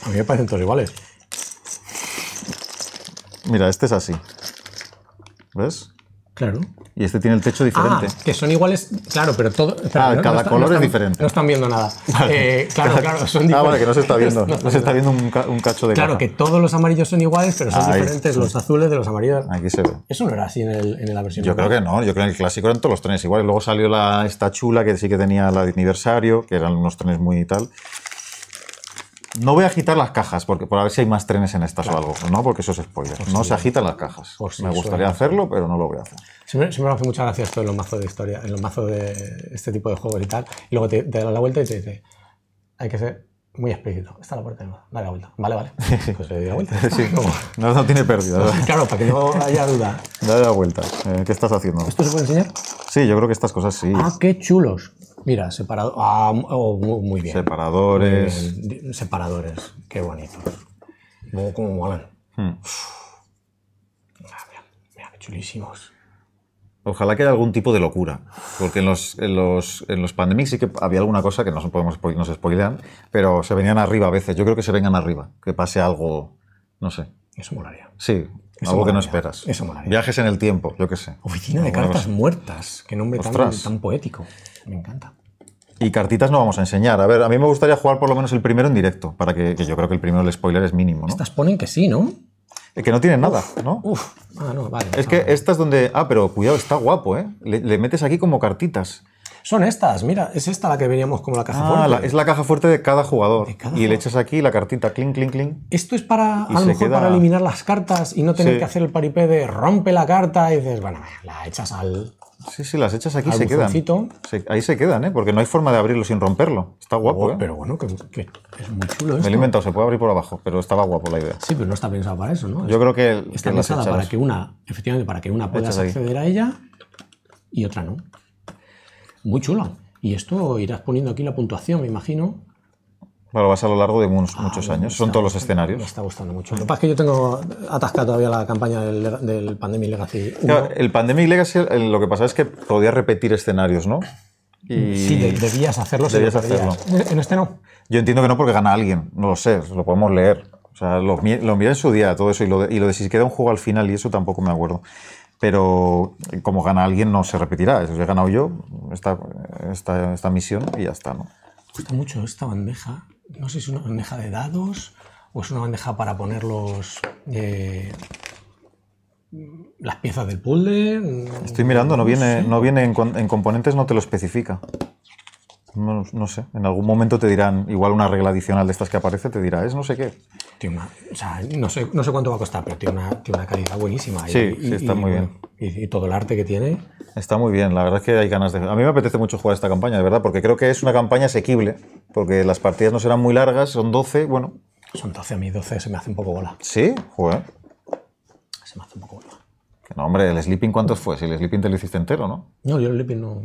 Speaker 1: A mí me parecen todos iguales. Mira, este es así. ¿Ves? Claro y este tiene el techo diferente. Ah,
Speaker 2: que son iguales, claro, pero todo. Ah, cada color es diferente. No están viendo nada.
Speaker 1: *laughs* Eh, claro, claro, *laughs* son diferentes. Ah, vale, que no se está viendo. *laughs* No, se está viendo un, cacho de. Claro, que
Speaker 2: todos los amarillos son iguales, pero son diferentes los azules de los amarillos. Aquí se ve. Eso no era así en, el, en la versión. Yo creo que
Speaker 1: no, yo creo que en el clásico eran todos los trenes iguales. Luego salió la, esta chula que sí que tenía la de aniversario, que eran unos trenes muy y tal. No voy a agitar las cajas, porque por a ver si hay más trenes en estas o algo, ¿no? Porque eso es spoiler. No se agitan las cajas. Me gustaría hacerlo, pero no lo voy a hacer.
Speaker 2: Siempre, me hace mucha gracia esto en los mazos de historia, en los mazos de este tipo de juegos y tal. Y luego te, da la vuelta y te dice, hay que ser muy explícito. Está la puerta Dale la vuelta. Vale, vale. *laughs* Pues le doy la vuelta. Sí, no, no, tiene pérdida. Claro, para que no haya duda.
Speaker 1: Dale la vuelta. Eh, ¿Qué estás haciendo? ¿Esto se puede enseñar? Sí, yo creo que estas cosas sí. Ah,
Speaker 2: qué chulos. Mira, separado. Ah, oh, muy bien. Separadores. Separadores. Qué bonitos. como cómo molan. Hmm. mira, qué chulísimos.
Speaker 1: Ojalá que haya algún tipo de locura, porque en los, los, en los pandemics sí que había alguna cosa que no podemos, nos spoilean, pero se venían arriba a veces. Yo creo que se vengan arriba, que pase algo, no sé. Eso molaría. Sí, algo que no esperas. Eso molaría. Viajes en el tiempo, yo qué sé. Oficina de cartas
Speaker 2: muertas, qué nombre tan, tan poético. Me encanta.
Speaker 1: Y cartitas no vamos a enseñar. A ver, a mí me gustaría jugar por lo menos el primero en directo, para que, que yo creo que el primero el spoiler es mínimo. ¿no? Estas ponen que sí, ¿no? que no tienen nada,
Speaker 2: ¿no? Uf. Ah, no, vale. Es
Speaker 1: que esta es donde. Ah, pero cuidado, está guapo, ¿eh? Le, metes aquí como cartitas.
Speaker 2: Son estas, mira, es esta la que veníamos como la caja ah, fuerte.
Speaker 1: es la caja fuerte de cada jugador. y le echas aquí la cartita, clink, clink, clink. Esto es
Speaker 2: para, a lo mejor, para eliminar las cartas y no tener que hacer el paripé de rompe la carta y dices, bueno, la echas al,
Speaker 1: Sí, sí, las echas aquí se quedan. ahí se quedan, ¿eh? Porque no hay forma de abrirlo sin romperlo. Está oh, guapo, ¿eh? Pero bueno, que, es
Speaker 2: muy chulo esto. Me he inventado,
Speaker 1: se puede abrir por abajo, pero estaba guapo la idea. Sí, pero no está
Speaker 2: pensado para eso, ¿no? Yo creo que... está pensada para que una, efectivamente, para que una pueda acceder a ella y otra no. Muy chulo. Y esto irás poniendo aquí la puntuación, me
Speaker 1: imagino. Claro, vas a lo largo de muchos, ah, muchos años. Son todos los escenarios. Me está gustando mucho. Lo que pasa es que
Speaker 2: yo tengo atascada todavía la campaña del, del Pandemic Legacy. 1.
Speaker 1: el Pandemic Legacy, lo que pasa es que podías repetir escenarios, ¿no? Y sí, debías hacerlo. Debías hacerlo. En este no. Yo entiendo que no porque gana alguien. No lo sé, lo podemos leer. O sea, lo, lo en su día, todo eso, y lo, de, y lo de si queda un juego al final, y eso tampoco me acuerdo pero eh, como gana alguien no se repetirá. eso he ganado yo esta, esta, esta, misión y ya está. ¿no? Me gusta
Speaker 2: mucho esta bandeja no sé si es una bandeja de dados o es una bandeja para poner los, eh, las piezas del puzzle. Estoy mirando, no, viene, no
Speaker 1: viene en, componentes, no te lo especifica. No, sé, en algún momento te dirán, igual una regla adicional de estas que aparece te dirá, es no sé qué. Tiene una, no, sé, no sé cuánto va a costar, pero tiene una, tiene una calidad buenísima. Sí, está muy bien y, todo el arte que tiene. Está muy bien, la verdad es que hay ganas de... A mí me apetece mucho jugar esta campaña, de verdad, porque creo que es una campaña asequible, porque las partidas no serán muy largas, son 12, bueno... Son 12, a mí 12 se me hace un poco bola. ¿Sí? Joder. Se me hace un poco bola. no, hombre, ¿el Sleeping cuántos fue? Si el Sleeping te lo hiciste entero, ¿no?
Speaker 2: No, yo el Sleeping no...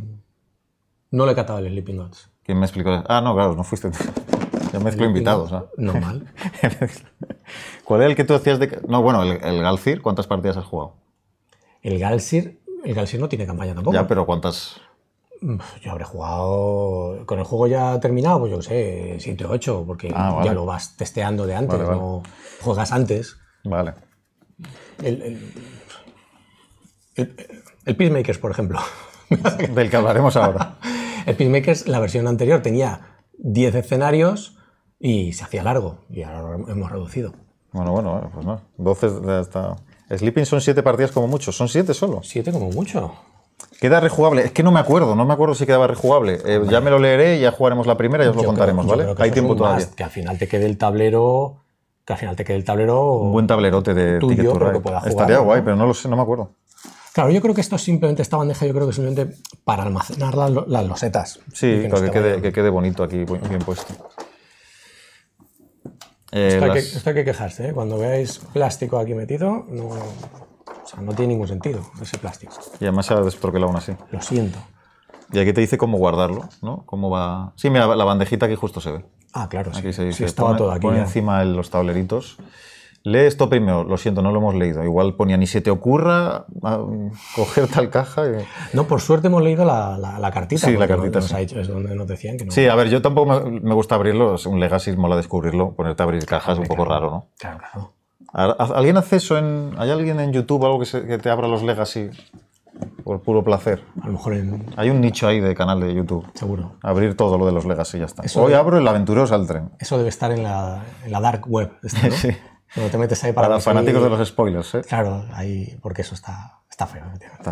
Speaker 2: No le he catado el Sleeping Gods.
Speaker 1: ¿Quién me explicó? Ah, no, claro, no fuiste *laughs* Yo mezclo invitados. ¿no? Ah. Normal. *laughs* ¿Cuál era el que tú hacías de.? No, bueno, el, el Galcir, ¿cuántas partidas has jugado?
Speaker 2: El Galsir, el no tiene
Speaker 1: campaña tampoco. Ya, pero ¿cuántas?
Speaker 2: Mm, yo habré jugado con el juego ya terminado, pues yo qué sé, 7 o 8, porque ah, ya lo vas testeando de antes, no juegas antes. Vale. El, el, el, el Peacemakers, por ejemplo. *laughs* Del que hablaremos ahora. *laughs* el Peacemakers, la versión anterior, tenía
Speaker 1: 10 escenarios y se hacía largo, y ahora lo hemos reducido. Bueno, bueno, pues no. 12 está Sleeping son siete partidas como mucho. Son siete solo. Siete como mucho. Queda rejugable. Es que no me acuerdo, no me acuerdo si quedaba rejugable. Eh, ya me lo leeré, ya jugaremos la primera y os lo contaremos, ¿vale? Hay tiempo todavía. que al final te quede el tablero. Que al final te quede el tablero. Un buen tablerote de Ticket to Ride. Estaría guay, pero no lo sé, no me acuerdo.
Speaker 2: Claro, yo creo que esto simplemente, esta bandeja, yo creo que simplemente para almacenar las, losetas. Sí, que,
Speaker 1: quede, que, quede, bonito aquí, bien puesto. Eh, esto,
Speaker 2: hay que, quejarse, ¿eh? cuando veáis plástico aquí metido, no, o sea, no tiene ningún sentido ese plástico.
Speaker 1: Y además se ha desproquelado aún así. Lo siento. Y aquí te dice cómo guardarlo, ¿no? Cómo va... Sí, mira, la bandejita que justo se ve. Ah, claro, aquí sí. Se, sí, estaba pone, todo aquí. Pone encima los tableritos Lee esto primero, lo siento, no lo hemos leído. Igual ponía, ni se te ocurra ah, coger tal caja. No, por suerte hemos leído la, cartita. Sí, la cartita. Nos sí. es donde nos decían que no. Sí, a ver, yo tampoco me gusta abrirlo, es un legacy, mola descubrirlo, ponerte a abrir cajas es un poco raro, ¿no? Claro, ¿Alguien hace eso en, ¿Hay alguien en YouTube, algo que, te abra los legacy? por puro placer. A lo mejor Hay un nicho ahí de canal de YouTube. Seguro. Abrir todo lo de los Legacy ya está. Hoy abro el aventuroso al tren.
Speaker 2: Eso debe estar en la, dark web. *laughs* sí te para... los fanáticos de los spoilers, ¿eh? Claro, ahí, porque eso está, está feo.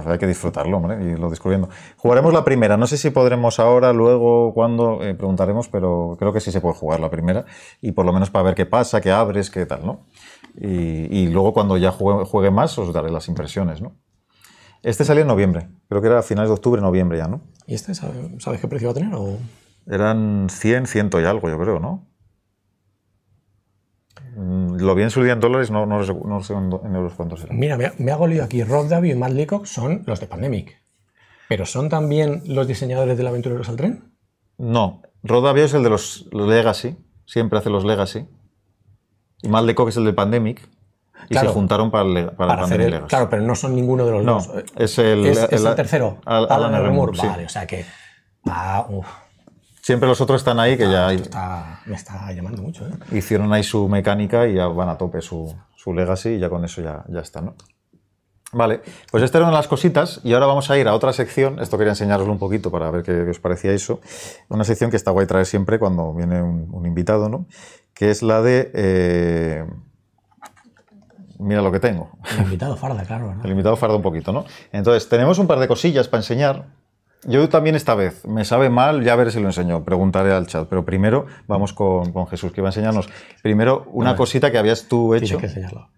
Speaker 1: hay que disfrutarlo, hombre, y lo descubriendo. Jugaremos la primera, no sé si podremos ahora, luego, cuándo, eh, preguntaremos, pero creo que sí se puede jugar la primera, y por lo menos para ver qué pasa, qué abres, qué tal, ¿no? Y, luego cuando ya juegue, más os daré las impresiones, ¿no? Este salió en noviembre, creo que era a finales de octubre, noviembre ya, ¿no? ¿Y este sabes, qué precio va a tener? O... Eran 100, 100 y algo, yo creo, ¿no? Mm, lo bien en en dólares, no, no, no sé en euros cuántos eran. Mira,
Speaker 2: me ha, golido aquí. Rob Davy y Matt Leacock son los de Pandemic. ¿Pero son también los diseñadores del Aventureros al Tren?
Speaker 1: No. Rob Davy es el de los, Legacy. Siempre hace los Legacy. Y Matt Leacock es el de Pandemic. Y se juntaron para, el, para, hacer
Speaker 2: Claro, pero no son ninguno de los no, dos. Es el, es, el, tercero. Alan, Alan Sí. Vale, o
Speaker 1: sea que. Ah, Siempre los otros están ahí que ah, ya... me está llamando mucho, ¿eh? Hicieron ahí su mecánica y ya van a tope su, su legacy y ya con eso ya, ya está, ¿no? Vale, pues estas eran las cositas y ahora vamos a ir a otra sección. Esto quería enseñaroslo un poquito para ver qué, os parecía eso. Una sección que está guay traer siempre cuando viene un, invitado, ¿no? Que es la de. Eh, mira lo que tengo. El invitado
Speaker 2: farda, claro.
Speaker 1: El invitado farda un poquito, ¿no? Entonces, tenemos un par de cosillas para enseñar yo también esta vez. Me sabe mal, ya veré si lo enseño. Preguntaré al chat. Pero primero vamos con, con Jesús, que iba a enseñarnos. Primero, una cosita que habías tú hecho. Tienes que enseñarlo.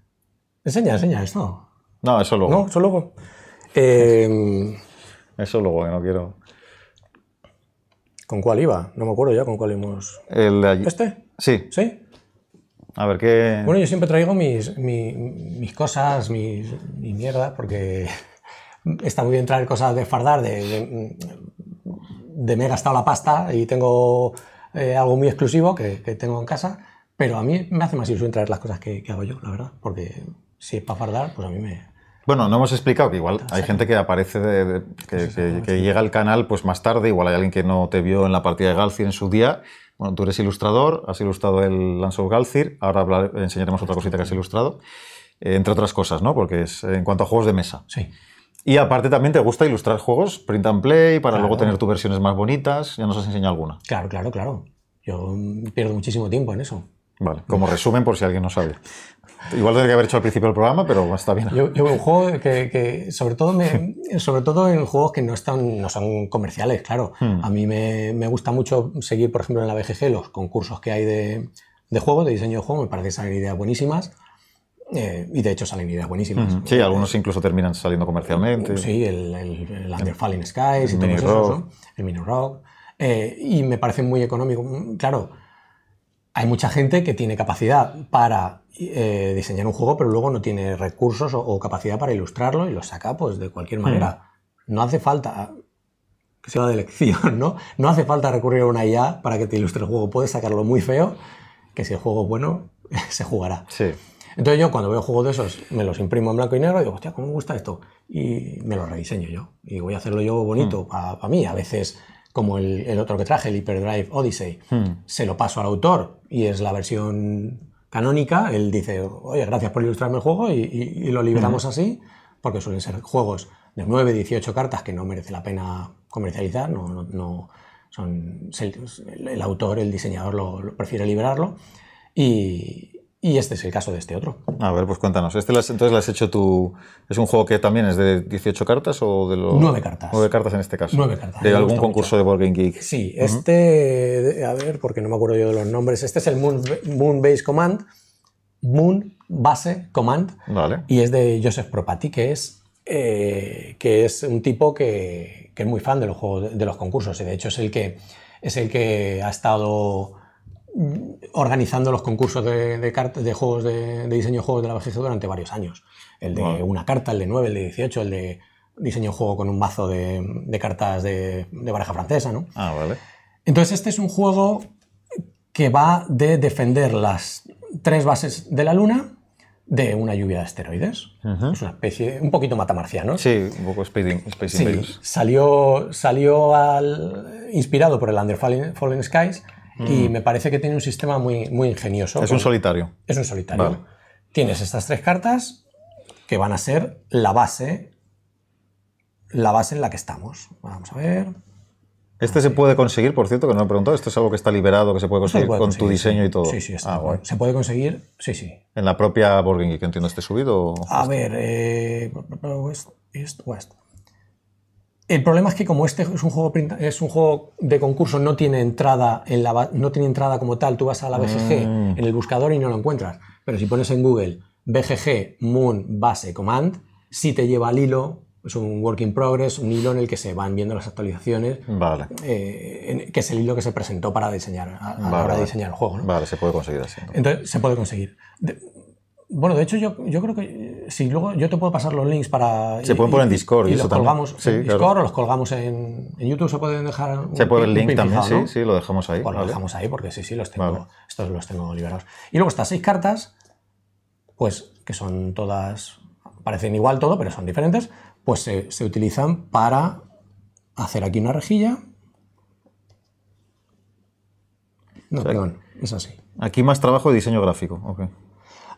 Speaker 1: Enseña, enseña esto. No, eso luego. No, eso luego. Em, eso luego, que no quiero. ¿Con cuál iba?
Speaker 2: No me acuerdo ya con cuál íbamos.
Speaker 1: El de ¿Este? Sí. ¿Sí? A ver qué.
Speaker 2: Bueno, yo siempre traigo mis, cosas, mis, mi mierda, porque está muy bien traer cosas de fardar, de, de, me he gastado la pasta y tengo eh, algo muy exclusivo que, tengo en casa, pero a mí me hace más ilusión traer las cosas que, hago yo, la verdad, porque si es para fardar, pues a mí me,
Speaker 1: bueno, no hemos explicado que igual hay gente que aparece, que, llega al canal pues más tarde, igual hay alguien que no te vio en la partida de Galcir en su día. Bueno, tú eres ilustrador, has ilustrado el Lance of Galcir, ahora enseñaremos otra cosita que has ilustrado, eh, entre otras cosas, ¿no? Porque es en cuanto a juegos de mesa. Sí. Y aparte también te gusta ilustrar juegos, print and play, para luego tener tus versiones más bonitas. Ya nos has enseñado alguna. Claro, claro, claro. Yo pierdo muchísimo tiempo en eso. Vale, como resumen por si alguien no sabe. Igual tendría que haber hecho al principio el programa, pero está bien. Yo,
Speaker 2: un juego que, sobre, todo me, sobre todo en juegos que no, están, no son comerciales, claro. Hmm. A mí me, gusta mucho seguir, por ejemplo, en la BGG los concursos que hay de, de juegos, de diseño de juego, me parece que salen ideas buenísimas. Eh, y de hecho salen ideas buenísimas.
Speaker 1: Sí, eh, algunos incluso terminan saliendo comercialmente. Sí, el,
Speaker 2: el, Under Falling Skies y todo eso, El Mini Rock. Eh, y me parece muy económico. Mm, claro, hay mucha gente que tiene capacidad para diseñar un juego, pero luego no tiene recursos o, capacidad para ilustrarlo y lo saca pues de cualquier mm. manera. No hace falta ah, que sea de elección, ¿no? No hace falta recurrir a una IA para que te ilustre el juego. Puedes sacarlo muy feo, que si el juego es bueno, *laughs* se jugará. Sí. Entonces yo cuando veo juegos de esos, me los imprimo en blanco y negro y digo, hostia, ¿cómo me gusta esto? Y me lo rediseño yo. Y voy a hacerlo yo bonito hmm. para mí. A veces, como el, otro que traje, el Hyperdrive Odyssey, hmm. se lo paso al autor y es la versión canónica. Él dice, oye, gracias por ilustrarme el juego y, lo liberamos hmm. así, porque suelen ser juegos de 9, 18 cartas que no merece la pena comercializar, no, no, no son, el, autor, el diseñador lo prefiere liberarlo. Y, y este es el caso de este otro.
Speaker 1: A ver, pues cuéntanos. Este entonces lo has hecho tú. ¿Es un juego que también es de 18 cartas o de los. 9 cartas. 9 cartas en este caso. 9 cartas. ¿De algún concurso de Board Game Geek? Sí,
Speaker 2: este. A ver, porque no me acuerdo yo de los nombres. Este es el Moon, Base Command. Moon Base Command. Vale. Y es de Joseph Propati, que es. Eh, que es un tipo que, que, es muy fan de los juegos, de los concursos. Y de hecho es el que. Es el que ha estado organizando los concursos de, de, de juegos de, diseño juegos de la base durante varios años. El de una carta, el de 9, el de 18, el de diseño de juego con un mazo de, cartas de, baraja francesa, Ah, vale. Entonces este es un juego que va de defender las tres bases de la luna de una lluvia de asteroides. Es una especie, un poquito mata matamarciano.
Speaker 1: Sí, un poco Space,
Speaker 2: Salió, salió inspirado por el Under Fallen Skies, y mm. me parece que tiene un sistema muy, muy ingenioso. Es un solitario. Es un solitario. Tienes estas tres cartas que van a ser la base, la base en la que estamos. Vamos a ver.
Speaker 1: Este se puede conseguir, por cierto, que no me he preguntado. Esto es algo que está liberado, que se puede conseguir con tu diseño y todo. Sí, sí, está bueno. Ah, se puede conseguir, sí, sí. En la propia Borgen que entiendo esté subido. A este? ver,
Speaker 2: eh, West, East, West. El problema es que como este es un juego, es un juego de concurso, no tiene entrada en la, no tiene entrada como tal. Tú vas a la BGG mm. en el buscador y no lo encuentras. Pero si pones en Google BGG Moon Base Command, sí te lleva al hilo. Es un work in progress, un hilo en el que se van viendo las actualizaciones. Vale. Eh, que es el hilo que se presentó para diseñar a, diseñar
Speaker 1: el juego. Vale, se puede conseguir así.
Speaker 2: Entonces, se puede conseguir. Bueno, de hecho, yo, creo que eh, si luego yo te puedo pasar los links para. Se pueden poner en Discord y, los colgamos en Discord o los colgamos en, YouTube. Se pueden dejar. se puede el link también, sí,
Speaker 1: sí, lo dejamos ahí. lo dejamos ahí
Speaker 2: porque sí, sí, los tengo, estos los tengo liberados. Y luego estas seis cartas, pues que son todas. parecen igual todo, pero son diferentes, pues se, utilizan para hacer aquí una rejilla. No, perdón, es
Speaker 1: así. Aquí más trabajo de diseño gráfico, ok.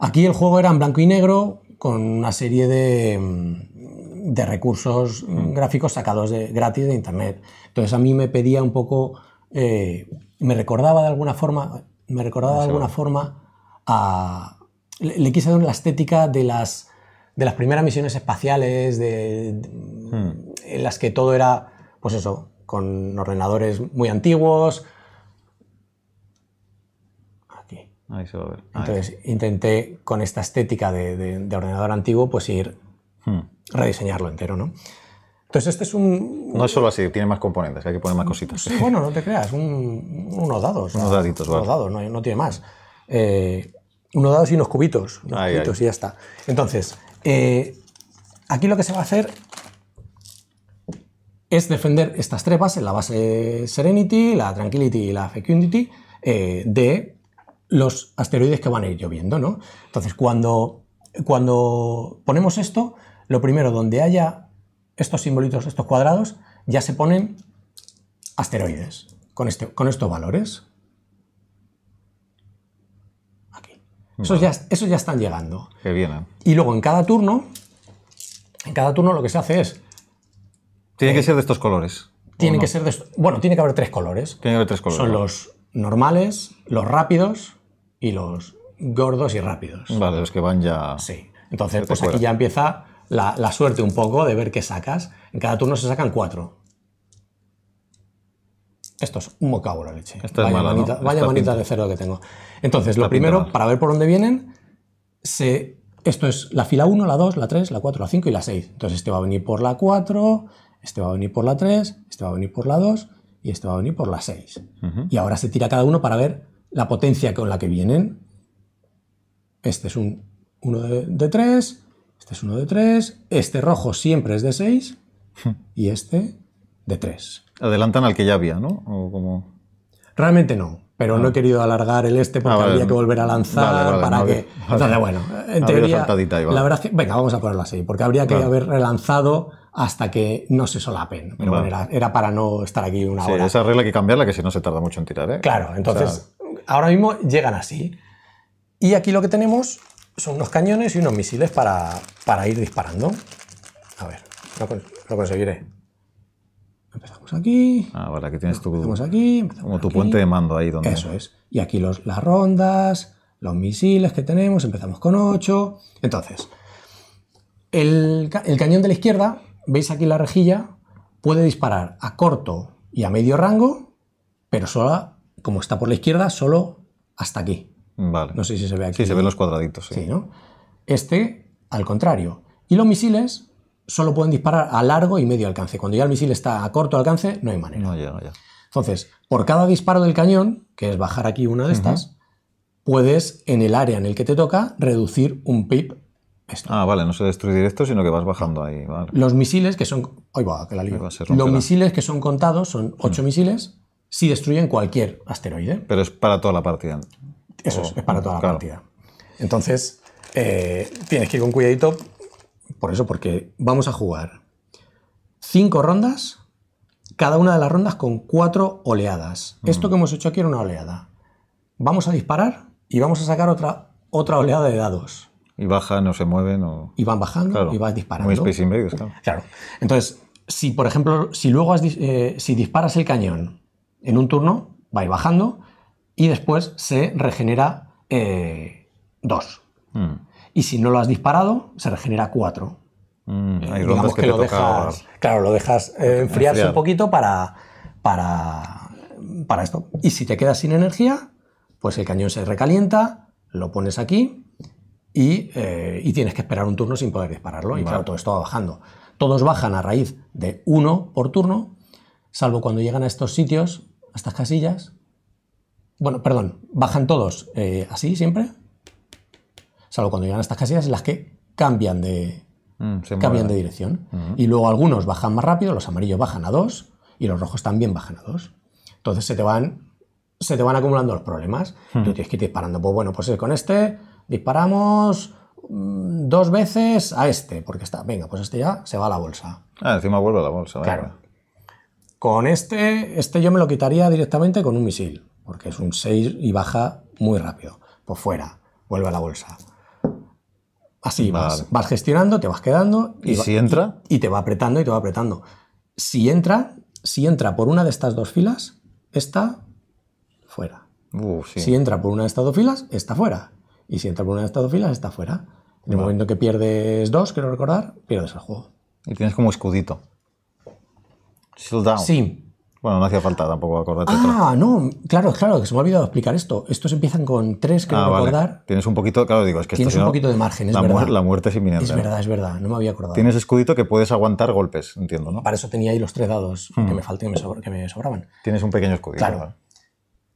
Speaker 2: Aquí el juego era en blanco y negro con una serie de, mm, recursos mm, gráficos sacados de, gratis de internet. Entonces a mí me pedía un poco, eh, me recordaba de alguna forma, me recordaba de alguna forma a, le, quise dar la estética de las, primeras misiones espaciales, hmm. en las que todo era, pues eso, con ordenadores muy antiguos, Ahí se va a ver. Ah, Entonces intenté con esta estética de, ordenador antiguo pues ir a hmm. rediseñarlo entero, ¿no? Entonces este es
Speaker 1: un... No es solo así, tiene más componentes, hay que poner más cositas. bueno,
Speaker 2: no te creas, unos dados. Unos daditos, Unos dados, no, tiene más. Eh, unos dados y unos cubitos. Unos cubitos y ya está. Entonces, eh, aquí lo que se va a hacer es defender estas tres bases, la base Serenity, la Tranquility y la Fecundity, eh, de los asteroides que van a ir lloviendo, ¿no? Entonces, cuando, cuando ponemos esto, lo primero, donde haya estos simbolitos, estos cuadrados, ya se ponen asteroides con, este, con estos valores. Aquí. Esos, ya, ya están llegando. Que vienen. ¿eh? Y luego en cada turno, en cada turno lo que se hace es...
Speaker 1: Tiene que eh, ser de estos colores.
Speaker 2: Tiene que ser de... Bueno, tiene que haber tres colores.
Speaker 1: Tiene que haber tres colores. Son
Speaker 2: los normales, los rápidos y los gordos y rápidos.
Speaker 1: Vale, los que van ya. Sí.
Speaker 2: Entonces, pues aquí ya empieza la, suerte un poco de ver qué sacas. En cada turno se sacan cuatro. Esto es un mocabo la leche. Esta vaya es mala, manita, vaya manita de cerdo que tengo. Entonces, lo primero, para ver por dónde vienen, se, esto es la fila 1, la 2, la 3, la 4, la 5 y la 6. Entonces, este va a venir por la 4, este va a venir por la 3, este va a venir por la 2 y este va a venir por la 6. Y ahora se tira cada uno para ver la potencia con la que vienen. Este es un uno de, tres, 3, este es uno de 3, este rojo siempre es de 6 hmm. y este
Speaker 1: de 3. Adelantan al que ya había, ¿no? como...
Speaker 2: Realmente no, pero no he ah. querido alargar el este porque ah, había que volver a lanzar para no, que... bueno, en teoría, la verdad que... Venga, vamos a ponerlo así, porque habría que haber relanzado hasta que no se solapen. era, para no estar aquí una sí, Esa
Speaker 1: regla hay que cambiarla, que si no se tarda mucho en tirar. ¿eh? Claro, entonces
Speaker 2: ahora mismo llegan así. Y aquí lo que tenemos son unos cañones y unos misiles para, ir disparando. A ver, lo, conseguiré.
Speaker 1: Empezamos aquí. Ah, vale, aquí tienes tu. Empezamos aquí. como tu puente de mando ahí donde. Eso
Speaker 2: es. Y aquí las rondas, los misiles que tenemos. Empezamos con 8. Entonces, el, el cañón de la izquierda, veis aquí la rejilla, puede disparar a corto y a medio rango, pero solo a como está por la izquierda, solo hasta aquí. Vale. No sé si se ve aquí. Sí, se ven los cuadraditos. Sí. ¿no? Este, al contrario. Y los misiles solo pueden disparar a largo y medio alcance. Cuando ya el misil está a corto alcance, no hay manera. No ya. Entonces, por cada disparo del cañón, que es bajar aquí una de estas, puedes, en el área en el que te toca, reducir un pip.
Speaker 1: Ah, vale, no se destruye directo, sino que vas bajando ahí.
Speaker 2: Los misiles que son. va, que la Los misiles que son contados son 8 misiles si destruyen cualquier asteroide.
Speaker 1: Pero es para toda la partida. Eso es, oh, es para toda la partida. Entonces, eh,
Speaker 2: tienes que ir con cuidadito por eso, porque vamos a jugar cinco rondas, cada una de las rondas con cuatro oleadas. Esto que mm. hemos hecho aquí era una oleada. Vamos a disparar y vamos a sacar otra, otra oleada de dados. Y bajan o se mueven o... Y van bajando y vas disparando. Muy Space Invaders, claro. Entonces, si por ejemplo, si luego eh, si disparas el cañón en un turno, va a ir bajando y después se regenera 2. Eh, mm. Y si no lo has disparado, se regenera 4. Mm, eh, digamos que, lo, dejas, claro, lo dejas eh, enfriarse un poquito para, para, para esto. Y si te quedas sin energía, pues el cañón se recalienta, lo pones aquí y, tienes que esperar un turno sin poder dispararlo. Y claro, todo esto va bajando. Todos bajan a raíz de uno por turno, salvo cuando llegan a estos sitios a estas casillas. Bueno, perdón, bajan todos eh, así siempre. Salvo cuando llegan a estas casillas en las que cambian de,
Speaker 3: mm, de dirección. Mm.
Speaker 2: Y luego algunos bajan más rápido, los amarillos bajan a dos y los rojos también bajan a dos, Entonces se te van, se te van acumulando los problemas. Hmm. Tú tienes que ir disparando. Pues bueno, pues con este disparamos mm, dos veces a este, porque está, venga, pues este ya se va a la bolsa.
Speaker 1: Ah, encima vuelve a la bolsa. Claro.
Speaker 2: Con este, este yo me lo quitaría directamente con un misil, porque es un 6 y baja muy rápido. Pues fuera, vuelve a la bolsa. Así vas, vas gestionando, te vas quedando. ¿Y, si entra? Y, te va apretando y te va apretando. Si entra, si entra por una de estas dos filas, está fuera. Uh, si entra por una de estas dos filas, está fuera. Y si entra por una de estas dos filas, está fuera. En el momento
Speaker 1: que pierdes dos, quiero recordar, pierdes el juego. Y tienes como escudito. Down. Sí. Bueno, no hacía falta tampoco acordarte.
Speaker 2: Ah, no, claro, claro, que se me ha olvidado explicar esto. Estos empiezan con tres, que ah, no recordar.
Speaker 1: Tienes un poquito, claro, digo, es que Tienes un poquito de margen, es la verdad. Muerte, la muerte es inminente. Es verdad,
Speaker 2: es verdad, no me había acordado. Tienes
Speaker 1: escudito que puedes aguantar golpes, entiendo, ¿no? Para eso tenía ahí los
Speaker 2: tres dados que hmm. me
Speaker 1: faltan, que, me, sobraban. Tienes un pequeño escudito. Claro.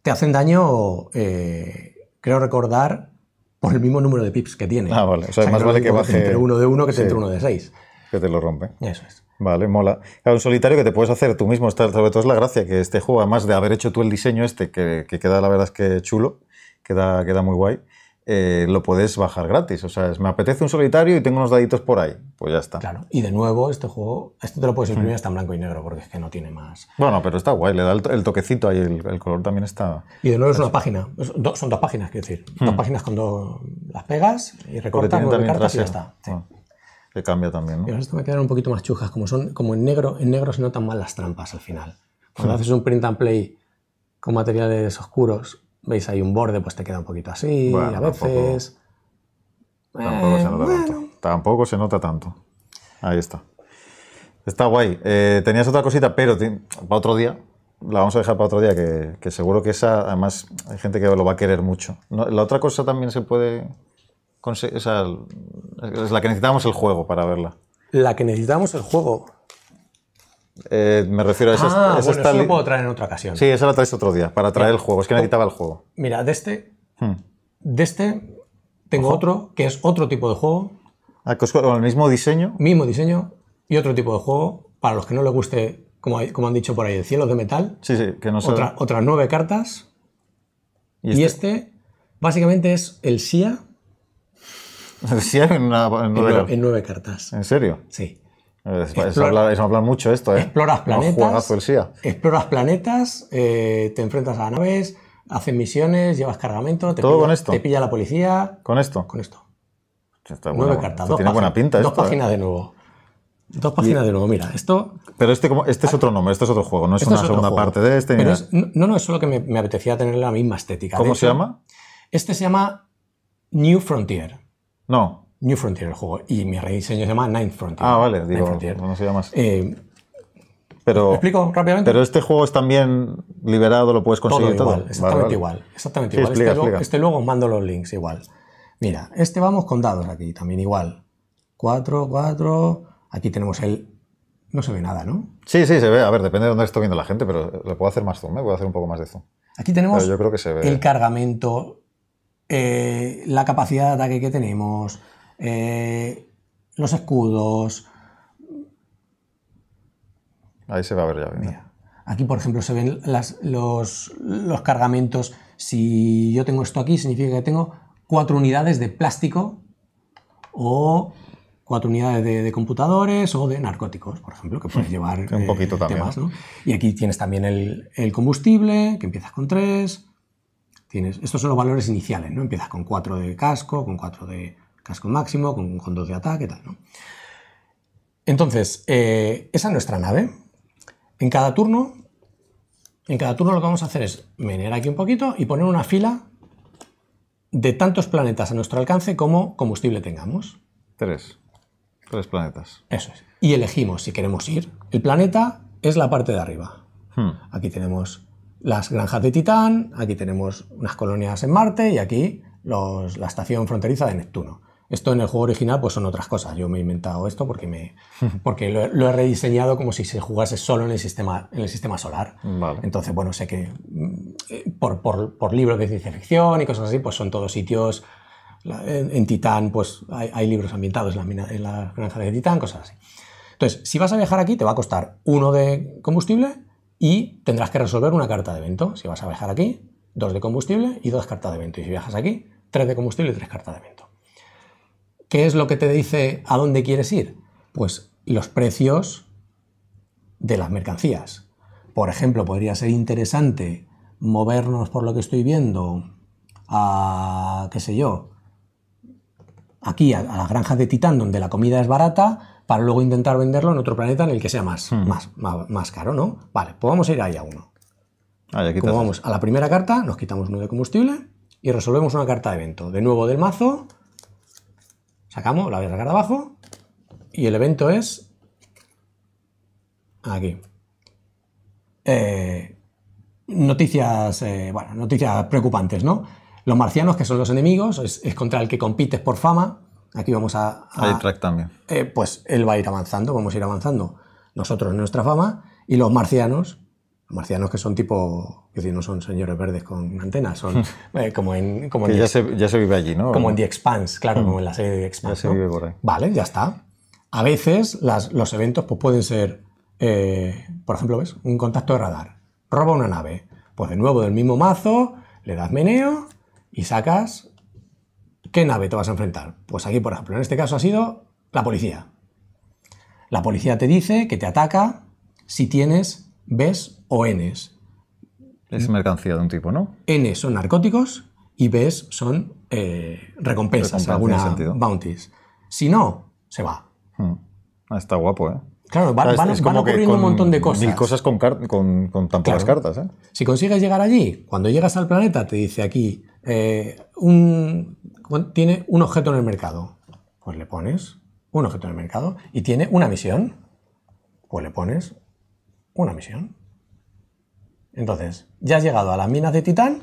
Speaker 2: Te hacen daño, eh, creo recordar, por el mismo número de pips que tiene. Ah, vale. O sea, más vale que, baje. Entre uno de uno que sí. entre uno de seis.
Speaker 1: Que te lo rompe. Eso es. Vale, mola. Claro, un solitario que te puedes hacer tú mismo, está, sobre todo es la gracia, que este juego, además de haber hecho tú el diseño este, que, queda la verdad es que chulo, queda, queda muy guay, eh, lo puedes bajar gratis. O sea, me apetece un solitario y tengo unos daditos por ahí, pues ya está. Claro,
Speaker 2: y de nuevo, este juego, este te lo puedes imprimir hasta en blanco y negro, porque es que no tiene más.
Speaker 1: Bueno, pero está guay, le da el, toquecito ahí, el, color también está... Y de nuevo es una página,
Speaker 2: son dos páginas, quiero decir, dos hmm. páginas cuando las pegas y recortas y ya está.
Speaker 1: Ah. Sí que cambia también. ¿no? esto
Speaker 2: me quedan un poquito más chujas, como son, como en negro, en negro se notan mal las trampas al final. Cuando *laughs* haces un print and play con materiales oscuros, veis ahí un borde, pues te queda un poquito así, a veces. Tampoco, se nota
Speaker 1: tanto. Tampoco se nota tanto. Ahí está. Está guay. Eh, tenías otra cosita, pero para otro día. La vamos a dejar para otro día, que, seguro que esa, además, hay gente que lo va a querer mucho. la otra cosa también se puede es la que necesitamos el juego para verla. La que necesitamos el juego. Eh, me refiero a esa. Ah, bueno, puedo traer en otra ocasión. Sí, esa la traes otro día, para traer el juego. Es que oh, necesitaba el juego.
Speaker 2: Mira, de este. Hmm. De este tengo otro, que es otro tipo de juego. Ah, con el mismo diseño. Mismo diseño y otro tipo de juego. Para los que no les guste, como, han dicho por ahí, el cielo de metal. Sí, sí, que no sé. Otras nueve cartas. Este- y este básicamente es el SIA
Speaker 1: *laughs* en Nueve, cartas. ¿En serio? Sí. Es, hablar, mucho esto, ¿eh? Exploras planetas.
Speaker 2: Exploras planetas, eh, te enfrentas a naves, haces misiones, llevas cargamento. Te Todo con esto. Te pilla la policía.
Speaker 1: ¿Con esto? Con esto. nueve cartas. tiene buena pinta Dos ¿eh? páginas de nuevo. Dos páginas de nuevo, mira, esto... Pero este, como, este es ah. otro nombre, este es otro juego, no es una segunda parte de este.
Speaker 2: no, no, es solo que me, apetecía tener la misma estética. ¿Cómo se llama? Este se llama New Frontier. No. New Frontier el juego. Y mi rediseño se llama Ninth Frontier. Ah, vale, digo, no se llama eh,
Speaker 1: pero, ¿Te explico rápidamente? Pero este juego es también liberado, lo puedes conseguir todo. Igual, Exactamente igual, exactamente igual. este,
Speaker 2: Luego, os mando los links igual. Mira, este vamos con dados aquí, también igual. 4, 4.
Speaker 1: Aquí tenemos el.
Speaker 2: No se ve nada, ¿no?
Speaker 1: Sí, sí, se ve. A ver, depende de dónde esté viendo la gente, pero le puedo hacer más zoom, ¿eh? voy a hacer un poco más de zoom. Aquí tenemos el
Speaker 2: cargamento, eh, la capacidad de ataque que tenemos, eh, los escudos. Ahí se va a ver ya aquí, por ejemplo, se ven los, cargamentos. Si yo tengo esto aquí, significa que tengo cuatro unidades de plástico o cuatro unidades de, computadores o de narcóticos, por ejemplo, que puedes *laughs* llevar un poquito eh, también. Y aquí tienes también el, el, combustible, que empiezas con tres estos son los valores iniciales, ¿no? Empiezas con 4 de casco, con 4 de casco máximo, con, con 2 de ataque, tal, ¿no? Entonces, eh, esa es nuestra nave. En cada turno, en cada turno lo que vamos a hacer es menear aquí un poquito y poner una fila de tantos planetas a nuestro alcance como combustible tengamos. Tres.
Speaker 1: Tres planetas.
Speaker 2: Eso es. Y elegimos si queremos ir. El planeta es la parte de arriba. Hmm. Aquí tenemos las granjas de Titán, aquí tenemos unas colonias en Marte y aquí la estación fronteriza de Neptuno. Esto en el juego original pues son otras cosas. Yo me he inventado esto porque, me, *laughs* porque lo, he rediseñado como si se jugase solo en el sistema, en el sistema solar. Entonces, bueno, sé que mm, por, por, por, libros de ciencia ficción y cosas así, pues son todos sitios. En, Titán, pues hay, libros ambientados en las granjas de Titán, cosas así. Entonces, si vas a viajar aquí, te va a costar uno de combustible y tendrás que resolver una carta de evento. Si vas a viajar aquí, dos de combustible y dos cartas de evento. Y si viajas aquí, tres de combustible y tres cartas de evento. ¿Qué es lo que te dice a dónde quieres ir? Pues los precios de las mercancías. Por ejemplo, podría ser interesante movernos por lo que estoy viendo a, qué sé yo, aquí a, las granjas de Titán, donde la comida es barata, para luego intentar venderlo en otro planeta en el que sea más, hmm. más, caro, ¿no? Vale, pues vamos a ir ahí a uno. Ah, Como vamos a la primera carta, nos quitamos uno de combustible y resolvemos una carta de evento. De nuevo del mazo, sacamos, la voy a sacar de abajo y el evento es aquí. Eh, noticias, eh, bueno, noticias preocupantes, ¿no? Los marcianos, que son los enemigos, es contra el que compites por fama, Aquí vamos a... track eh, pues él va a ir avanzando, vamos a ir avanzando. Nosotros en nuestra fama y los marcianos, marcianos que son tipo, es decir, no son señores verdes con antenas, son *laughs* eh, como en... Como ya, se,
Speaker 1: vive allí, ¿no? Como en The
Speaker 2: Expanse, claro, mm. como en la serie de The Expanse. se vive Vale, ya está. A veces los eventos pues, pueden ser, eh, por ejemplo, ¿ves? Un contacto de radar. Roba una nave. Pues de nuevo del mismo mazo, le das meneo y sacas ¿Qué nave te vas a enfrentar? Pues aquí, por ejemplo, en este caso ha sido la policía. La policía te dice que te ataca si tienes Bs o Ns. Es mercancía de un tipo, ¿no? Ns son narcóticos y Bs son eh, recompensas, alguna bounties. Si no, se va.
Speaker 1: Hmm. Ah, está guapo,
Speaker 2: ¿eh? Claro, van, ocurriendo un montón de cosas. Y cosas con, con, con tan pocas cartas. ¿eh? Si consigues llegar allí, cuando llegas al planeta, te dice aquí eh, un, tiene un objeto en el mercado. Pues le pones un objeto en el mercado. Y tiene una misión. Pues le pones una misión. Entonces, ya has llegado a las minas de titán,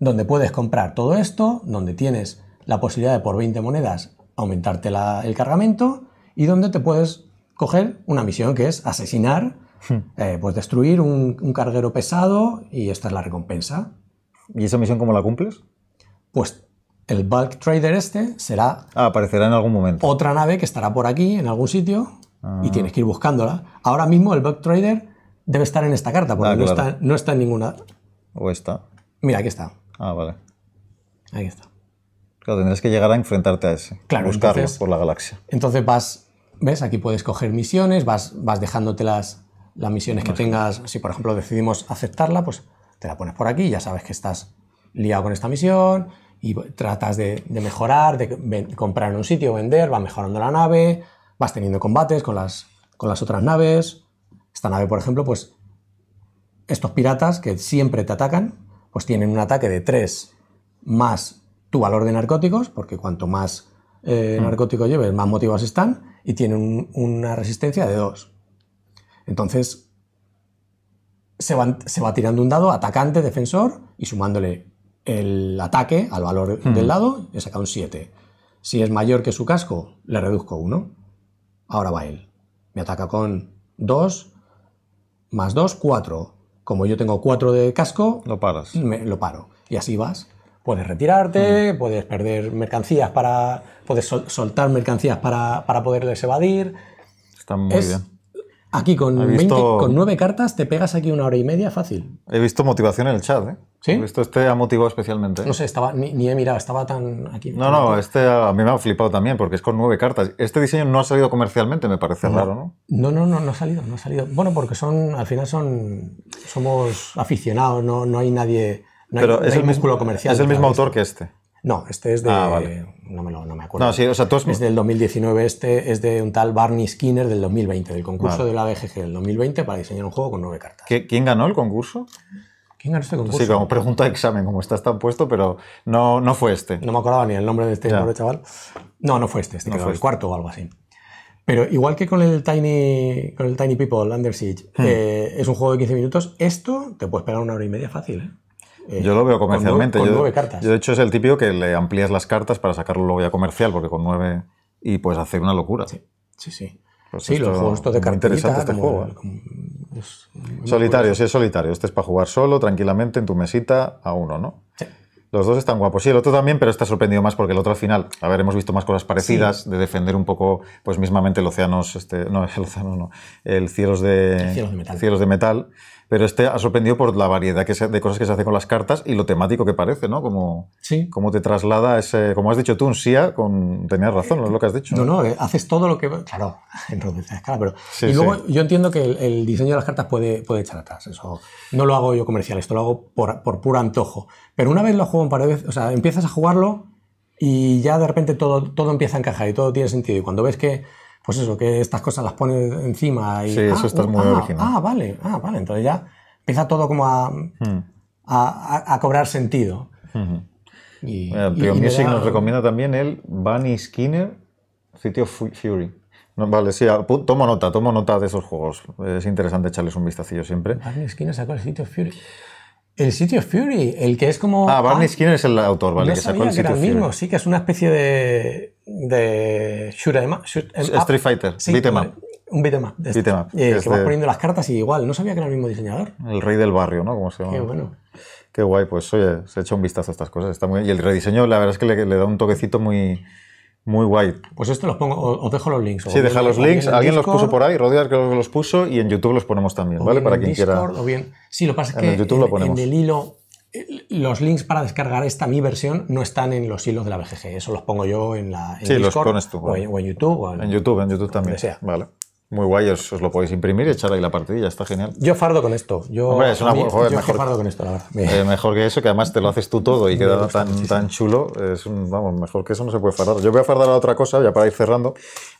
Speaker 2: donde puedes comprar todo esto, donde tienes la posibilidad de por 20 monedas aumentarte el cargamento y donde te puedes coger una misión que es asesinar, hmm. eh, pues destruir un, un, carguero pesado y esta es la recompensa. ¿Y esa misión cómo la cumples? pues el bulk trader este será... Ah, aparecerá en algún momento. Otra nave que estará por aquí, en algún sitio, y ah. tienes que ir buscándola. Ahora mismo el bulk trader debe estar en esta carta, porque ah, no, está, en ninguna...
Speaker 1: ¿O está? Mira, aquí está. Ah, vale. Ahí está. Claro, tendrás que llegar a enfrentarte a ese. Claro, buscarlo por la galaxia.
Speaker 2: Entonces vas, ves, aquí puedes coger misiones, vas, vas dejándote las, misiones que tengas. Si por ejemplo decidimos aceptarla, pues te la pones por aquí, ya sabes que estás liado con esta misión, y tratas de, mejorar, de, comprar en un sitio, vender, vas mejorando la nave, vas teniendo combates con las, con las otras naves. Esta nave, por ejemplo, pues estos piratas que siempre te atacan, pues tienen un ataque de 3 más tu valor de narcóticos, porque cuanto más eh, mm. narcóticos lleves, más motivos están, y tienen una resistencia de 2. Entonces, se, se va tirando un dado atacante, defensor, y sumándole el ataque al valor del lado, he sacado un 7. Si es mayor que su casco, le reduzco 1. Ahora va él. Me ataca con 2, más 2, 4. Como yo tengo 4 de casco, lo lo paro. Y así vas. Puedes retirarte, puedes perder mercancías para. Puedes soltar mercancías para, para poderles evadir.
Speaker 1: Está muy bien. Aquí con, con nueve
Speaker 2: cartas te pegas aquí una hora y media fácil.
Speaker 1: He visto motivación en el chat, ¿eh? Sí. He visto este ha motivado especialmente. ¿eh? No sé,
Speaker 2: estaba, ni, he mirado, estaba tan aquí. No, no,
Speaker 1: este a mí me ha flipado también porque es con nueve cartas. Este diseño no ha salido comercialmente, me parece raro, ¿no?
Speaker 2: No, no, no, no ha salido, no ha salido. Bueno, porque son, al final son, somos aficionados, no, no hay nadie, Pero es el músculo comercial. Es el mismo autor que este. No, este es de. Ah, no, me acuerdo. No, sí, o sea, Es del 2019, este es de un tal Barney Skinner del 2020, del concurso de la BGG del 2020 para diseñar un juego
Speaker 1: con nueve cartas. ¿Quién ganó el concurso?
Speaker 2: ¿Quién ganó este concurso? Sí, como
Speaker 1: pregunta de examen, como está tan puesto, pero no, no fue este. No me acordaba ni el nombre de este chaval. No, no fue este, este fue el este. cuarto
Speaker 2: o algo así. Pero igual que con el Tiny, con el Tiny People, Under Siege, hmm. eh, es un juego de 15 minutos, esto te puedes pegar una hora y media fácil, ¿eh?
Speaker 1: Eh, yo lo veo comercialmente. Con cartas. Yo, de hecho, es el típico que le amplías las cartas para sacarlo luego ya comercial, porque con nueve. Y pues hace una locura. Sí, sí. Sí, pues los juegos de cartas. Interesante este juego.
Speaker 3: ¿eh?
Speaker 1: solitario, sí, es solitario. Este es para jugar solo, tranquilamente, en tu mesita, a uno, ¿no? Sí. Los dos están guapos. Sí, el otro también, pero está sorprendido más porque el otro al final, a ver, hemos visto más cosas parecidas de defender un poco, pues mismamente el océanos, este, no, el océano no, el cielos de, cielos de metal. Cielos de metal pero este ha sorprendido por la variedad de cosas que se hace con las cartas y lo temático que parece, ¿no? Como, sí. como te traslada ese. Como has dicho tú, un SIA, con, tenías razón, no es lo que has dicho. No, no, eh,
Speaker 2: haces todo lo que. Claro, *laughs* en escala, pero. y luego yo entiendo que el, diseño de las cartas puede, puede echar atrás. Eso no lo hago yo comercial, esto lo hago por, puro antojo. Pero una vez lo juego un par de veces, o sea, empiezas a jugarlo y ya de repente todo, todo empieza a encajar y todo tiene sentido. Y cuando ves que pues eso, que estas cosas las pone encima y... Sí, eso ah, está uh, muy ah, original. Ah, vale, ah, vale, entonces ya empieza todo como a, hmm. cobrar sentido.
Speaker 1: Hmm. Eh, Music nos recomienda también el Bunny Skinner City of Fury. vale, sí, ah, tomo nota, tomo nota de esos juegos. Es interesante echarles un vistacillo siempre. Bunny
Speaker 2: Skinner sacó el City of Fury.
Speaker 1: El sitio Fury, el que es como. Ah, Barney ah, Skinner es el autor, ¿vale? No que sabía que era el mismo,
Speaker 2: sí, que es una especie de. de. Em-, em-, Street ah, Fighter, sí, beat em Un beat'em up. Beat em up este, eh, que, va vas poniendo las cartas y igual. No sabía que era el mismo diseñador.
Speaker 1: El rey del barrio, ¿no? Como se llama. Qué bueno. Qué guay, pues oye, se echa un vistazo a estas cosas, está muy Y el rediseño, la verdad es que le da un toquecito muy muy guay. Pues esto los pongo,
Speaker 2: os dejo los links. Sí, deja los links. Alguien los puso por
Speaker 1: ahí, Rodríguez que los puso y en YouTube los ponemos también, ¿vale? Para quien quiera. O
Speaker 2: bien, sí, lo pasa es que en, el hilo, eh, los links para descargar esta mi versión no están en los hilos de la BGG. Eso los pongo yo en la. sí, los pones tú. O, en, YouTube. O en,
Speaker 1: YouTube, en YouTube también. Vale. Muy guay, os, lo podéis imprimir y echar ahí la partidilla, está genial. Yo
Speaker 2: fardo con esto. Yo, mejor, fardo con esto, la verdad. Eh,
Speaker 1: mejor que eso, que además te lo haces tú todo y queda tan, tan chulo. Es vamos, mejor que eso no se puede fardar. Yo voy a fardar a otra cosa, ya para ir cerrando,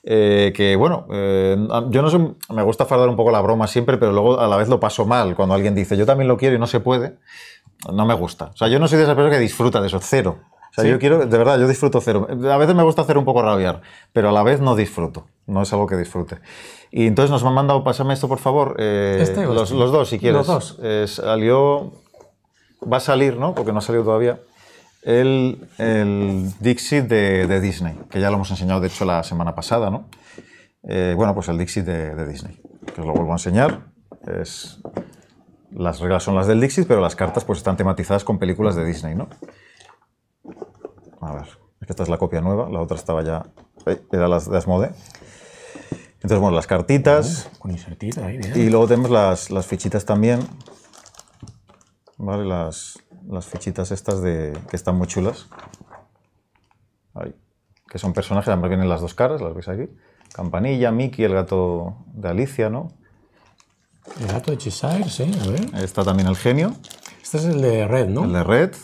Speaker 1: eh, que bueno, eh, yo no sé, me gusta fardar un poco la broma siempre, pero luego a la vez lo paso mal. Cuando alguien dice, yo también lo quiero y no se puede, no me gusta. O sea, yo no soy de esas personas que disfruta de eso, cero. O sea, yo quiero, de verdad, yo disfruto cero. A veces me gusta hacer un poco rabiar, pero a la vez no disfruto. No es algo que disfrute. Y entonces nos han mandado, pásame esto por favor. Eh, este los, este. los, dos, si quieres. Los dos. Eh, salió, va a salir, ¿no? Porque no ha salido todavía. El, el Dixit de, de, Disney, que ya lo hemos enseñado, de hecho, la semana pasada, ¿no? Eh, bueno, pues el Dixit de, de Disney, que os lo vuelvo a enseñar. Es, las reglas son las del Dixit, pero las cartas pues están tematizadas con películas de Disney, ¿no? A ver, esta es la copia nueva, la otra estaba ya, eh, era las de Asmode. Entonces, bueno, las cartitas. Con insertita, ahí, bien. Y luego tenemos las, fichitas también. ¿Vale? Las, fichitas estas de, que están muy chulas. Ahí. Que son personajes, además vienen las dos caras, las veis aquí. Campanilla, Mickey, el gato de Alicia, ¿no?
Speaker 2: El gato de Cheshire, sí, a ver.
Speaker 1: Está también el genio. Este es el de Red, ¿no? El de Red.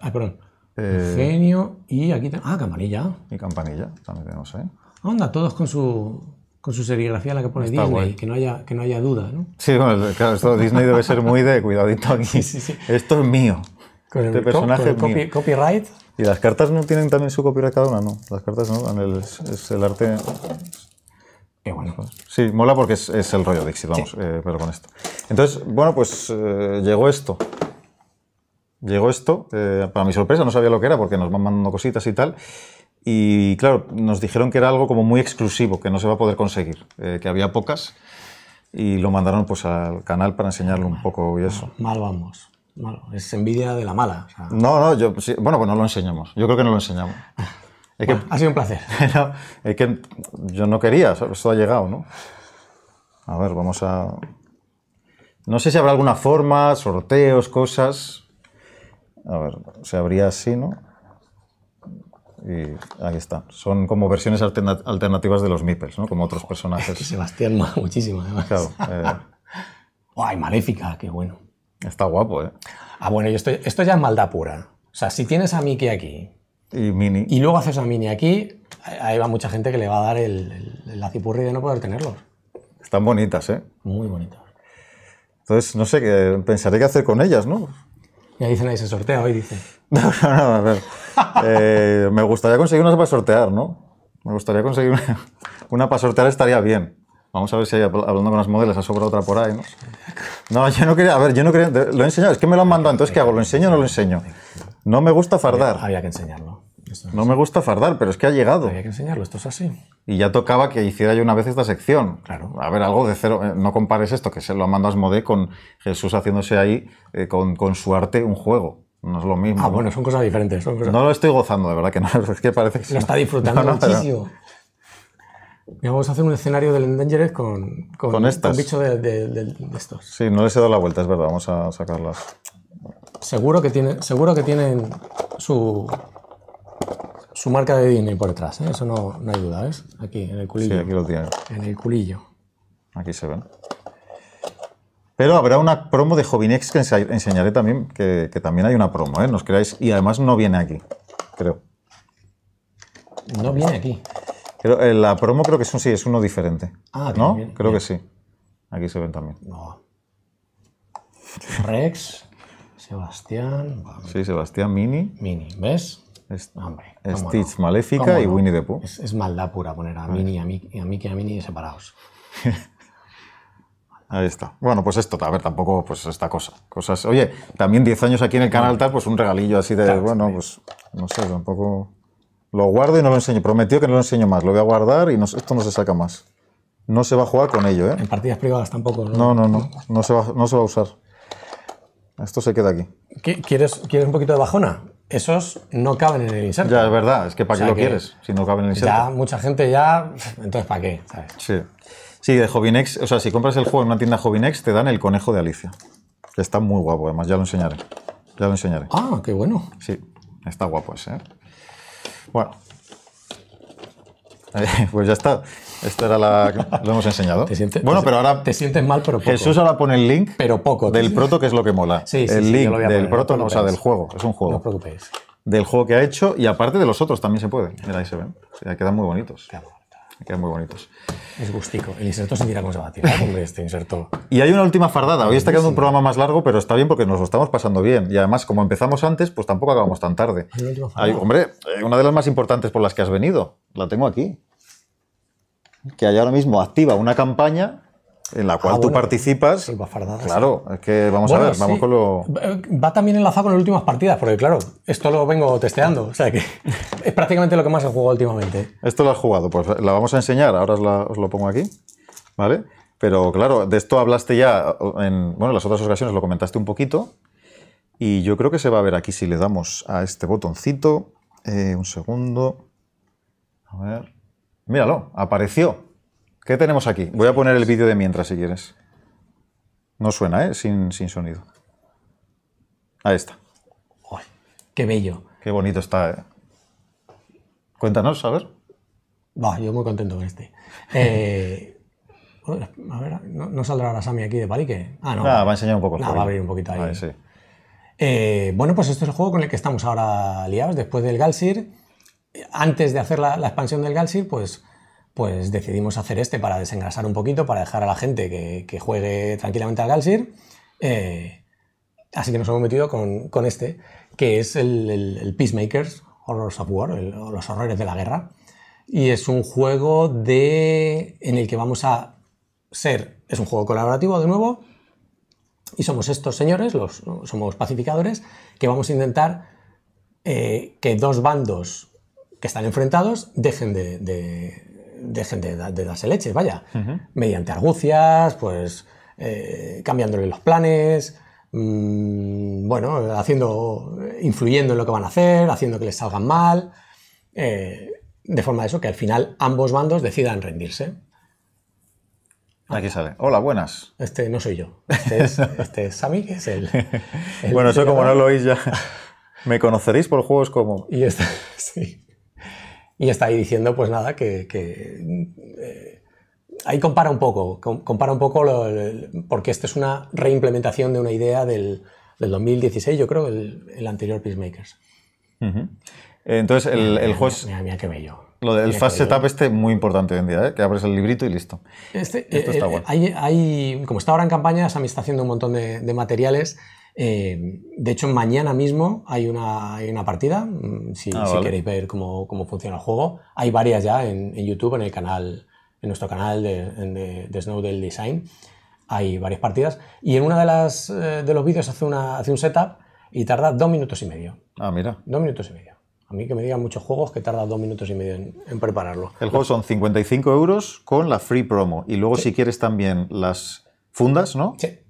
Speaker 1: ah, perdón. Eh,
Speaker 2: Genio y aquí tenemos... Ah, campanilla. Y campanilla, también tenemos ahí. Onda, todos con su, con su serigrafía la que pone Disney, que no, haya, duda, ¿no? Sí, claro, Disney debe ser muy de
Speaker 1: cuidadito aquí. *laughs* Esto es mío. este personaje copyright. Y las cartas no tienen también su copyright cada una, ¿no? Las cartas no, el, es, el arte... Y eh, bueno. Sí, mola porque es, el rollo de Dixie, vamos, eh, pero con esto. Entonces, bueno, pues llegó esto llegó esto, eh, para mi sorpresa, no sabía lo que era porque nos van mandando cositas y tal. Y claro, nos dijeron que era algo como muy exclusivo, que no se va a poder conseguir, eh, que había pocas. Y lo mandaron pues al canal para enseñarlo un poco y eso. Mal vamos. Mal, es envidia de la mala. No, no, yo, bueno, pues no lo enseñamos. Yo creo que no lo enseñamos. *laughs* ha sido un placer. *laughs* es que yo no quería, esto ha llegado, ¿no? A ver, vamos a... No sé si habrá alguna forma, sorteos, cosas. A ver, se abría así, ¿no? Y ahí está. Son como versiones alternativas de los Meeples, ¿no? Como otros personajes. *laughs* Sebastián muchísimo, además. Eh.
Speaker 2: *laughs* ¡Ay, maléfica! ¡Qué bueno! Está guapo, ¿eh? Ah, bueno, y esto ya es maldad pura. O sea, si tienes a Mickey aquí. Y Mini. Y luego haces a Mini aquí, ahí va mucha gente que le va a dar el, la de no poder tenerlos.
Speaker 1: Están bonitas, ¿eh? Muy bonitas. Entonces, no sé, qué pensaré qué hacer con ellas, ¿no?
Speaker 2: Y dicen, ahí se sortea hoy, dice. *laughs*
Speaker 1: No, no, a ver. Eh, me gustaría conseguir una para sortear, ¿no? Me gustaría conseguir una, para sortear, estaría bien. Vamos a ver si hablando con las modelos ha sobrado otra por ahí, ¿no? No, yo no quería, a ver, yo no quería, lo he enseñado, es que me lo han mandado, entonces ¿qué hago? ¿Lo enseño o no lo enseño? No me gusta fardar. había que enseñarlo no me gusta fardar, pero es que ha llegado. Había que enseñarlo, esto es así. Y ya tocaba que hiciera yo una vez esta sección. Claro. A ver, algo de cero. Eh, no compares esto, que se lo mandas modé con Jesús haciéndose ahí eh, con, su arte un juego. No es lo mismo. Ah, bueno, son cosas diferentes. No lo estoy gozando, de verdad, que no. *laughs* Es que parece que. Lo está disfrutando *laughs* muchísimo.
Speaker 2: vamos a hacer un escenario del Endangered con, con, bicho de, estos.
Speaker 1: Sí, no les he dado la vuelta, es verdad. Vamos a sacarlas.
Speaker 2: Seguro que, tiene, seguro que tienen su, su marca de Disney por detrás, ¿eh? eso no, no, hay duda, ¿ves? Aquí,
Speaker 1: en el culillo. Sí, aquí lo tiene. En el culillo. Aquí se ven. Pero habrá una promo de Jovinex que enseñaré también, que, que también hay una promo, ¿eh? Nos creáis. Y además no viene aquí, creo. No viene aquí. Creo, eh, la promo creo que es un, sí, es uno diferente. Ah, ¿no? creo que sí. Aquí se ven también. No.
Speaker 2: Rex, Sebastián.
Speaker 1: Sí, Sebastián Mini.
Speaker 2: Mini, ¿ves? es, Hombre, Stitch Maléfica y Winnie the Pooh. Es, maldad pura poner a Minnie
Speaker 1: y a, Mickey, y a mí a Minnie separados. *laughs* Ahí está. Bueno, pues esto, a ver, tampoco, pues esta cosa. Cosas, oye, también 10 años aquí en el canal tal, pues un regalillo así de, bueno, pues no sé, tampoco... Lo guardo y no lo enseño. Prometió que no lo enseño más. Lo voy a guardar y esto no se saca más. No se va a jugar con ello, ¿eh? En partidas privadas tampoco, ¿no? No, no, no. No se va, a usar. Esto se queda aquí.
Speaker 2: ¿Quieres, ¿Quieres un poquito de bajona? esos no caben en el inserto. Ya, es
Speaker 1: verdad, es que ¿para qué lo quieres si no caben en el inserto? Ya,
Speaker 2: mucha gente ya, entonces ¿para qué?
Speaker 1: Sí. Sí, de Jovinex, o sea, si compras el juego en una tienda Jovinex, te dan el conejo de Alicia. está muy guapo, además, ya lo enseñaré. Ya lo enseñaré. Ah, qué bueno. Sí, está guapo ese. ¿eh? Bueno. *laughs* pues ya está. Esta era la. *laughs* Lo hemos enseñado. ¿Te sientes, bueno, pero
Speaker 2: ahora. Te sientes mal, pero poco. Jesús ahora
Speaker 1: pone el link. Pero poco. Del proto, que es lo que mola. El link del proto, o sea, del juego. Es un juego. No os preocupéis. Del juego que ha hecho y aparte de los otros también se puede. Mira, ahí se ven. quedan muy bonitos. Quedan muy bonitos. Es gustico. El inserto se mira cómo se va a *laughs* este inserto. Y hay una última fardada. Hoy está quedando un programa más largo, pero está bien porque nos lo estamos pasando bien. Y además, como empezamos antes, pues tampoco acabamos tan tarde. hombre, eh, una de las más importantes por las que has venido. La tengo aquí que ahora mismo activa una campaña en la cual ah, tú participas. claro, ¿eh? es que vamos a ver, vamos con lo.
Speaker 2: Eh, va también enlazado con las últimas partidas, porque claro, esto lo vengo testeando, o sea que *laughs* es prácticamente lo que más he jugado últimamente.
Speaker 1: Esto lo has jugado, pues la vamos a enseñar, ahora os, lo pongo aquí, ¿vale? Pero claro, de esto hablaste ya en bueno, las otras ocasiones, lo comentaste un poquito, y yo creo que se va a ver aquí si le damos a este botoncito. Eh, un segundo. A ver. Míralo, apareció. ¿Qué tenemos aquí? Voy a poner el vídeo de mientras si quieres. No suena, ¿eh? Sin, sonido. Ahí está. ¡Qué bello! Qué bonito está, ¿eh? Cuéntanos, a ver. Va, yo muy contento con este. Eh,
Speaker 2: a ver, ¿no, saldrá ahora Sami aquí de palique? Ah, no. Ah, va a enseñar un poco. va a abrir un poquito ahí. sí. Eh, bueno, pues este es el juego con el que estamos ahora liados, después del Galsir antes de hacer la, expansión del Galsir, pues, pues decidimos hacer este para desengrasar un poquito, para dejar a la gente que, juegue tranquilamente al Galsir. Eh, así que nos hemos metido con, este, que es el, Peacemakers, Horrors of War, el, los horrores de la guerra. Y es un juego de, en el que vamos a ser, es un juego colaborativo de nuevo, y somos estos señores, los, somos pacificadores, que vamos a intentar eh, que dos bandos que están enfrentados dejen de, dejen de, darse leches, vaya, mediante argucias, pues eh, cambiándole los planes, mm, bueno, haciendo, influyendo en lo que van a hacer, haciendo que les salgan mal, eh, de forma de eso que al final ambos bandos decidan rendirse.
Speaker 1: Aquí sale. Hola, buenas.
Speaker 2: Este no soy yo. Este es, *laughs* este es que es él bueno, eso como no lo
Speaker 1: oís ya. Me conoceréis por juegos como.
Speaker 2: Y este, *laughs* sí y está ahí diciendo, pues nada, que... Eh, ahí compara un poco, compara un poco, porque esta es una reimplementación de una idea del, 2016, yo creo, el, anterior Peacemakers.
Speaker 1: Entonces, el, juez. mira, Mira, qué bello. Lo del fast setup este muy importante hoy en día, ¿eh? que abres el librito y listo.
Speaker 2: Este, esto eh, está bueno. Hay, como está ahora en campaña, Sami está haciendo un montón de materiales eh, de hecho, mañana mismo hay una, partida, mm, si, ah, queréis ver cómo, funciona el juego. Hay varias ya en, YouTube, en el canal, en nuestro canal de, de, de Snowdell Design. Hay varias partidas. Y en una de las eh, de los vídeos hace, hace un setup y tarda dos minutos y medio. Ah, mira. Dos minutos y medio. A mí que me digan muchos juegos que tarda dos minutos y medio en, prepararlo.
Speaker 1: El juego son 55 euros con la free promo. Y luego, si quieres también las fundas, ¿no? Sí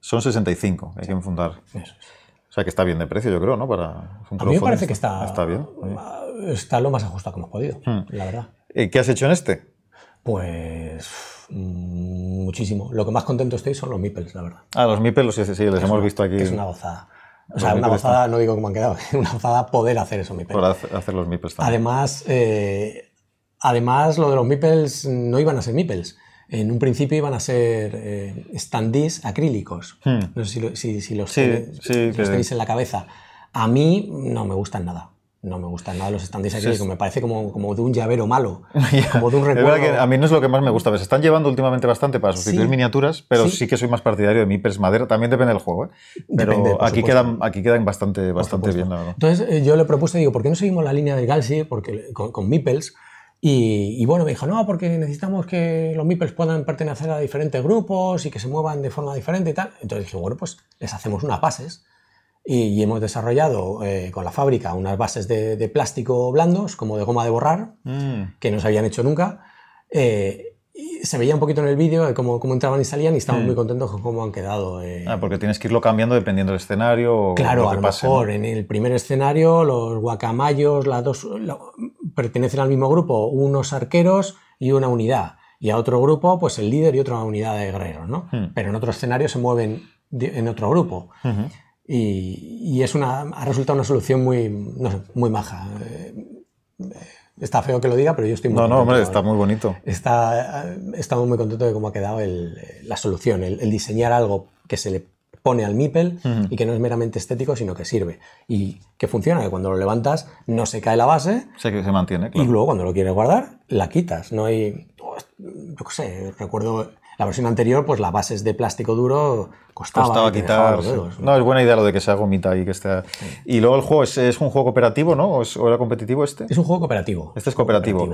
Speaker 1: son 65, hay que enfundar. O sea que está bien de precio, yo creo, ¿no? Para un A mí me parece que está, ah,
Speaker 2: está lo más ajustado que hemos podido, hmm. la verdad.
Speaker 1: ¿Y qué has hecho en este?
Speaker 2: Pues mm, muchísimo. Lo que más contento estoy son los mipels, la verdad.
Speaker 1: Ah, los mipels, sí, sí, sí, les hemos visto aquí. Es una gozada. O sea, una gozada,
Speaker 2: no digo cómo han quedado, *laughs* una gozada poder
Speaker 1: hacer esos mipels. Poder hacer los mipels también.
Speaker 2: Además, eh, además, lo de los mipels no iban a ser mipels en un principio iban a ser eh, standees acrílicos. Hmm. No sé si, los, tenéis, en la cabeza. A mí no me gustan
Speaker 1: nada. No me gustan
Speaker 2: nada los standees acrílicos. me parece como, como, de un llavero malo. *laughs* Como de un recuerdo. Es que a
Speaker 1: mí no es lo que más me gusta. Se están llevando últimamente bastante para sustituir miniaturas, pero ¿Sí? que soy más partidario de mi madera. También depende del juego. ¿eh? Pero aquí, quedan, aquí quedan bastante, bastante bien,
Speaker 2: Entonces eh, yo le propuse, digo, ¿por qué no seguimos la línea de Galsi? Porque eh, con, con y, bueno, me dijo, no, porque necesitamos que los MIPELs puedan pertenecer a diferentes grupos y que se muevan de forma diferente y tal. Entonces dije, bueno, pues les hacemos unas bases. Y, hemos desarrollado eh, con la fábrica unas bases de, plástico blandos, como de goma de borrar, mm. que no se habían hecho nunca. Eh, se veía un poquito en el vídeo eh, cómo, cómo, entraban y salían y estamos mm. muy contentos con cómo han quedado.
Speaker 1: Eh. Ah, porque tienes que irlo cambiando dependiendo del escenario. claro, lo a lo mejor en
Speaker 2: el primer escenario los guacamayos dos, pertenecen al mismo grupo, unos arqueros y una unidad. Y a otro grupo, pues el líder y otra unidad de guerreros, ¿no? Hmm. Pero en otro escenario se mueven en otro grupo.
Speaker 1: y,
Speaker 2: es una, ha resultado una solución muy,
Speaker 1: muy maja. Eh,
Speaker 2: Está feo que lo diga, pero yo estoy muy contento. No, no, hombre, está muy bonito. Está, eh, estamos muy contentos de cómo ha quedado la solución, el, diseñar algo que se le pone al MIPEL y que no es meramente estético, sino que sirve. Y que funciona, que cuando lo levantas no se cae la base.
Speaker 1: sé que se mantiene, claro.
Speaker 2: Y luego cuando lo quieres guardar, la quitas. No hay, yo qué sé, recuerdo la versión anterior, pues las bases de plástico duro costaba, costaba quitar.
Speaker 1: ¿no? es buena idea lo de que sea gomita y que esté. Y luego el juego es, un juego cooperativo, ¿no? ¿O, es, era competitivo este? Es un juego cooperativo. Este es cooperativo.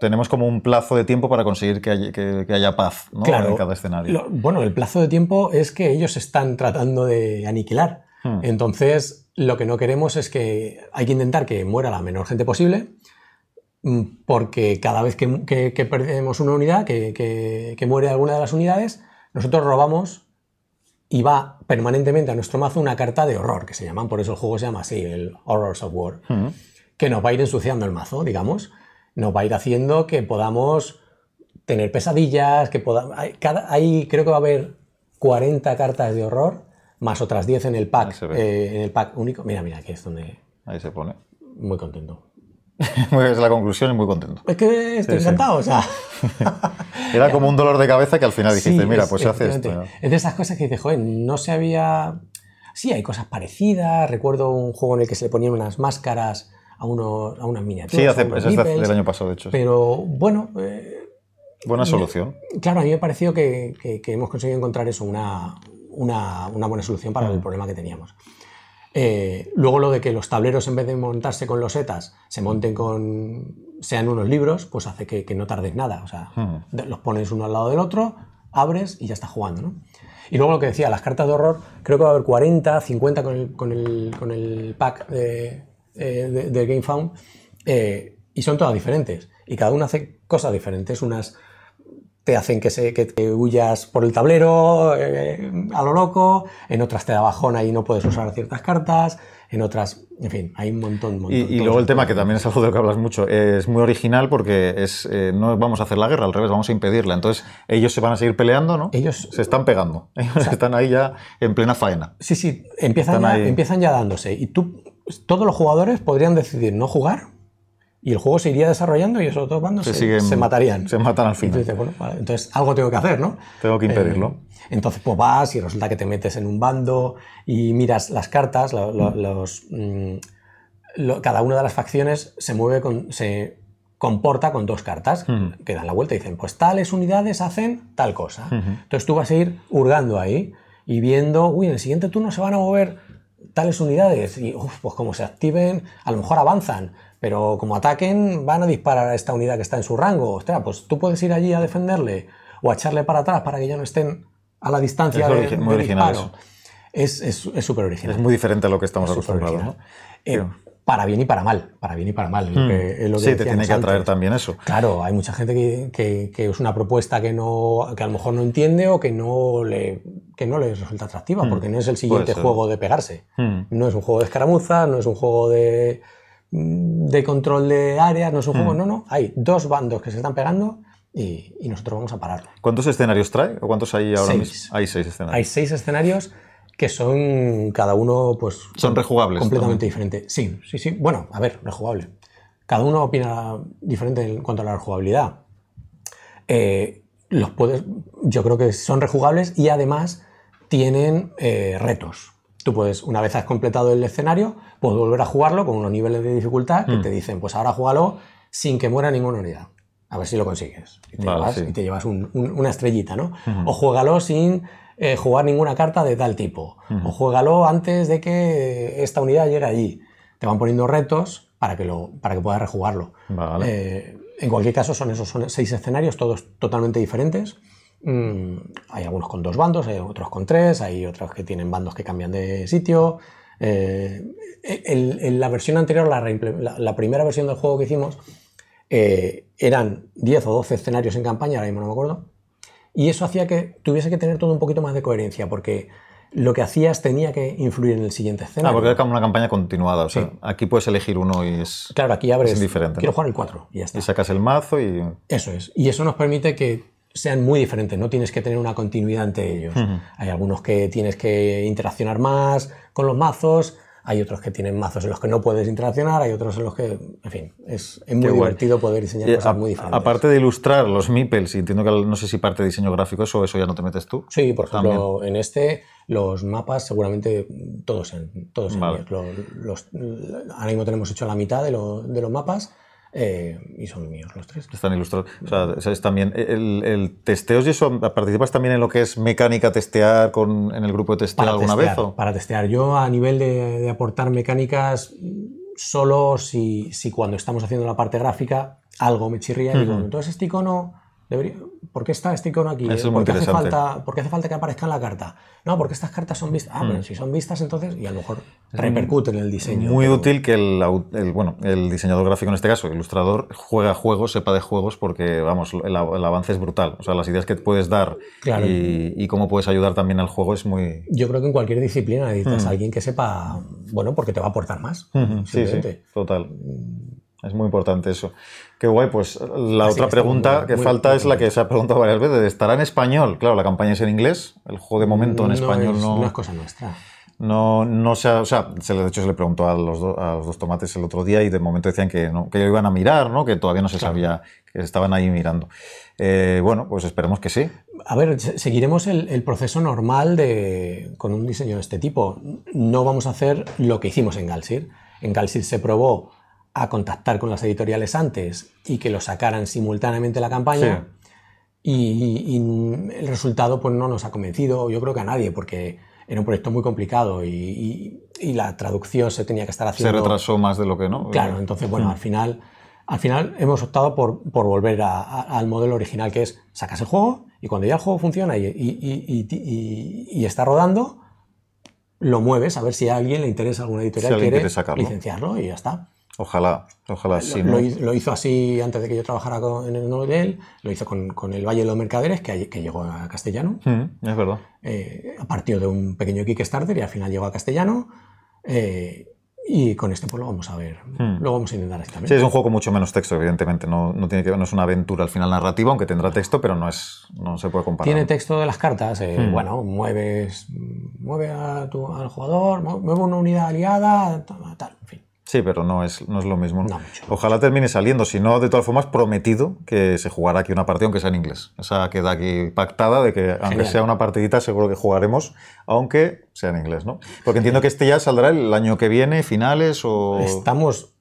Speaker 1: tenemos como un plazo de tiempo para conseguir que haya, paz en cada escenario.
Speaker 2: bueno, el plazo de tiempo es que ellos están tratando de aniquilar. Hmm. Entonces, lo que no queremos es que hay que intentar que muera la menor gente posible Mm, porque cada vez que, perdemos una unidad, que, muere alguna de las unidades, nosotros robamos y va permanentemente a nuestro mazo una carta de horror, que se llaman, por eso el juego se llama así, el Horrors of War, mm. que nos va a ir ensuciando el mazo, digamos, nos va a ir haciendo que podamos tener pesadillas, que podamos... Hay, creo que va a haber 40 cartas de horror, más otras 10 en el pack, eh, en el pack único. Mira, mira, aquí es donde...
Speaker 1: Ahí se pone. Muy contento es *laughs* la conclusión y muy contento. Es que estoy encantado,
Speaker 2: o sea. *laughs*
Speaker 1: Era como un dolor de cabeza que al final dijiste, mira, pues se hace esto.
Speaker 2: Es de esas cosas que dices, joder, no se había. Sí, hay cosas parecidas. Recuerdo un juego en el que se le ponían unas máscaras a, uno, a unas miniaturas. Sí, hace, pues, es año pasado, de hecho. Pero bueno. Eh,
Speaker 1: buena solución.
Speaker 2: Claro, a mí me pareció que, que, hemos conseguido encontrar eso, una, buena solución para el problema que teníamos. Eh, luego lo de que los tableros en vez de montarse con los setas, se monten con sean unos libros, pues hace que, no tardes nada. O sea, hmm. los pones uno al lado del otro, abres y ya estás jugando. ¿no? Y luego lo que decía, las cartas de horror, creo que va a haber 40, 50 con el, pack de, eh, de, GameFound. Eh, y son todas diferentes. Y cada una hace cosas diferentes. Unas hacen que, se, que te huyas por el tablero eh, a lo loco, en otras te da bajona y no puedes usar ciertas cartas, en otras, en fin, hay un montón.
Speaker 1: montón y, luego el tema, que también es algo de lo que hablas mucho, es muy original porque es, eh, no vamos a hacer la guerra, al revés, vamos a impedirla. Entonces ellos se van a seguir peleando, ¿no? Ellos se están pegando, *laughs* ellos están ahí ya en plena faena. Sí, sí, empiezan, empiezan
Speaker 2: ya dándose. Y tú, todos los jugadores podrían decidir no jugar y el juego se iría desarrollando y esos dos bandos se, matarían. Se matan al final. Entonces, algo tengo que hacer, ¿no? Tengo que eh, impedirlo. entonces pues vas y resulta que te metes en un bando y miras las cartas, mm. los, mm, cada una de las facciones se mueve con, se comporta con dos cartas mm. que dan la vuelta y dicen, pues tales unidades hacen tal cosa. Entonces tú vas a ir hurgando ahí y viendo, uy, en el siguiente turno se van a mover tales unidades y uf, pues como se activen, a lo mejor avanzan, pero como ataquen, van a disparar a esta unidad que está en su rango. O sea, pues tú puedes ir allí a defenderle o a echarle para atrás para que ya no estén a la distancia es de, muy original
Speaker 1: Es súper original. Es muy diferente a lo que estamos acostumbrados. ¿no? Eh, para
Speaker 2: bien y para mal, para bien y para mal. Mm. sí, te tiene que atraer también eso. Claro, hay mucha gente que, es una propuesta que, no, que a lo mejor no entiende o que no le, que no le resulta atractiva, mm. porque no es el siguiente juego de pegarse. Mm. No es un juego de escaramuza, no es un juego de, Mm, de control de áreas, no es un juego, mm. no, no. Hay dos bandos que se están pegando y, nosotros vamos a parar.
Speaker 1: ¿Cuántos escenarios trae o cuántos hay ahora seis. mismo? Hay seis escenarios. Hay
Speaker 2: seis escenarios que son cada uno, pues. Son rejugables. Completamente diferentes. Sí, sí, sí. Bueno, a ver, rejugable. Cada uno opina diferente en cuanto a la rejugabilidad. Eh, los puedes, yo creo que son rejugables y además tienen eh, retos. Tú puedes, una vez has completado el escenario, puedes volver a jugarlo con unos niveles de dificultad que hmm. te dicen, pues ahora júgalo sin que muera ninguna unidad. A ver si lo consigues.
Speaker 3: Y
Speaker 2: te llevas, una estrellita, ¿no? Hmm. O juégalo sin eh, jugar ninguna carta de tal tipo. Hmm. O juégalo antes de que esta unidad llegue allí. Te van poniendo retos para que, lo, para que puedas rejugarlo. Eh, en cualquier caso, son esos seis escenarios, todos totalmente diferentes. Mm, hay algunos con dos bandos, hay otros con tres, hay otros que tienen bandos que cambian de sitio. en, eh, la versión anterior, la, primera versión del juego que hicimos, eh, eran 10 o 12 escenarios en campaña, ahora mismo no me acuerdo, y eso hacía que tuviese que tener todo un poquito más de coherencia, porque lo que hacías tenía que influir en el siguiente escenario. Ah, porque
Speaker 1: era una campaña continuada. O sea, aquí puedes elegir uno y es. Claro, aquí abres. Quiero jugar el 4 y ya Y sacas el mazo y.
Speaker 2: Eso es. Y eso nos permite que sean muy diferentes, no tienes que tener una continuidad entre ellos. Hay algunos que tienes que interaccionar más con los mazos, hay otros que tienen mazos en los que no puedes interaccionar, hay otros en los que, en fin, es, muy divertido poder diseñar cosas muy diferentes. Aparte
Speaker 1: de ilustrar los meeples, y entiendo que no sé si parte de diseño gráfico, eso, eso ya no te metes tú. Sí, por ejemplo, en este
Speaker 2: los mapas seguramente todos en todos los, ahora mismo tenemos hecho la mitad de los mapas y son míos los tres.
Speaker 1: Están ilustrados. O sea, también el, el testeo y eso, ¿participas también en lo que es mecánica testear con, en el grupo de testeo alguna vez?
Speaker 2: Para testear. Yo a nivel de, aportar mecánicas, solo si, cuando estamos haciendo la parte gráfica algo me chirría digo, entonces este icono ¿Por qué está este icono aquí? Eh? ¿Por, qué hace falta, hace falta que aparezca en la carta? No, porque estas cartas son vistas. Ah, mm. si son vistas, entonces, y a lo mejor repercute
Speaker 1: en el diseño. Muy útil que el, bueno, el diseñador gráfico, en este caso, el ilustrador, juega juegos, sepa de juegos, porque, vamos, el, avance es brutal. O sea, las ideas que puedes dar y, cómo puedes ayudar también al juego es muy.
Speaker 2: Yo creo que en cualquier disciplina necesitas a mm. alguien que sepa, bueno, porque te va a aportar más. Sí, sí,
Speaker 1: total. Mm, es muy importante eso. Qué guay, pues la otra pregunta que falta es la que se ha preguntado varias veces. ¿Estará en español? Claro, la campaña es en inglés, el juego de momento en español no... No es
Speaker 2: cosa nuestra.
Speaker 1: No, no se o sea, se, de hecho se le preguntó a los, dos tomates el otro día y de momento decían que, no, que iban a mirar, ¿no? que todavía no se sabía, que estaban ahí mirando. Eh, bueno, pues esperemos que sí. A ver, seguiremos el, proceso normal de,
Speaker 2: con un diseño de este tipo. No vamos a hacer lo que hicimos en Galsir. En Galsir se probó a contactar con las editoriales antes y que lo sacaran simultáneamente la campaña. Y, el resultado pues no nos ha convencido, yo creo que a nadie, porque era un proyecto muy complicado y, la traducción se tenía que estar haciendo. Se retrasó más de lo que no. Claro, entonces, bueno, mm. al final, al final hemos optado por, por volver al modelo original, que es sacas el juego y cuando ya el juego funciona y, está rodando, lo mueves a ver si a alguien le interesa alguna editorial quiere licenciarlo y ya está.
Speaker 1: Ojalá, ojalá sí. Lo,
Speaker 2: hizo así antes de que yo trabajara con, en el él. lo hizo con, el Valle de los Mercaderes, que, que llegó a Castellano.
Speaker 1: es verdad. a eh, partir de un
Speaker 2: pequeño Kickstarter y al final llegó a Castellano. Eh, y con este pues lo vamos a ver, hmm. lo vamos a intentar Sí, es un juego
Speaker 1: con mucho menos texto, evidentemente, no, tiene que, no es una aventura al final narrativa, aunque tendrá texto, pero no, es, no se puede comparar. Tiene
Speaker 2: texto de las cartas, eh, hmm. bueno, mueves mueve a al jugador, mueve una unidad aliada, tal,
Speaker 1: en fin. Sí, pero no es, no es lo mismo. Ojalá termine saliendo. Si no, de todas formas, prometido que se jugará aquí una partida, aunque sea en inglés. O sea, queda aquí pactada de que, aunque sea una partidita, seguro que jugaremos, aunque sea en inglés, ¿no? Porque entiendo que este ya saldrá el año que viene, finales o. Estamos.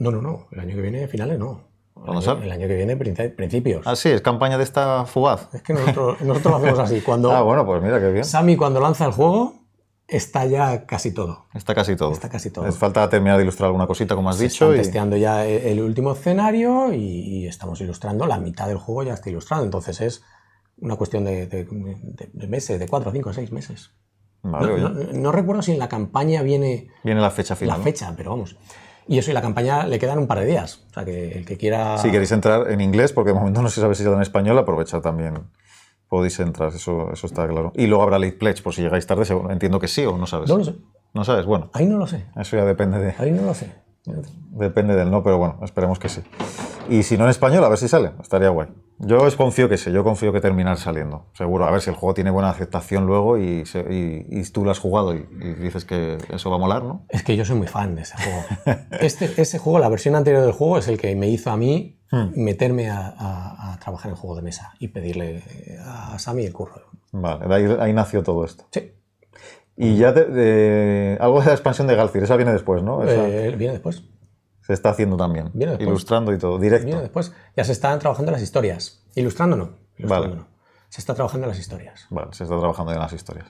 Speaker 1: No, no, no. El año que viene, finales no. El año, que viene, principios. Ah, sí, es campaña de esta fugaz. Es
Speaker 2: que nosotros, lo hacemos así. Cuando *laughs* ah,
Speaker 1: bueno, pues mira, qué bien.
Speaker 2: Sami, cuando lanza el juego, Está ya casi todo.
Speaker 1: Está casi todo. Está casi todo. Es falta terminar de ilustrar alguna cosita, como has dicho. Están testeando
Speaker 2: ya e-, el último escenario y, estamos ilustrando, la mitad del juego ya está ilustrado. Entonces es una cuestión de, meses, de cuatro, cinco, seis meses. Vale, no, recuerdo si en la campaña viene.
Speaker 1: Viene la fecha final. La fecha,
Speaker 2: pero vamos. Y eso, y la campaña le quedan un par de días. O sea, que el que quiera. Si queréis
Speaker 1: entrar en inglés, porque de momento no sé sabe si está en español, aprovecha también podéis entrar, eso, eso está claro. Y luego habrá late pledge, por si llegáis tarde, entiendo que sí o no sabes. No lo sé. No sabes, bueno. Ahí no lo sé. Eso ya depende de... Ahí no lo sé. Depende del no, pero bueno, esperemos que sí. Y si no en español, a ver si sale, estaría guay. Yo confío que sí, yo confío que terminar saliendo. Seguro, a ver si el juego tiene buena aceptación luego y, tú lo has jugado y, dices que eso va a molar, ¿no? Es que yo soy muy fan de ese juego. este,
Speaker 2: ese juego, la versión anterior del juego, es el que me hizo a mí hmm. meterme a, trabajar en juego de mesa y pedirle a Sami el curro.
Speaker 1: Vale, ahí, nació todo esto. Sí. Y ya te, algo de la expansión de Galcir, esa viene después, ¿no? Esa... Eh, viene después. Se está haciendo también. Ilustrando y todo, directo.
Speaker 2: después. Ya se están trabajando las historias.
Speaker 1: Ilustrando no. vale.
Speaker 2: Se está trabajando en las historias.
Speaker 1: Vale, se está trabajando en las historias.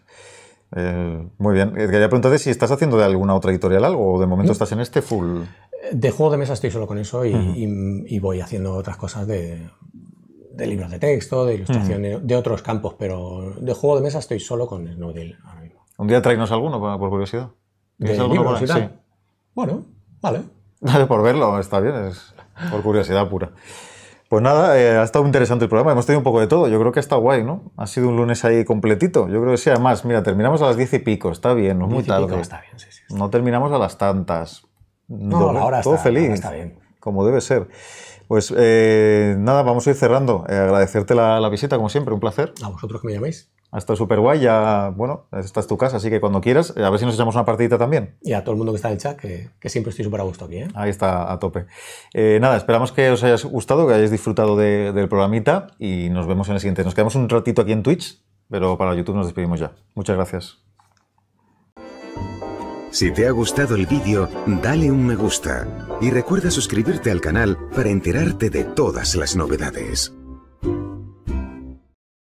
Speaker 1: Eh, muy bien. Eh, quería preguntarte si estás haciendo de alguna otra editorial algo o de momento mm. estás en este full.
Speaker 2: Eh, de juego de mesa estoy solo con eso y, voy haciendo otras cosas de, libros de texto, de ilustración, de, otros campos, pero de juego de mesa estoy solo con Snowdale ahora
Speaker 1: ¿Un día traernos alguno, por curiosidad? ¿De alguno
Speaker 2: Bueno, vale.
Speaker 1: *laughs* por verlo, está bien, es por curiosidad pura. Pues nada, eh, ha estado interesante el programa, hemos tenido un poco de todo, yo creo que está guay, ¿no? Ha sido un lunes ahí completito, yo creo que sí, además, mira, terminamos a las diez y pico, está bien, no muy tarde. está bien, sí, sí, No terminamos a las tantas. No, todo feliz, está bien. como debe ser. Pues eh, nada, vamos a ir cerrando. Eh, agradecerte la, la visita, como siempre, un placer. A vosotros que me llaméis. Ha estado súper guay, ya, bueno, esta es tu casa, así que cuando quieras, a ver si nos echamos una partidita también. Y a todo el mundo que está en el chat, que, siempre estoy súper a gusto aquí. ¿eh? Ahí está, a tope. Eh, nada, esperamos que os hayas gustado, que hayáis disfrutado del programita y nos vemos en el siguiente. Nos quedamos un ratito aquí en Twitch, pero para YouTube nos despedimos ya. Muchas gracias. Si te ha gustado el vídeo, dale un me gusta y recuerda suscribirte al canal para enterarte de todas las novedades.